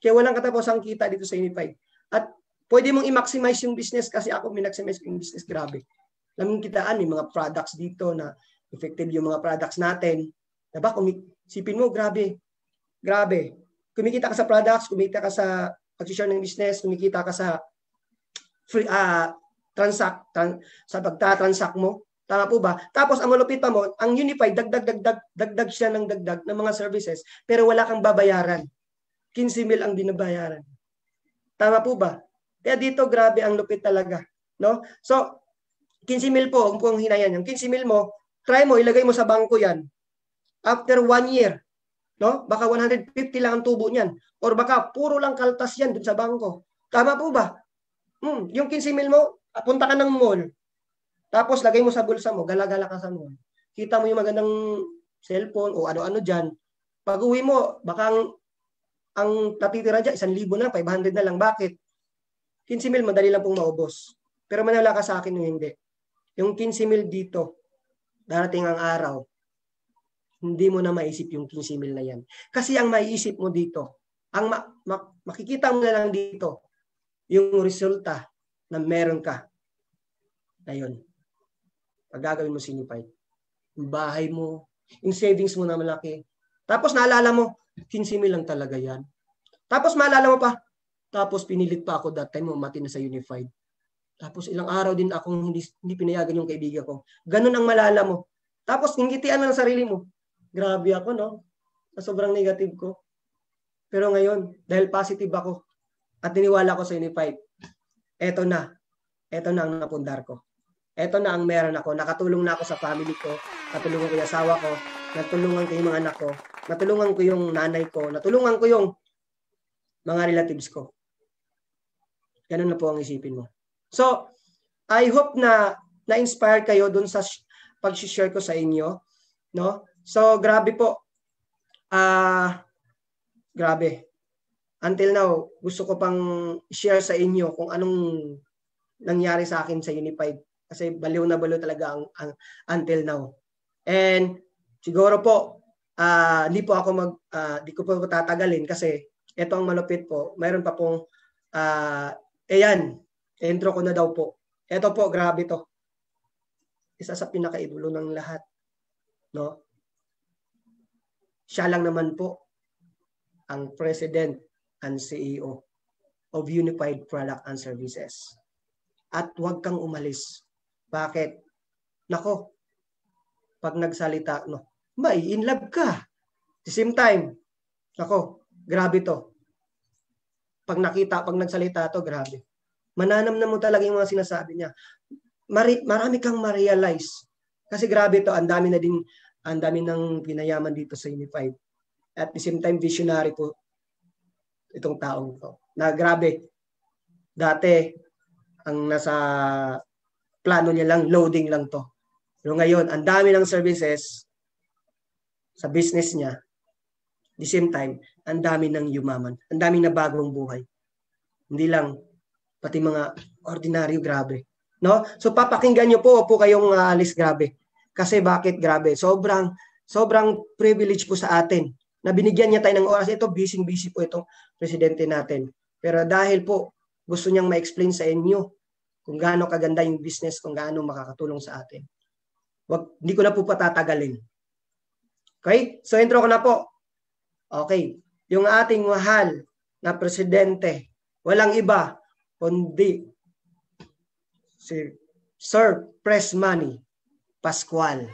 Kaya walang katapos ang kita dito sa unified. At pwede mong i-maximize yung business kasi ako minaximize ko yung business. Grabe. Alam kitaan, may mga products dito na effective yung mga products natin. Diba? Kung sipin mo, grabe. Grabe. Kumikita ka sa products, kumikita ka sa pag-share ng business, kumikita ka sa free, uh, transact, tran, sa pagta-transact mo. Tama po ba? Tapos ang malupit pa mo, ang Unified, dagdag, dagdag, dagdag siya ng dagdag ng mga services, pero wala kang babayaran. 15 mil ang binabayaran. Tama po ba? Kaya dito grabe ang lupit talaga. No? So, 15 mil po kung hinayan. Yung 15 mil mo, try mo, ilagay mo sa bangko yan. After one year, no? baka 150 lang ang tubo niyan. Or baka puro lang kaltas yan dun sa bangko. Tama po ba? Hmm, yung 15 mil mo, punta ka ng mall. Tapos lagay mo sa bulsa mo, galagala ka sa mall. Kita mo yung magandang cellphone o ano-ano diyan. Pag uwi mo, baka ang, ang natitira dyan, 1,000 na lang, 500 na lang. Bakit? 15 mil, madali lang pong maubos. Pero manawala ka sa akin o hindi. Yung 15 mil dito, darating ang araw, hindi mo na maisip yung 15 mil na yan. Kasi ang maiisip mo dito, ang ma- ma- makikita mo na lang dito, yung resulta na meron ka. Ngayon, pag gagawin mo sinipay, yung bahay mo, yung savings mo na malaki. Tapos naalala mo, 15 mil lang talaga yan. Tapos maalala mo pa, tapos pinilit pa ako that time, umati na sa Unified. Tapos ilang araw din akong hindi, hindi pinayagan yung kaibigan ko. Ganun ang malala mo. Tapos ngingitian na ng sarili mo. Grabe ako, no? Sa sobrang negative ko. Pero ngayon, dahil positive ako at niniwala ko sa Unified, eto na. Eto na ang napundar ko. Eto na ang meron ako. Nakatulong na ako sa family ko. Natulungan ko yung asawa ko. Natulungan ko yung mga anak ko. Natulungan ko yung nanay ko. Natulungan ko yung mga relatives ko. Ganun na po ang isipin mo. So, I hope na na-inspire kayo dun sa pag-share ko sa inyo, no? So, grabe po. Ah, uh, grabe. Until now, gusto ko pang share sa inyo kung anong nangyari sa akin sa Unified kasi baliw na baliw talaga ang, ang until now. And siguro po uh, hindi po ako mag uh, di ko po tatagalin kasi ito ang malupit po. Mayroon pa pong uh, Ayan, eh, intro ko na daw po. Ito po, grabe to. Isa sa pinakaidulo ng lahat. No? Siya lang naman po ang President and CEO of Unified Product and Services. At huwag kang umalis. Bakit? Nako, pag nagsalita, no, may in love ka. At the same time, nako, grabe to pag nakita, pag nagsalita to, grabe. Mananamnam mo talaga yung mga sinasabi niya. Mari, marami kang ma-realize. Kasi grabe to, ang dami na din, ang dami ng pinayaman dito sa Unified. At the same time, visionary po itong taong to. Na grabe, dati, ang nasa plano niya lang, loading lang to. Pero ngayon, ang dami ng services sa business niya. The same time, ang dami nang yumaman. Ang dami na bagong buhay. Hindi lang pati mga ordinaryo grabe. No? So papakinggan niyo po, po kayong uh, ah, alis grabe. Kasi bakit grabe? Sobrang sobrang privilege po sa atin na binigyan niya tayo ng oras. Ito, busy-busy po itong presidente natin. Pero dahil po, gusto niyang ma-explain sa inyo kung gaano kaganda yung business, kung gaano makakatulong sa atin. Wag, hindi ko na po patatagalin. Okay? So, intro ko na po. Okay yung ating mahal na presidente. Walang iba kundi si Sir Press Money Pascual.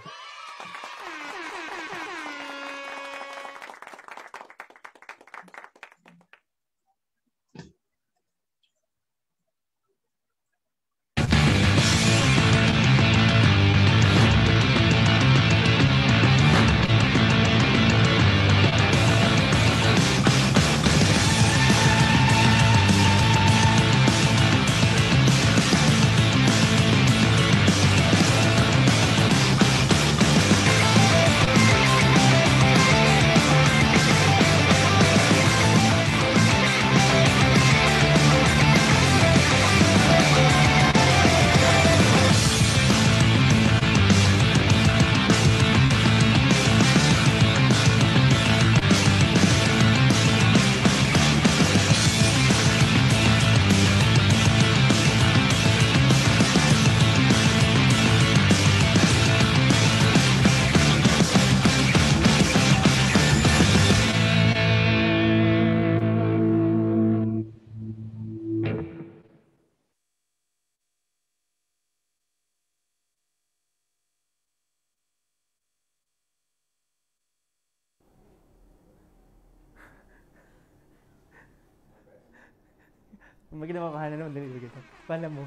naman, naman, dali ibigay ko. Paano mo?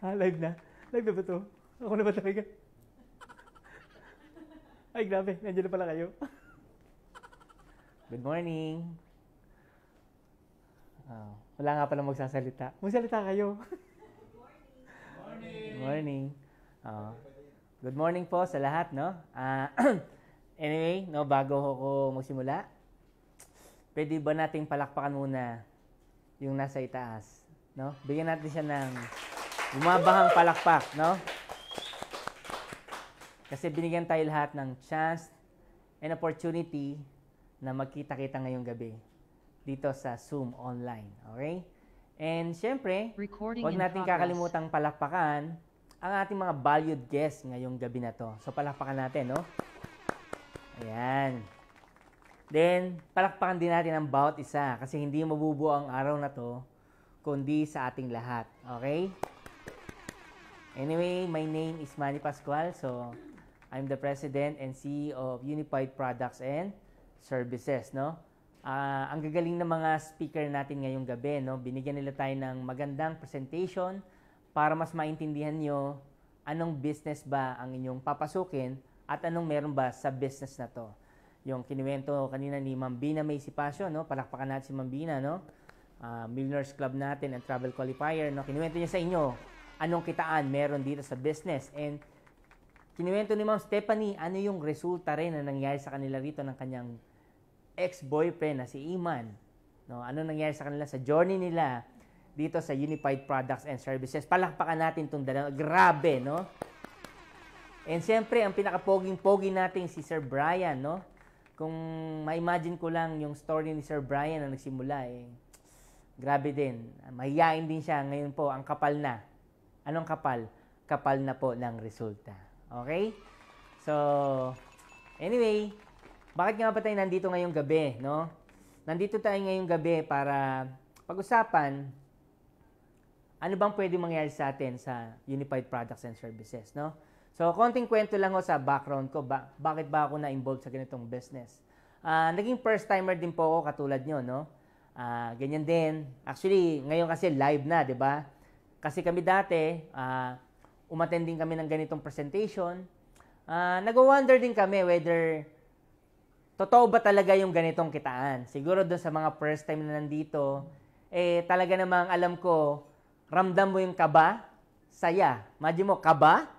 Ha, live na? Live na ba to? Ako na ba talaga? Ay, grabe. Nandiyan na pala kayo. Good morning. Oh, wala nga pala magsasalita. Magsalita kayo. Good morning. Good morning. Oh. Good morning po sa lahat, no? Uh, [clears throat] anyway, no, bago ako magsimula, pwede ba nating palakpakan muna yung nasa itaas, no? Bigyan natin siya ng bumabahang palakpak, no? Kasi binigyan tayo lahat ng chance and opportunity na magkita-kita ngayong gabi dito sa Zoom online, okay? And syempre, huwag natin kakalimutang palakpakan ang ating mga valued guests ngayong gabi na to. So palakpakan natin, no? Ayan. Then, palakpakan din natin ang bawat isa kasi hindi mabubuo ang araw na to kundi sa ating lahat. Okay? Anyway, my name is Manny Pascual. So, I'm the President and CEO of Unified Products and Services, no? Uh, ang gagaling ng mga speaker natin ngayong gabi, no? Binigyan nila tayo ng magandang presentation para mas maintindihan nyo anong business ba ang inyong papasukin at anong meron ba sa business na to yung kinuwento kanina ni Mambina May sipasyon, no? Palakpakan natin si Mambina, no? Uh, ah, Millionaires Club natin and Travel Qualifier, no? Kinuwento niya sa inyo anong kitaan meron dito sa business and Kinuwento ni Ma'am Stephanie ano yung resulta rin na nangyari sa kanila rito ng kanyang ex-boyfriend na si Iman. No, ano nangyari sa kanila sa journey nila dito sa Unified Products and Services. Palakpakan natin itong dalawa. Grabe, no? And siyempre, ang pinakapoging-pogi natin si Sir Brian, no? kung ma-imagine ko lang yung story ni Sir Brian na nagsimula, eh, grabe din. Mahiyain din siya. Ngayon po, ang kapal na. Anong kapal? Kapal na po ng resulta. Okay? So, anyway, bakit nga ba tayo nandito ngayong gabi, no? Nandito tayo ngayong gabi para pag-usapan ano bang pwede mangyari sa atin sa Unified Products and Services, no? So, konting kwento lang ho sa background ko. Ba- bakit ba ako na-involved sa ganitong business? Uh, naging first-timer din po ako katulad nyo, no? Uh, ganyan din. Actually, ngayon kasi live na, di ba? Kasi kami dati, uh, ah, umattend din kami ng ganitong presentation. Uh, Nag-wonder din kami whether totoo ba talaga yung ganitong kitaan. Siguro doon sa mga first time na nandito, eh talaga namang alam ko, ramdam mo yung kaba, saya. Imagine mo, kaba,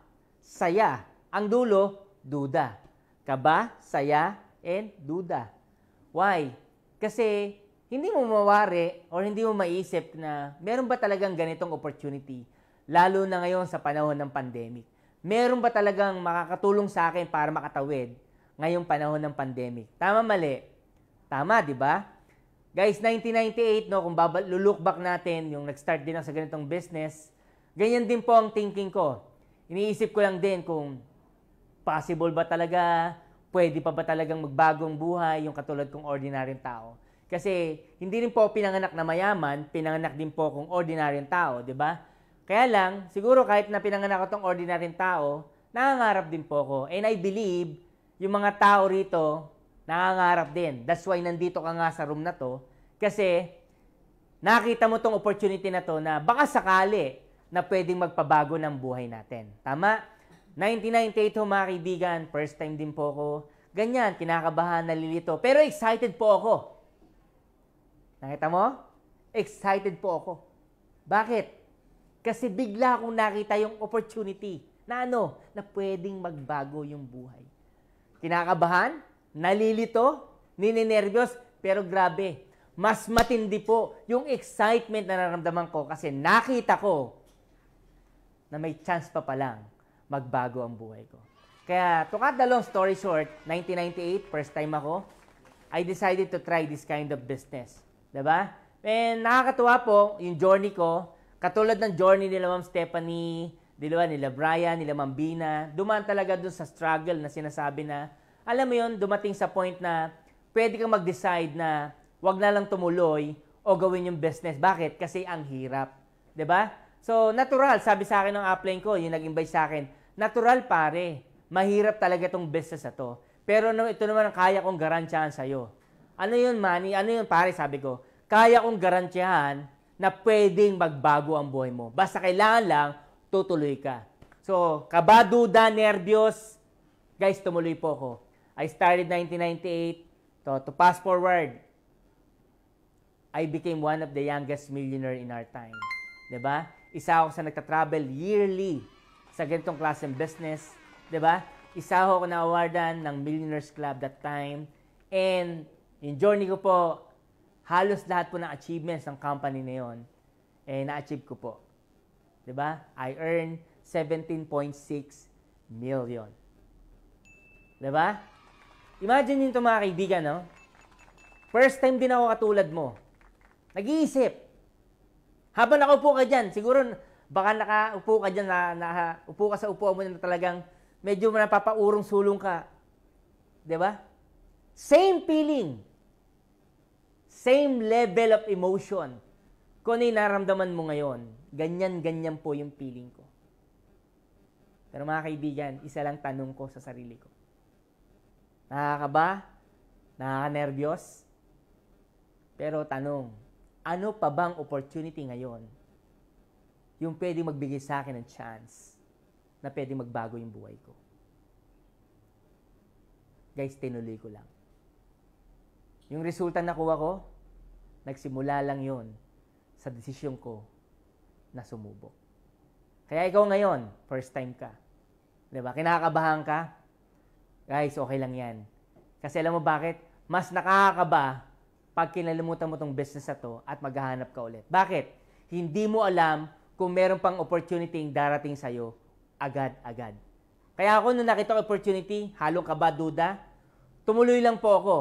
saya. Ang dulo, duda. Kaba, saya, and duda. Why? Kasi hindi mo mawari or hindi mo maisip na meron ba talagang ganitong opportunity lalo na ngayon sa panahon ng pandemic. Meron ba talagang makakatulong sa akin para makatawid ngayong panahon ng pandemic? Tama mali? Tama, di ba? Guys, 1998, no, kung babal, look back natin, yung nag-start din ako sa ganitong business, ganyan din po ang thinking ko iniisip ko lang din kung possible ba talaga, pwede pa ba talagang magbagong buhay yung katulad kong ordinaryong tao. Kasi hindi rin po pinanganak na mayaman, pinanganak din po kong ordinaryong tao, di ba? Kaya lang, siguro kahit na pinanganak ko tong ordinaryong tao, nangangarap din po ako. And I believe, yung mga tao rito, nangangarap din. That's why nandito ka nga sa room na to. Kasi, nakita mo tong opportunity na to na baka sakali, na pwedeng magpabago ng buhay natin. Tama? 1998 ho mga kaibigan, first time din po ako. Ganyan, kinakabahan, nalilito. Pero excited po ako. Nakita mo? Excited po ako. Bakit? Kasi bigla akong nakita yung opportunity na ano, na pwedeng magbago yung buhay. Kinakabahan, nalilito, nininervyos, pero grabe, mas matindi po yung excitement na naramdaman ko kasi nakita ko na may chance pa palang magbago ang buhay ko. Kaya to cut the long story short, 1998, first time ako, I decided to try this kind of business. ba? Diba? And nakakatuwa po yung journey ko. Katulad ng journey nila Ma'am Stephanie, diba, nila Brian, nila Ma'am Bina. Dumaan talaga dun sa struggle na sinasabi na, alam mo yun, dumating sa point na pwede kang mag-decide na wag na lang tumuloy o gawin yung business. Bakit? Kasi ang hirap. ba? Diba? So, natural, sabi sa akin ng upline ko, yung nag-invite sa akin, natural pare, mahirap talaga itong business na to. Pero ito naman ang kaya kong garantyahan sa'yo. Ano yun, money? Ano yun, pare? Sabi ko, kaya kong garantyahan na pwedeng magbago ang buhay mo. Basta kailangan lang, tutuloy ka. So, kabaduda, nervyos, guys, tumuloy po ako. I started 1998. To, to fast forward, I became one of the youngest millionaire in our time. ba? Diba? Isa ako sa nagta-travel yearly sa ganitong klaseng business. di ba? Diba? Isa ako na awardan ng Millionaires Club that time. And in journey ko po, halos lahat po ng achievements ng company na yun, eh, na-achieve ko po. ba? Diba? I earn 17.6 million. ba? Diba? Imagine nito mga kaibigan, no? First time din ako katulad mo. Nag-iisip. Habang nakaupo ka dyan, siguro baka nakaupo ka dyan, na, na, upo ka sa upuan mo na talagang medyo napapaurong sulong ka. ba? Diba? Same feeling. Same level of emotion. Kung ano naramdaman mo ngayon, ganyan-ganyan po yung feeling ko. Pero mga kaibigan, isa lang tanong ko sa sarili ko. Nakakaba? Nakakanerbiyos? Pero tanong, ano pa bang opportunity ngayon yung pwede magbigay sa akin ng chance na pwede magbago yung buhay ko. Guys, tinuloy ko lang. Yung resulta na kuha ko, nagsimula lang yon sa desisyon ko na sumubok. Kaya ikaw ngayon, first time ka. Di ba? Kinakabahan ka. Guys, okay lang yan. Kasi alam mo bakit? Mas nakakaba pag kinalimutan mo tong business na to at maghahanap ka ulit. Bakit? Hindi mo alam kung meron pang opportunity yung darating sa'yo agad-agad. Kaya ako, nung nakita ko opportunity, halong kaba, duda, tumuloy lang po ako.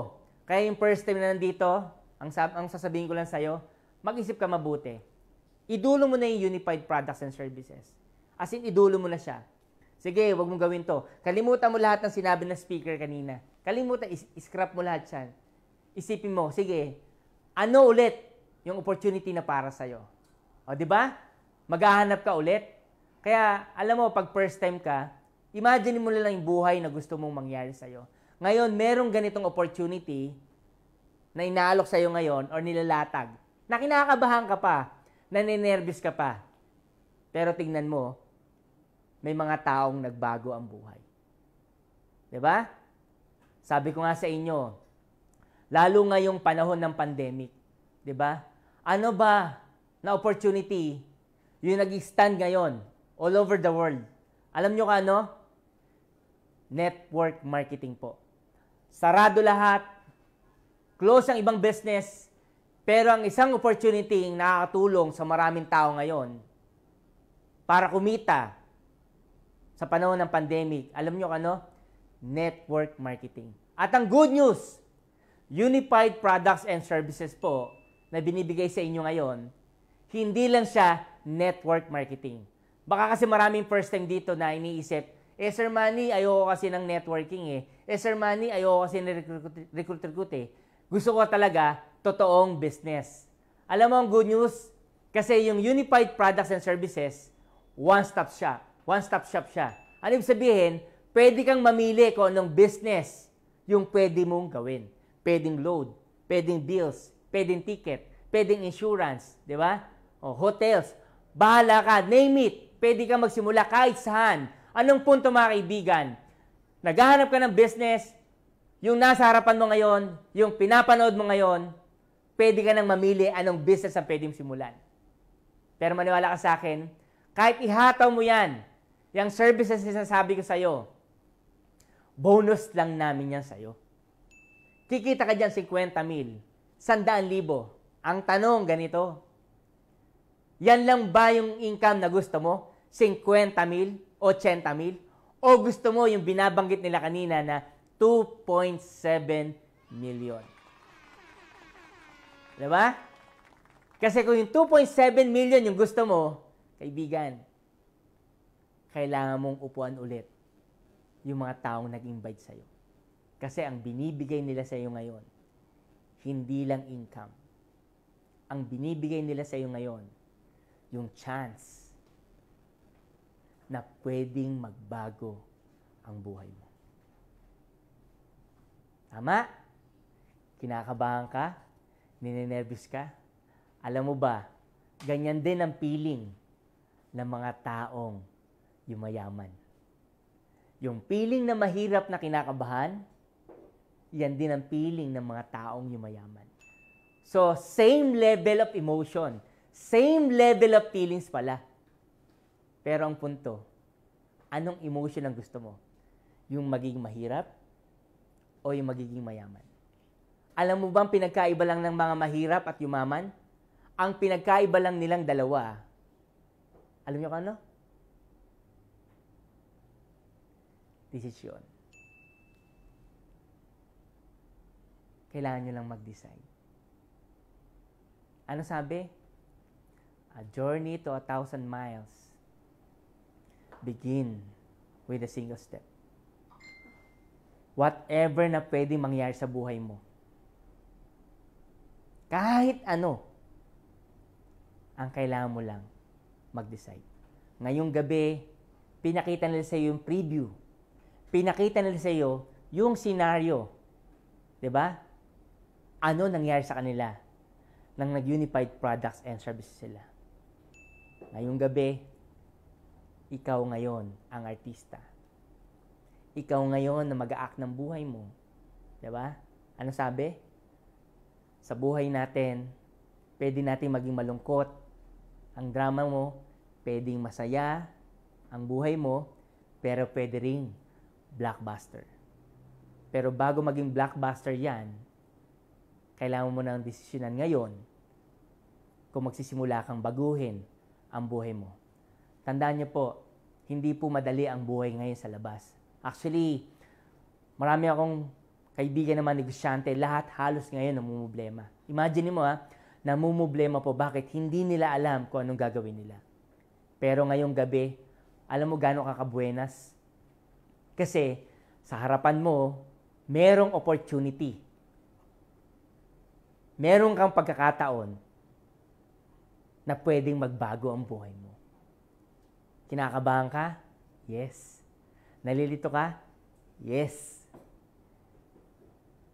Kaya yung first time na nandito, ang, sab- ang sasabihin ko lang sa'yo, mag-isip ka mabuti. Idulo mo na yung unified products and services. As in, idulo mo na siya. Sige, wag mong gawin to. Kalimutan mo lahat ng sinabi ng speaker kanina. Kalimutan, is- scrap mo lahat yan isipin mo, sige, ano ulit yung opportunity na para sa iyo? O, di ba? Maghahanap ka ulit. Kaya, alam mo, pag first time ka, imagine mo lang yung buhay na gusto mong mangyari sa iyo. Ngayon, merong ganitong opportunity na inaalok sa iyo ngayon or nilalatag na kinakabahan ka pa, na ninervis ka pa. Pero tingnan mo, may mga taong nagbago ang buhay. ba? Diba? Sabi ko nga sa inyo, Lalo ngayong panahon ng pandemic. 'di ba? Ano ba na opportunity yung nag-stand ngayon all over the world? Alam nyo ka ano? Network marketing po. Sarado lahat. Close ang ibang business. Pero ang isang opportunity yung nakakatulong sa maraming tao ngayon para kumita sa panahon ng pandemic, alam nyo ano? Network marketing. At ang good news, unified products and services po na binibigay sa inyo ngayon, hindi lang siya network marketing. Baka kasi maraming first time dito na iniisip, eh Sir Manny, ayoko kasi ng networking eh. Eh Sir Manny, ayoko kasi ng recruit-recruit eh. Gusto ko talaga totoong business. Alam mo ang good news? Kasi yung unified products and services, one-stop shop. One-stop shop siya. Ano ibig sabihin? Pwede kang mamili kung anong business yung pwede mong gawin pwedeng load, pwedeng bills, pwedeng ticket, pwedeng insurance, di ba? O hotels, bahala ka, name it. Pwede ka magsimula kahit saan. Anong punto mga kaibigan? Naghahanap ka ng business, yung nasa harapan mo ngayon, yung pinapanood mo ngayon, pwede ka nang mamili anong business ang pwedeng simulan. Pero maniwala ka sa akin, kahit ihataw mo yan, yung services na sinasabi ko sa'yo, bonus lang namin yan sa'yo. Kikita ka dyan 50 mil, 100 libo. Ang tanong ganito, yan lang ba yung income na gusto mo? 50 mil? 80 mil? O gusto mo yung binabanggit nila kanina na 2.7 million? Diba? Kasi kung yung 2.7 million yung gusto mo, kaibigan, kailangan mong upuan ulit yung mga taong nag-invite sa'yo. Kasi ang binibigay nila sa iyo ngayon, hindi lang income. Ang binibigay nila sa iyo ngayon, yung chance na pwedeng magbago ang buhay mo. Tama? Kinakabahan ka? Ninenervous ka? Alam mo ba, ganyan din ang feeling ng mga taong yumayaman. Yung feeling na mahirap na kinakabahan, yan din ang feeling ng mga taong yumayaman. So, same level of emotion. Same level of feelings pala. Pero ang punto, anong emotion ang gusto mo? Yung magiging mahirap o yung magiging mayaman? Alam mo ba ang pinagkaiba lang ng mga mahirap at yumaman? Ang pinagkaiba lang nilang dalawa. Alam niyo kung ano? Desisyon. Kailangan nyo lang mag-decide. Ano sabi? A journey to a thousand miles begin with a single step. Whatever na pwede mangyari sa buhay mo. Kahit ano, ang kailangan mo lang mag-decide. Ngayong gabi, pinakita nila sa iyo yung preview. Pinakita nila sa iyo yung scenario. 'Di ba? ano nangyari sa kanila nang nag-unified products and services sila. Ngayong gabi, ikaw ngayon ang artista. Ikaw ngayon na mag-a-act ng buhay mo. Di ba? Ano sabi? Sa buhay natin, pwede natin maging malungkot. Ang drama mo, pwedeng masaya. Ang buhay mo, pero pwede ring blockbuster. Pero bago maging blockbuster yan, kailangan mo ng desisyonan ngayon kung magsisimula kang baguhin ang buhay mo. Tandaan niyo po, hindi po madali ang buhay ngayon sa labas. Actually, marami akong kaibigan naman negosyante, lahat halos ngayon namumblema. Imagine mo ha, namumblema po bakit hindi nila alam kung anong gagawin nila. Pero ngayong gabi, alam mo gano'ng kakabuenas? Kasi sa harapan mo, merong opportunity meron kang pagkakataon na pwedeng magbago ang buhay mo. Kinakabahan ka? Yes. Nalilito ka? Yes.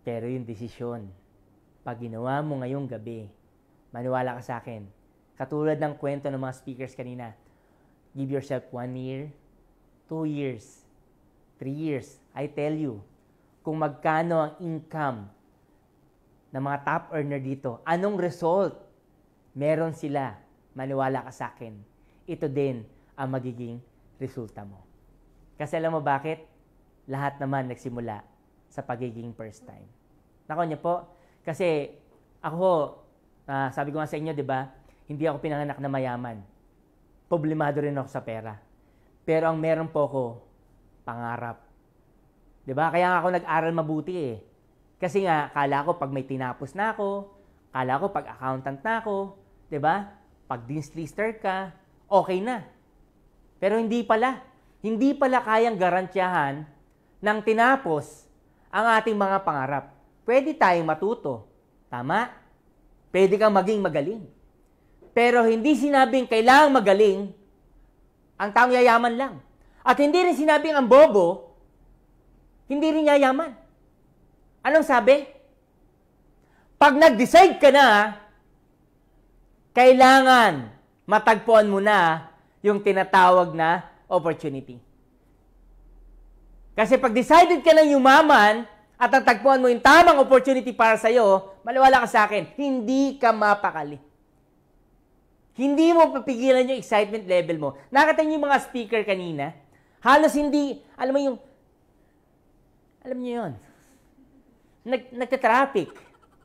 Pero yung desisyon, pag ginawa mo ngayong gabi, maniwala ka sa akin. Katulad ng kwento ng mga speakers kanina, give yourself one year, two years, three years. I tell you, kung magkano ang income ng mga top earner dito, anong result meron sila? Maniwala ka sa akin. Ito din ang magiging resulta mo. Kasi alam mo bakit? Lahat naman nagsimula sa pagiging first time. Nako niyo po, kasi ako, uh, sabi ko nga sa inyo, di ba, hindi ako pinanganak na mayaman. Problemado rin ako sa pera. Pero ang meron po ko, pangarap. Di ba? Kaya ako nag-aral mabuti eh kasi nga, kala ko pag may tinapos na ako, kala ko pag accountant na ako, di ba? Pag dean's ka, okay na. Pero hindi pala. Hindi pala kayang garantyahan ng tinapos ang ating mga pangarap. Pwede tayong matuto. Tama? Pwede kang maging magaling. Pero hindi sinabing kailangang magaling, ang taong yayaman lang. At hindi rin sinabing ang bobo, hindi rin yayaman. Anong sabi? Pag nag-decide ka na, kailangan matagpuan mo na yung tinatawag na opportunity. Kasi pag decided ka na yumaman at natagpuan mo yung tamang opportunity para sa'yo, maliwala ka sa akin, hindi ka mapakali. Hindi mo papigilan yung excitement level mo. Nakita niyo yung mga speaker kanina? Halos hindi, alam mo yung, alam niyo yon nag, nagte-traffic.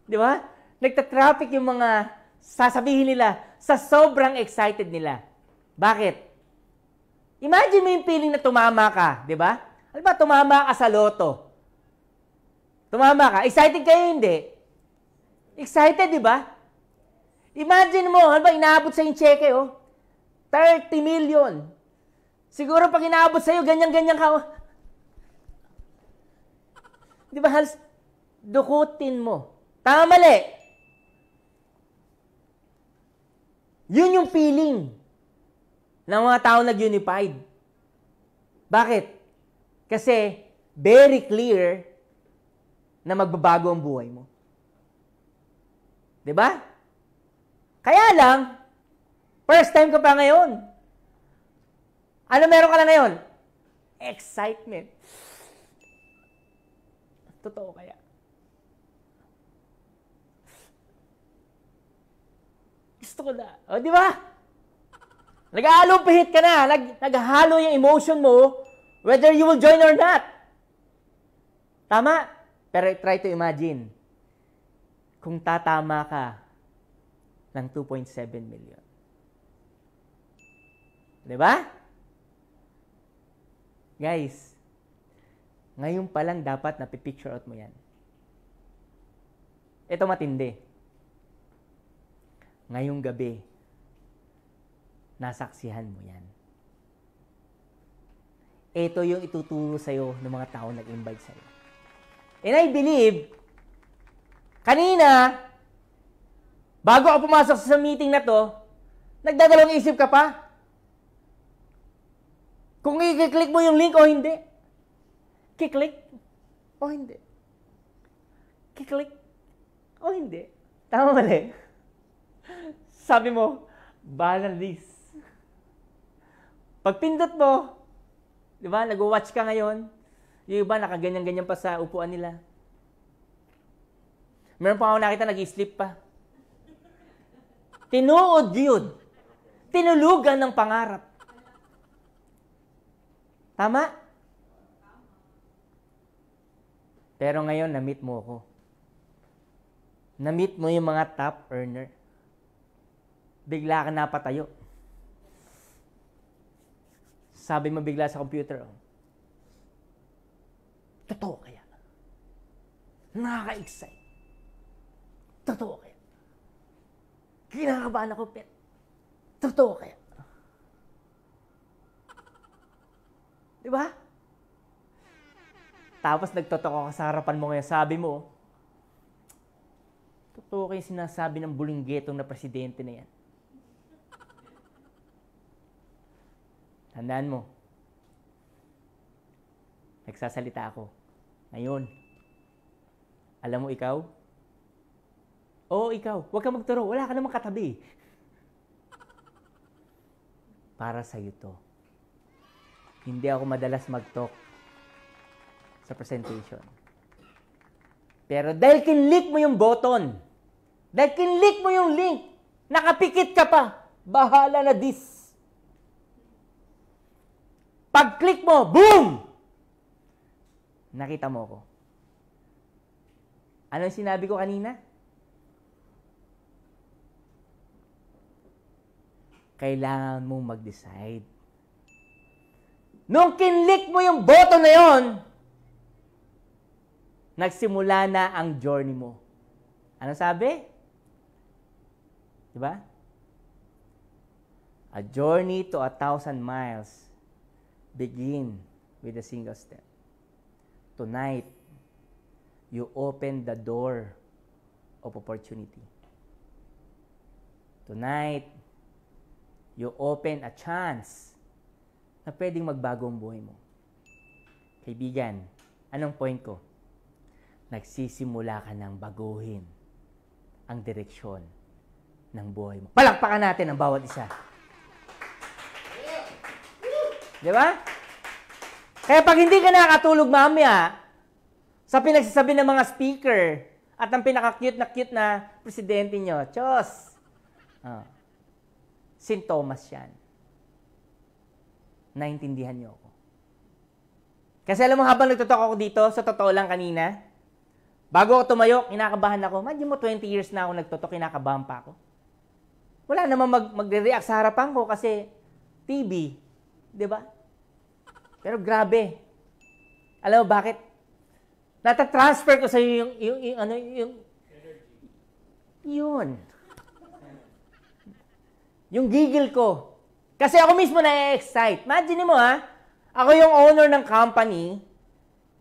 Di ba? Nagte-traffic yung mga sasabihin nila sa sobrang excited nila. Bakit? Imagine mo yung feeling na tumama ka, di ba? Alam ba, tumama ka sa loto. Tumama ka. Excited ka hindi? Excited, di ba? Imagine mo, alam inaabot sa yung cheque, oh. 30 million. Siguro pag inaabot iyo ganyan-ganyan ka, oh. Di ba, halos dukutin mo. Tama mali. Yun yung feeling ng mga tao nag-unified. Bakit? Kasi very clear na magbabago ang buhay mo. 'Di ba? Kaya lang first time ka pa ngayon. Ano meron ka na ngayon? Excitement. Totoo kaya? Gusto ko na. O, di ba? Nag-aalumpihit ka na. Nag naghalo yung emotion mo whether you will join or not. Tama? Pero try to imagine kung tatama ka ng 2.7 million. Di ba? Guys, ngayon pa lang dapat napipicture out mo yan. Ito matindi ngayong gabi, nasaksihan mo yan. Ito yung ituturo sa'yo ng mga tao na invite sa'yo. And I believe, kanina, bago ako pumasok sa meeting na to, nagdadalawang isip ka pa. Kung i-click mo yung link o hindi. Kiklik o hindi. Kiklik o hindi. Tama mali. Sabi mo, bahala Liz. Pag pindot mo, di ba, nag-watch ka ngayon, yung iba nakaganyan-ganyan pa sa upuan nila. Meron pa ako nakita nag-sleep pa. Tinuod yun. Tinulugan ng pangarap. Tama? Pero ngayon, na-meet mo ako. Na-meet mo yung mga top earner bigla ka napatayo. Sabi mo bigla sa computer, oh. totoo kaya? Nakaka-excite. Totoo kaya? Kinakabahan ako, pet. totoo kaya? Di ba? Tapos nagtotoo ka sa harapan mo ngayon, sabi mo, totoo kaya sinasabi ng bulinggetong na presidente na yan. Tandaan mo, nagsasalita ako. Ngayon, alam mo ikaw? Oo, ikaw. Huwag kang magturo. Wala ka namang katabi. Para sa iyo to. Hindi ako madalas mag-talk sa presentation. Pero dahil kinlik mo yung button, dahil kinlik mo yung link, nakapikit ka pa, bahala na this. Pag-click mo, boom! Nakita mo ko. Ano sinabi ko kanina? Kailangan mong mag-decide. Nung kinlik mo yung boto na yon, nagsimula na ang journey mo. Ano sabi? Diba? A journey to a thousand miles Begin with a single step. Tonight, you open the door of opportunity. Tonight, you open a chance na pwedeng magbago ang buhay mo. Kaibigan, anong point ko? Nagsisimula ka ng baguhin ang direksyon ng buhay mo. Palakpakan natin ang bawat isa. Di ba? Kaya pag hindi ka nakatulog mamaya, ah, sa pinagsasabi ng mga speaker at ang pinaka-cute na cute na presidente nyo, Diyos, oh, ah. sintomas yan. Naintindihan nyo ako. Kasi alam mo, habang nagtotok ako dito, sa totoo lang kanina, bago ako tumayo, kinakabahan ako. Imagine mo, 20 years na ako nagtotok, kinakabahan pa ako. Wala namang mag- magre-react sa harapan ko kasi TV, Di ba? Pero grabe. Alam mo bakit? Natatransfer ko sa iyo yung, yung, yung, ano, yung, yun. Yung gigil ko. Kasi ako mismo na-excite. Imagine mo ha, ako yung owner ng company,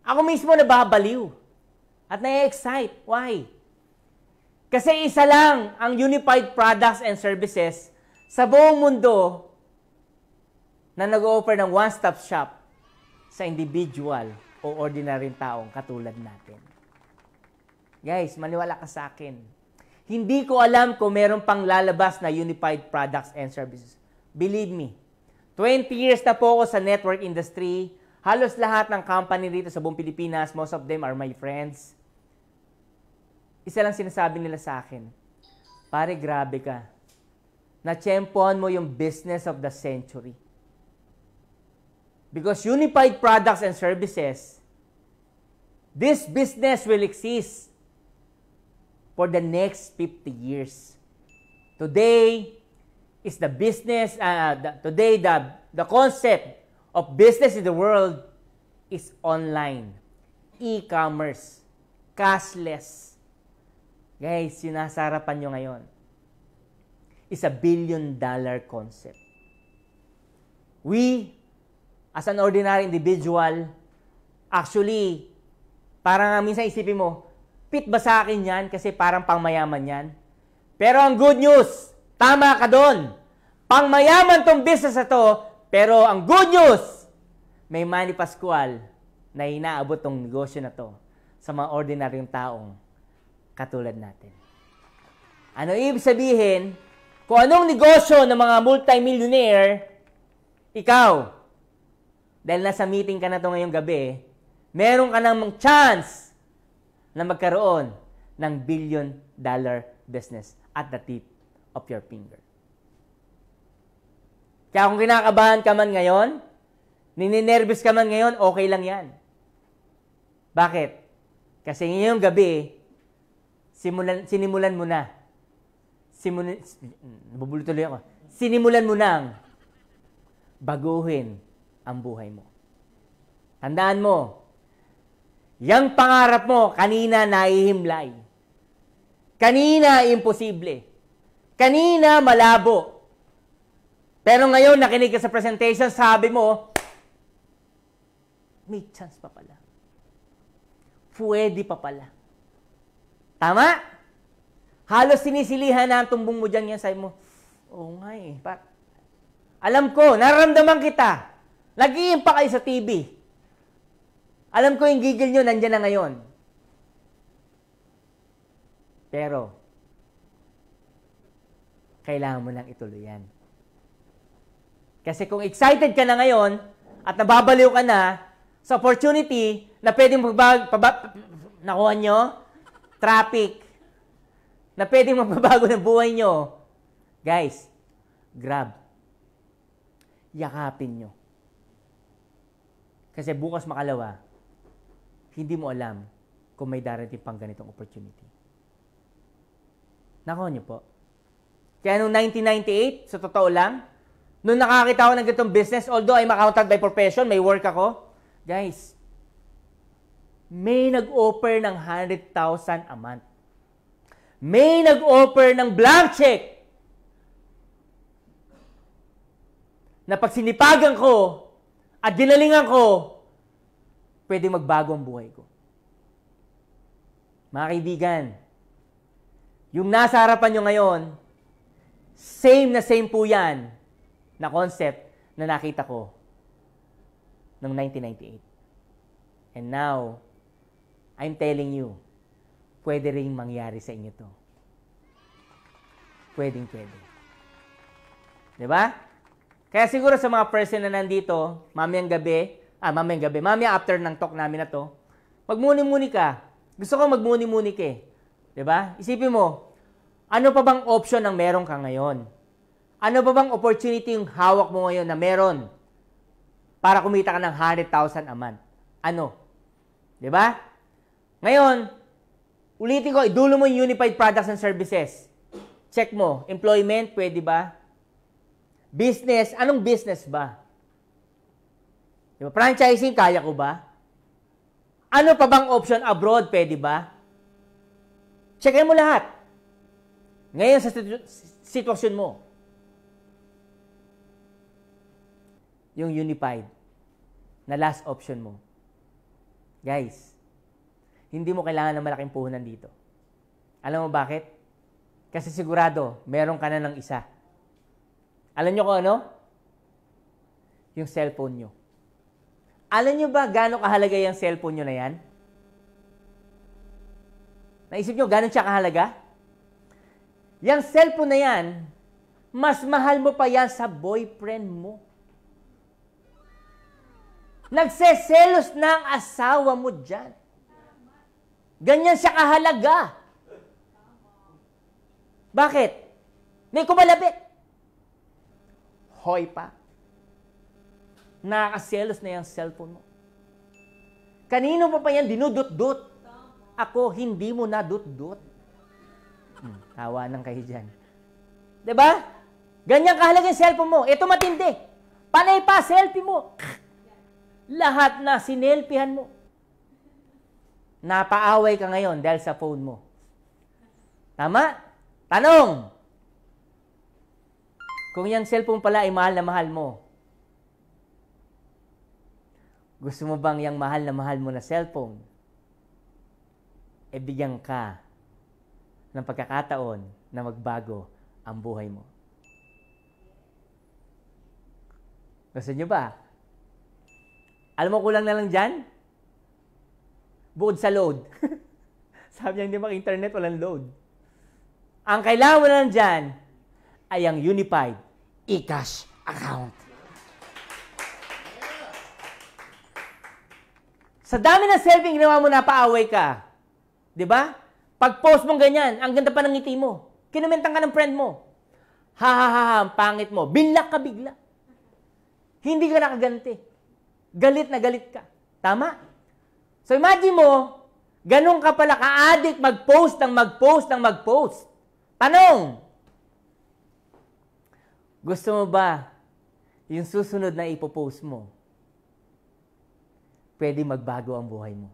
ako mismo nababaliw. At na-excite. Why? Kasi isa lang ang unified products and services sa buong mundo na nag-offer ng one-stop shop sa individual o ordinaryong taong katulad natin. Guys, maniwala ka sa akin. Hindi ko alam kung meron pang lalabas na unified products and services. Believe me, 20 years na po ako sa network industry. Halos lahat ng company dito sa buong Pilipinas, most of them are my friends. Isa lang sinasabi nila sa akin, pare grabe ka, na-champion mo yung business of the century. Because unified products and services, this business will exist for the next 50 years. Today is the business, uh, the, today the, the concept of business in the world is online, e-commerce, cashless. Guys, sinasarapan nyo ngayon. It's a billion dollar concept. We as an ordinary individual, actually, parang minsan isipin mo, fit ba sa akin yan kasi parang pangmayaman yan? Pero ang good news, tama ka doon. Pangmayaman tong business na to, pero ang good news, may Manny Pascual na inaabot tong negosyo na to sa mga ordinaryong taong katulad natin. Ano ibig sabihin? Kung anong negosyo ng mga multimillionaire, ikaw, dahil nasa meeting ka na to ngayong gabi, meron ka namang chance na magkaroon ng billion dollar business at the tip of your finger. Kaya kung kinakabahan ka man ngayon, nininervous ka man ngayon, okay lang yan. Bakit? Kasi ngayong gabi, simulan, sinimulan mo na. Simulan, nabubulutuloy ako. Sinimulan mo nang baguhin ang buhay mo. Tandaan mo, yang pangarap mo kanina naihimlay. Kanina imposible. Kanina malabo. Pero ngayon nakinig ka sa presentation, sabi mo, may chance pa pala. Pwede pa pala. Tama? Halos sinisilihan na ang tumbong mo dyan yan. Sabi mo, oh, nga eh. Alam ko, nararamdaman kita. Nagiging pa kayo sa TV. Alam ko yung gigil nyo, nandyan na ngayon. Pero, kailangan mo lang ituloy yan. Kasi kung excited ka na ngayon at nababaliw ka na sa opportunity na pwedeng magbag, nakuha nyo, traffic, na pwedeng magbabago ng buhay nyo, guys, grab. Yakapin nyo. Kasi bukas makalawa, hindi mo alam kung may darating pang ganitong opportunity. Nakuha niyo po. Kaya noong 1998, sa totoo lang, noong nakakita ako ng ganitong business, although I'm accounted by profession, may work ako, guys, may nag-offer ng 100,000 a month. May nag-offer ng blank check na pag sinipagan ko, at ginalingan ko, pwede magbago ang buhay ko. Mga kaibigan, yung nasa harapan nyo ngayon, same na same po yan na concept na nakita ko noong 1998. And now, I'm telling you, pwede rin mangyari sa inyo to. Pwedeng pwede. Diba? Kaya siguro sa mga person na nandito, mamayang gabi, ah, mamayang gabi, mamaya after ng talk namin na to, magmuni-muni ka. Gusto ko magmuni-muni ka eh. ba? Diba? Isipin mo, ano pa bang option ang meron ka ngayon? Ano pa bang opportunity yung hawak mo ngayon na meron para kumita ka ng 100,000 a month? Ano? ba? Diba? Ngayon, ulitin ko, idulo mo yung unified products and services. Check mo, employment, pwede ba? Business, anong business ba? Diba? Franchising, kaya ko ba? Ano pa bang option abroad, pwede ba? Checkin mo lahat. Ngayon sa situ- sitwasyon mo. Yung unified na last option mo. Guys, hindi mo kailangan ng malaking puhunan dito. Alam mo bakit? Kasi sigurado, meron ka na ng isa alam nyo kung ano? Yung cellphone nyo. Alam nyo ba gano'ng kahalaga yung cellphone nyo na yan? Naisip nyo, gano'n siya kahalaga? Yung cellphone na yan, mas mahal mo pa yan sa boyfriend mo. Nagseselos na ang asawa mo dyan. Ganyan siya kahalaga. Bakit? May kumalabit hoy pa. Nakakaselos na yung cellphone mo. Kanino pa pa yan dinudot-dot? Ako, hindi mo na dot-dot. Hmm, tawa nang kayo dyan. ba? Diba? Ganyan kahalaga yung cellphone mo. Ito matindi. Panay pa, selfie mo. Lahat na sinelpihan mo. Napaaway ka ngayon dahil sa phone mo. Tama? Tanong, kung yung cellphone pala ay mahal na mahal mo, gusto mo bang yung mahal na mahal mo na cellphone, e bigyan ka ng pagkakataon na magbago ang buhay mo. Gusto nyo ba? Alam mo, kulang na lang dyan? Bukod sa load. [laughs] Sabi niya, hindi maka-internet, walang load. Ang kailangan mo na lang dyan ay ang unified eCash account. Sa dami ng selfie, ginawa mo na paaway ka. ba? Diba? Pag-post mong ganyan, ang ganda pa ng ngiti mo. Kinumentan ka ng friend mo. Ha ha ha, ha ang pangit mo. Binlak ka bigla. Hindi ka nakaganti. Galit na galit ka. Tama? So imagine mo, ganun ka pala ka-addict mag-post ng mag-post ng mag-post. Tanong, gusto mo ba yung susunod na ipopost mo, pwede magbago ang buhay mo?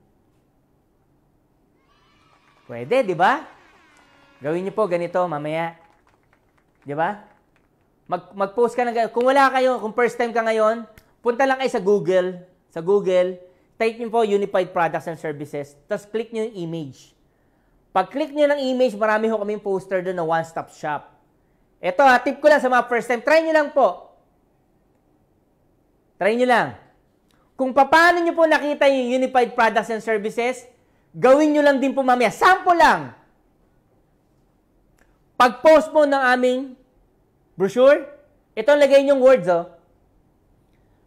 Pwede, di ba? Gawin niyo po ganito mamaya. Di ba? Mag, mag-post ka ng Kung wala kayo, kung first time ka ngayon, punta lang kayo sa Google. Sa Google, type niyo po Unified Products and Services, tapos click niyo yung image. Pag-click niyo ng image, marami ho kaming poster doon na one-stop shop. Ito ha, ah, tip ko lang sa mga first time. Try nyo lang po. Try nyo lang. Kung paano nyo po nakita yung unified products and services, gawin nyo lang din po mamaya. Sample lang. Pag-post po ng aming brochure, ito lagay nyong words oh.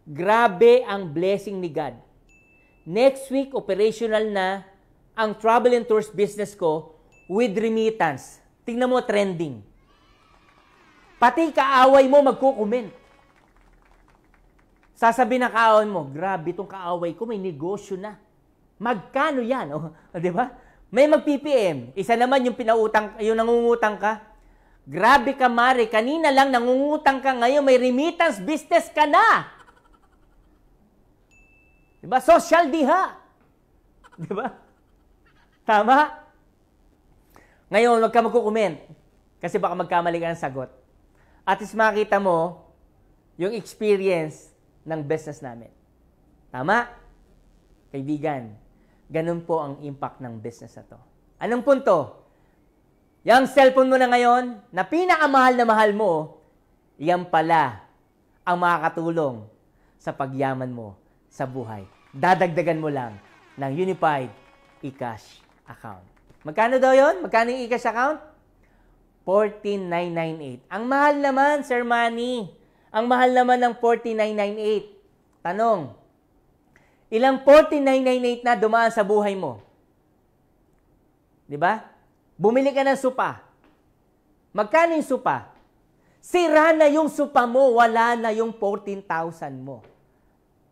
Grabe ang blessing ni God. Next week, operational na ang travel and tours business ko with remittance. Tingnan mo, trending. Pati kaaway mo magkukument. Sasabi ng kaaway mo, grabe itong kaaway ko, may negosyo na. Magkano yan? O, oh, [laughs] di ba? May mag-PPM. Isa naman yung pinautang, yung nangungutang ka. Grabe ka, Mari. Kanina lang nangungutang ka ngayon. May remittance business ka na. Di ba? Social diha. [laughs] Di ba? Tama? Ngayon, huwag ka magkukomment. Kasi baka magkamali ka ng sagot. At is makita mo yung experience ng business namin. Tama? Kaibigan, ganun po ang impact ng business na to. Anong punto? Yung cellphone mo na ngayon, na pinakamahal na mahal mo, yan pala ang makakatulong sa pagyaman mo sa buhay. Dadagdagan mo lang ng Unified eCash account. Magkano daw yon? Magkano yung eCash account? 14,998. Ang mahal naman, Sir Manny. Ang mahal naman ng 14,998. Tanong, ilang 14,998 na dumaan sa buhay mo? Di ba? Bumili ka ng supa. Magkano yung supa? Sira na yung supa mo, wala na yung 14,000 mo.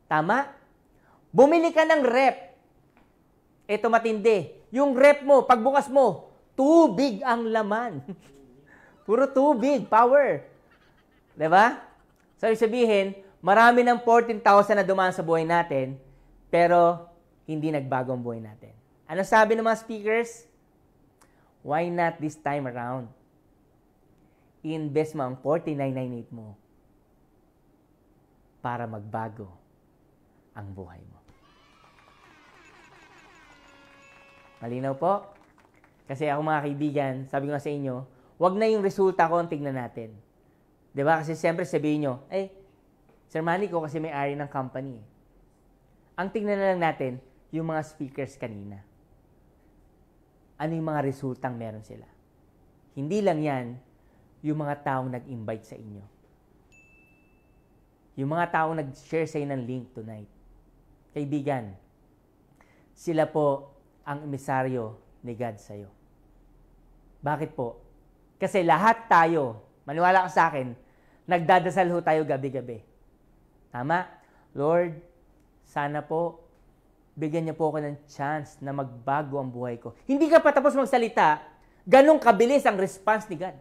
Tama? Bumili ka ng rep. Ito matindi. Yung rep mo, pagbukas mo, tubig ang laman. [laughs] Puro tubig, power. Di ba? Diba? So, ibig sabihin, marami ng 14,000 na dumaan sa buhay natin, pero hindi nagbagong buhay natin. Ano sabi ng mga speakers? Why not this time around? invest mo ang 4998 mo para magbago ang buhay mo. Malinaw po? Kasi ako mga kaibigan, sabi ko sa inyo, wag na yung resulta ko ang tingnan natin. ba diba? Kasi siyempre sabihin nyo, eh, Sir Manny ko kasi may-ari ng company. Eh. Ang tingnan na lang natin, yung mga speakers kanina. Ano yung mga resultang meron sila? Hindi lang yan, yung mga taong nag-invite sa inyo. Yung mga taong nag-share sa inyo ng link tonight. Kaibigan, sila po ang emisaryo ni God sa iyo. Bakit po? Kasi lahat tayo, maniwala ka sa akin, nagdadasal ho tayo gabi-gabi. Tama? Lord, sana po, bigyan niyo po ako ng chance na magbago ang buhay ko. Hindi ka pa tapos magsalita, ganong kabilis ang response ni God.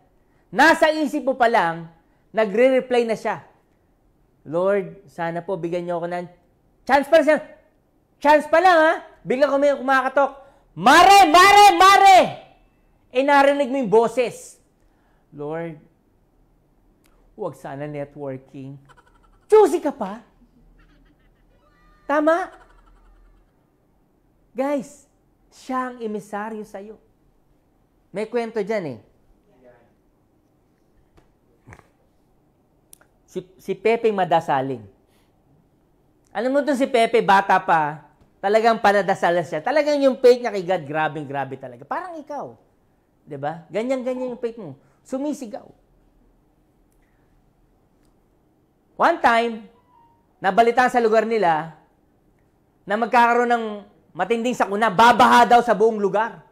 Nasa isip mo pa lang, nagre-reply na siya. Lord, sana po bigyan niyo ako ng chance pa lang. Chance pa lang ha. Bigla ko may kumakatok. Mare, mare, mare! E narinig mo yung boses. Lord, huwag sana networking. Choosy ka pa. Tama? Guys, siya ang emisaryo sa'yo. May kwento dyan eh. Si, si Pepe madasaling. Alam mo itong si Pepe, bata pa, talagang panadasal siya. Talagang yung faith niya kay God, grabing grabe talaga. Parang ikaw. ba? Diba? Ganyan-ganyan yung faith mo. Sumisigaw. One time, nabalitaan sa lugar nila na magkakaroon ng matinding sakuna, babaha daw sa buong lugar.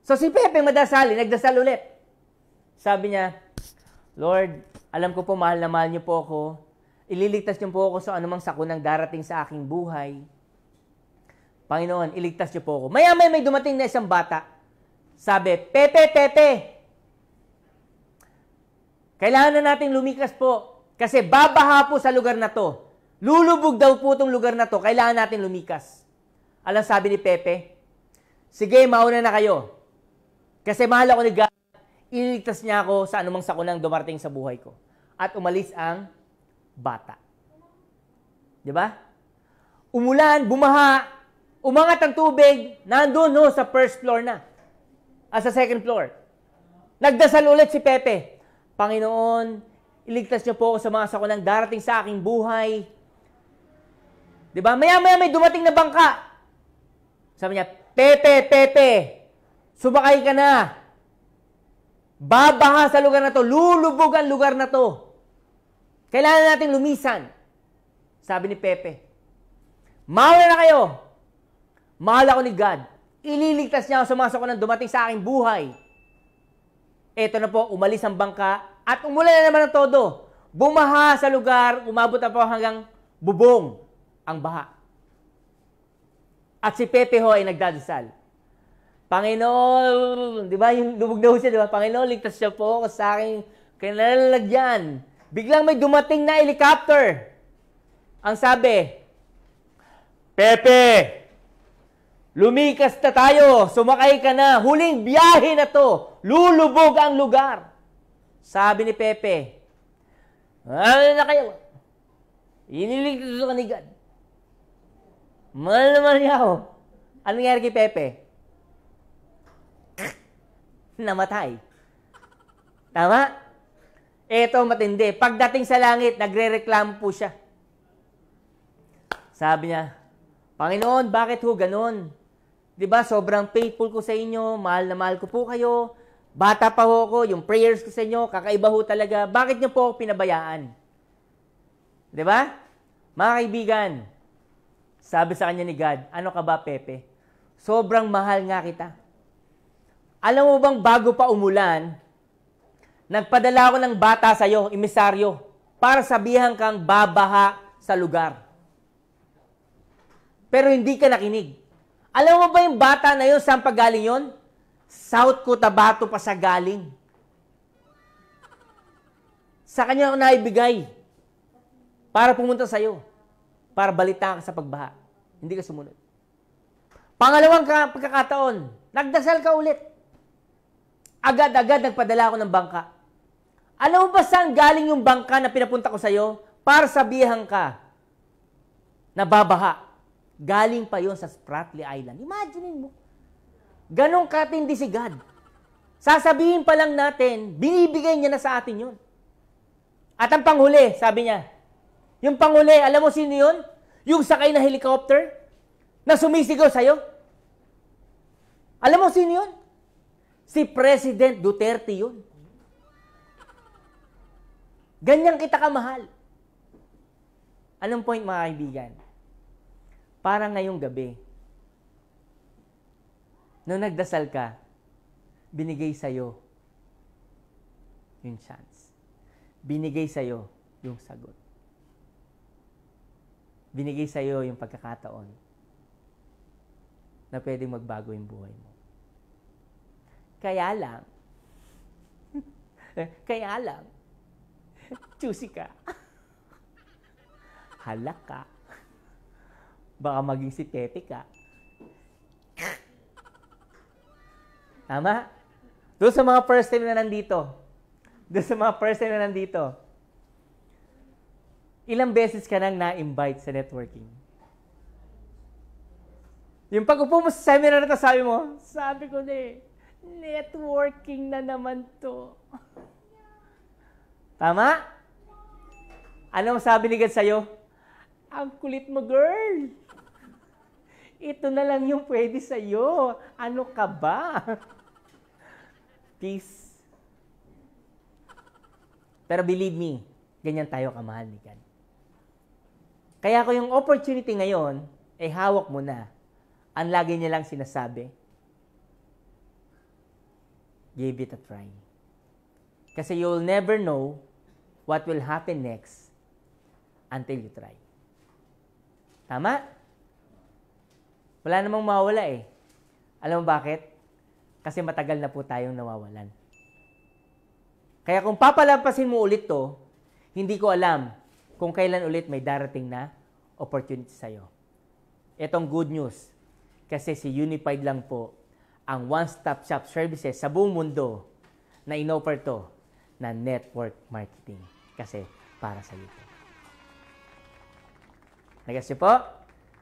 So si Pepe madasali, nagdasal ulit. Sabi niya, Lord, alam ko po mahal na mahal niyo po ako. Ililigtas niyo po ako sa anumang sakunang darating sa aking buhay. Panginoon, iligtas niyo po ako. Maya may may dumating na isang bata. Sabi, Pepe, Pepe, kailangan na nating lumikas po kasi babaha po sa lugar na to. Lulubog daw po itong lugar na to. Kailangan natin lumikas. Alam sabi ni Pepe, Sige, mauna na kayo. Kasi mahal ako ni God. Ililigtas niya ako sa anumang sakunang dumarting sa buhay ko. At umalis ang bata. Di ba? Umulan, bumaha, umangat ang tubig, nandun no, sa first floor na. Ah, sa second floor. Nagdasal ulit si Pepe. Panginoon, iligtas niyo po ako sa mga ng darating sa aking buhay. Di ba? Maya-maya may dumating na bangka. Sabi niya, Pepe, Pepe, subakay ka na. Babaha sa lugar na to. Lulubog ang lugar na to. Kailangan nating lumisan. Sabi ni Pepe, Mahal na kayo. Mahal ako ni God. Ililigtas niya ako sa mga ng dumating sa aking buhay. Ito na po, umalis ang bangka. At umulan na naman ng todo. Bumaha sa lugar, umabot na po hanggang bubong ang baha. At si Pepe ho ay nagdadasal. Panginoon, di ba yung lubog na ho siya, di ba? Panginoon, ligtas siya po sa aking kinalalagyan. Biglang may dumating na helicopter. Ang sabi, Pepe, lumikas na tayo, sumakay ka na, huling biyahe na to, lulubog ang lugar. Sabi ni Pepe, Ano na kayo? Iniligtas ka ni God. Mahal na mahal niya ako. Ano nangyari kay Pepe? [laughs] Namatay. Tama? Eto matindi. Pagdating sa langit, nagre-reklamo po siya. Sabi niya, Panginoon, bakit ho ganun? Di ba, sobrang faithful ko sa inyo, mahal na mahal ko po kayo, Bata pa ho ako, yung prayers ko sa inyo, kakaiba ho talaga. Bakit niyo po ako pinabayaan? 'Di ba? Mga kaibigan, sabi sa kanya ni God, ano ka ba, Pepe? Sobrang mahal nga kita. Alam mo bang bago pa umulan, nagpadala ako ng bata sa iyo, emisaryo, para sabihan kang babaha sa lugar. Pero hindi ka nakinig. Alam mo ba yung bata na yun, saan pagaling yun? South Cotabato pa sa galing. Sa kanya ako naibigay para pumunta sa iyo, para balita ka sa pagbaha. Hindi ka sumunod. Pangalawang pagkakataon, nagdasal ka ulit. Agad-agad nagpadala ako ng bangka. Alam mo ba saan galing yung bangka na pinapunta ko sa iyo? Para sabihan ka na babaha. Galing pa yon sa Spratly Island. Imagine mo. Ganong katindi si God. Sasabihin pa lang natin, binibigay niya na sa atin yun. At ang panghuli, sabi niya, yung panghuli, alam mo sino yun? Yung sakay na helicopter na sumisigaw sa'yo. Alam mo sino yun? Si President Duterte yun. Ganyan kita kamahal. Anong point mga kaibigan? Para ngayong gabi, Nung nagdasal ka, binigay sa'yo yung chance. Binigay sa'yo yung sagot. Binigay sa'yo yung pagkakataon na pwedeng magbago yung buhay mo. Kaya lang, [laughs] kaya lang, choosy ka. [laughs] Halak ka. Baka maging si ka. Tama? Doon sa mga first time na nandito. Doon sa mga first time na nandito. Ilang beses ka nang na-invite sa networking? Yung pag-upo mo sa seminar na sabi mo, sabi ko na eh, networking na naman to. Tama? Ano sabi ni God sa'yo? Ang kulit mo, girl! Ito na lang yung pwede sa'yo. Ano ka ba? Please. Pero believe me, ganyan tayo kamahal ni God. Kaya ko yung opportunity ngayon, eh hawak mo na. Ang lagi niya lang sinasabi, give it a try. Kasi you'll never know what will happen next until you try. Tama? Wala namang mawala eh. Alam mo bakit? Kasi matagal na po tayong nawawalan. Kaya kung papalampasin mo ulit to, hindi ko alam kung kailan ulit may darating na opportunity sa'yo. Itong good news, kasi si Unified lang po ang one-stop shop services sa buong mundo na inoffer to na network marketing. Kasi para sa iyo po. Nagkasi po?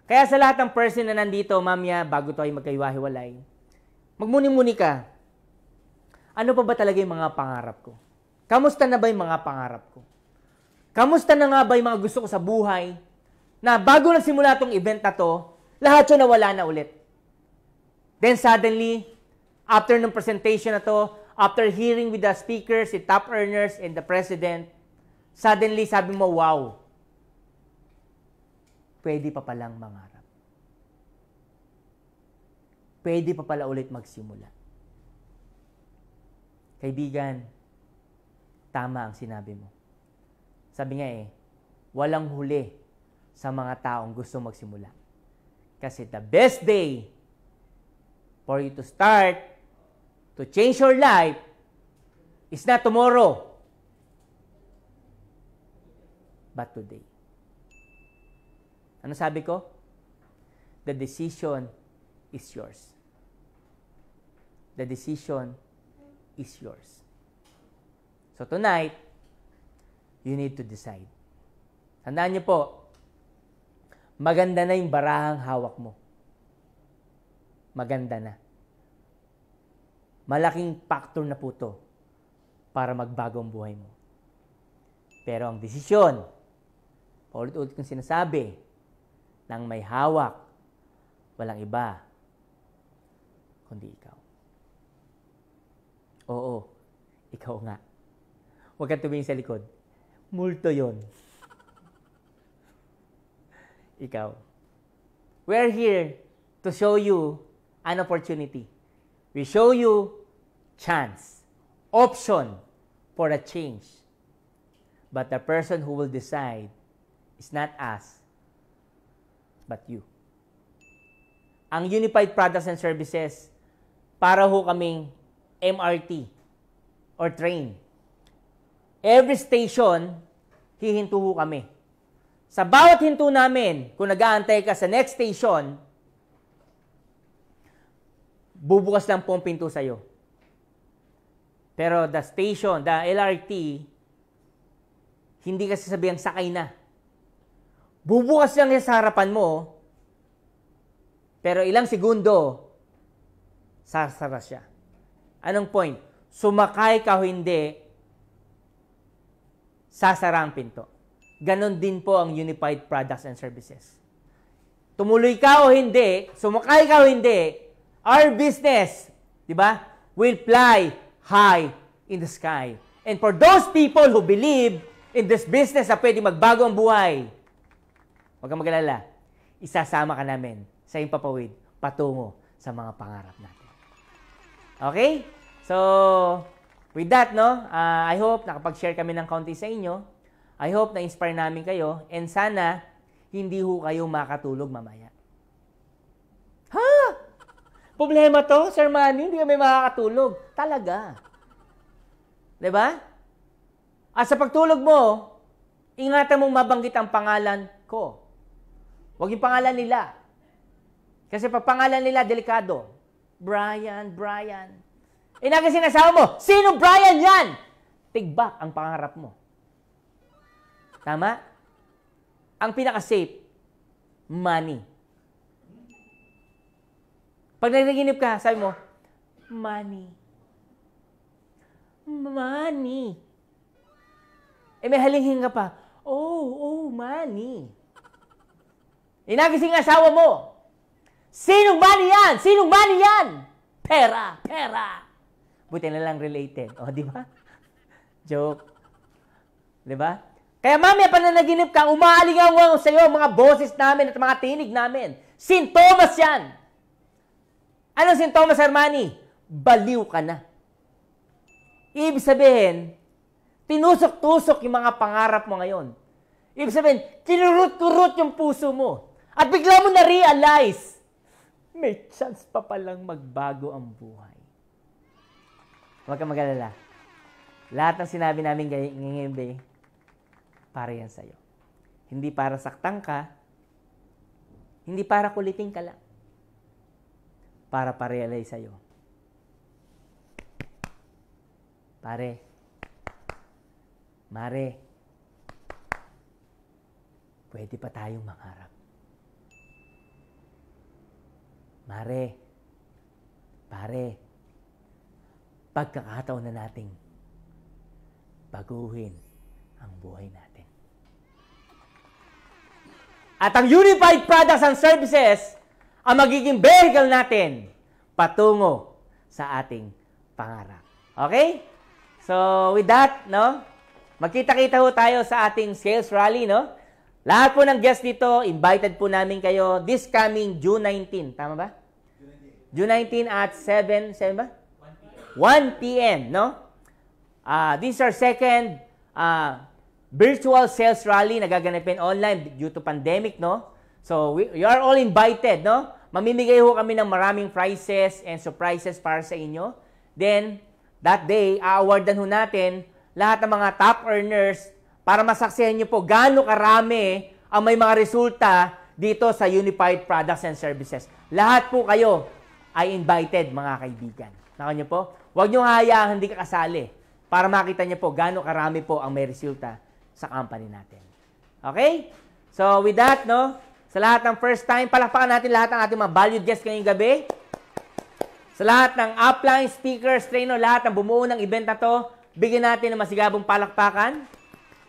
Kaya sa lahat ng person na nandito, mamaya, bago tayo magkaiwahiwalay, Magmuni-muni ka. Ano pa ba talaga yung mga pangarap ko? Kamusta na ba yung mga pangarap ko? Kamusta na nga ba yung mga gusto ko sa buhay? Na bago nagsimula tong event na to, lahat yun nawala na ulit. Then suddenly, after ng presentation na to, after hearing with the speakers, the top earners, and the president, suddenly sabi mo, wow, pwede pa palang mga pwede pa pala ulit magsimula. Kaibigan, tama ang sinabi mo. Sabi nga eh, walang huli sa mga taong gusto magsimula. Kasi the best day for you to start to change your life is not tomorrow, but today. Ano sabi ko? The decision is yours. The decision is yours. So tonight, you need to decide. Tandaan niyo po, maganda na yung barahang hawak mo. Maganda na. Malaking factor na po to para magbago ang buhay mo. Pero ang desisyon, paulit-ulit kong sinasabi, nang may hawak, walang iba, kundi ikaw. Oo, ikaw nga. Huwag kang tumingin sa likod. Multo yon. [laughs] ikaw. We're here to show you an opportunity. We show you chance, option for a change. But the person who will decide is not us, but you. Ang Unified Products and Services, para ho kaming MRT or train. Every station, hihinto kami. Sa bawat hinto namin, kung nag-aantay ka sa next station, bubukas lang po ang pinto sa'yo. Pero the station, the LRT, hindi kasi sabihan sakay na. Bubukas lang niya sa harapan mo, pero ilang segundo, sasara siya. Anong point? Sumakay ka o hindi, sasara ang pinto. Ganon din po ang Unified Products and Services. Tumuloy ka o hindi, sumakay ka o hindi, our business, di ba, will fly high in the sky. And for those people who believe in this business na pwede magbago ang buhay, huwag kang magalala, isasama ka namin sa iyong papawid patungo sa mga pangarap natin. Okay? So, with that, no, uh, I hope nakapag-share kami ng konti sa inyo. I hope na-inspire namin kayo. And sana, hindi ho kayo makatulog mamaya. Ha? Problema to, Sir Manny? Hindi kami makakatulog. Talaga. ba? Diba? At ah, sa pagtulog mo, ingatan mong mabanggit ang pangalan ko. Huwag yung pangalan nila. Kasi pag pangalan nila, delikado. Brian, Brian. Eh naga sinasawa mo, sino Brian yan? Tigbak ang pangarap mo. Tama? Ang pinaka-safe, money. Pag nagnaginip ka, sabi mo, money. Money. Eh may halinghinga pa, oh, oh, money. Inagising asawa mo, Sinong money yan? Sinong money yan? Pera, pera. Buti na lang related. O, di ba? Joke. Di ba? Kaya mami, pananaginip ka, umaalingaw sa iyo mga boses namin at mga tinig namin. Sintomas yan. Anong sintomas, Armani? Baliw ka na. Ibig sabihin, tinusok-tusok yung mga pangarap mo ngayon. Ibig sabihin, kinurut-kurut yung puso mo. At bigla mo na-realize may chance pa palang magbago ang buhay. Huwag kang magalala. Lahat ng sinabi namin ngayon, be, para yan sa'yo. Hindi para saktan ka, hindi para kulitin ka lang, para parealize sa'yo. Pare, mare, pwede pa tayong mangarap. Mare, pare, pagkakataon na nating baguhin ang buhay natin. At ang Unified Products and Services ang magiging vehicle natin patungo sa ating pangarap. Okay? So, with that, no? Magkita-kita ho tayo sa ating sales rally, no? Lahat po ng guests dito, invited po namin kayo this coming June 19. Tama ba? June 19 at 7, 7 ba? 1 p.m., no? Uh, ah, these are second uh, virtual sales rally na gaganapin online due to pandemic, no? So, we, you are all invited, no? Mamimigay ho kami ng maraming prizes and surprises para sa inyo. Then, that day, aawardan ho natin lahat ng mga top earners para masaksihan nyo po gaano karami ang may mga resulta dito sa Unified Products and Services. Lahat po kayo, I invited mga kaibigan. Naka niyo po? Huwag niyo hayaan hindi ka kasali para makita niyo po gaano karami po ang may resulta sa company natin. Okay? So with that, no, sa lahat ng first time, palakpakan natin lahat ng ating mga valued guests ngayong gabi. Sa lahat ng upline, speakers, trainer, lahat ng bumuo ng event na to, bigyan natin ng masigabong palakpakan.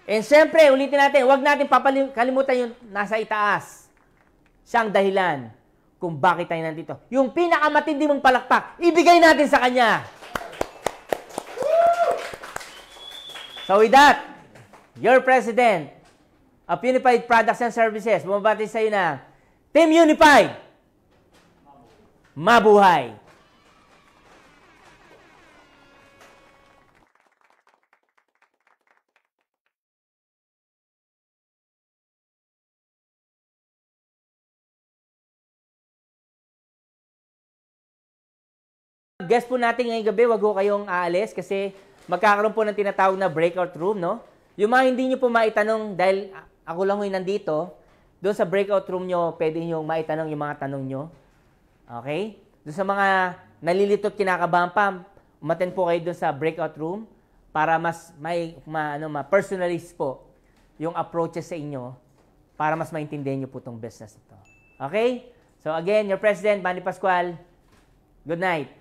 And syempre, ulitin natin, huwag natin papalimutan yung nasa itaas. Siyang dahilan kung bakit tayo nandito. Yung pinakamatindi mong palakpak, ibigay natin sa Kanya. So with that, your President of Unified Products and Services, bumabati sa iyo na Team Unified, mabuhay! Guest po natin ngayong gabi, wag ho kayong aalis kasi magkakaroon po ng tinatawag na breakout room, no? Yung mga hindi nyo po maitanong dahil ako lang ho'y nandito, doon sa breakout room nyo, pwede nyo maitanong yung mga tanong nyo. Okay? Doon sa mga nalilito at kinakabahan pa, umaten po kayo doon sa breakout room para mas may ma, ano, ma personalize po yung approaches sa inyo para mas maintindihan nyo po tong business ito. Okay? So again, your president, Manny Pascual, good night.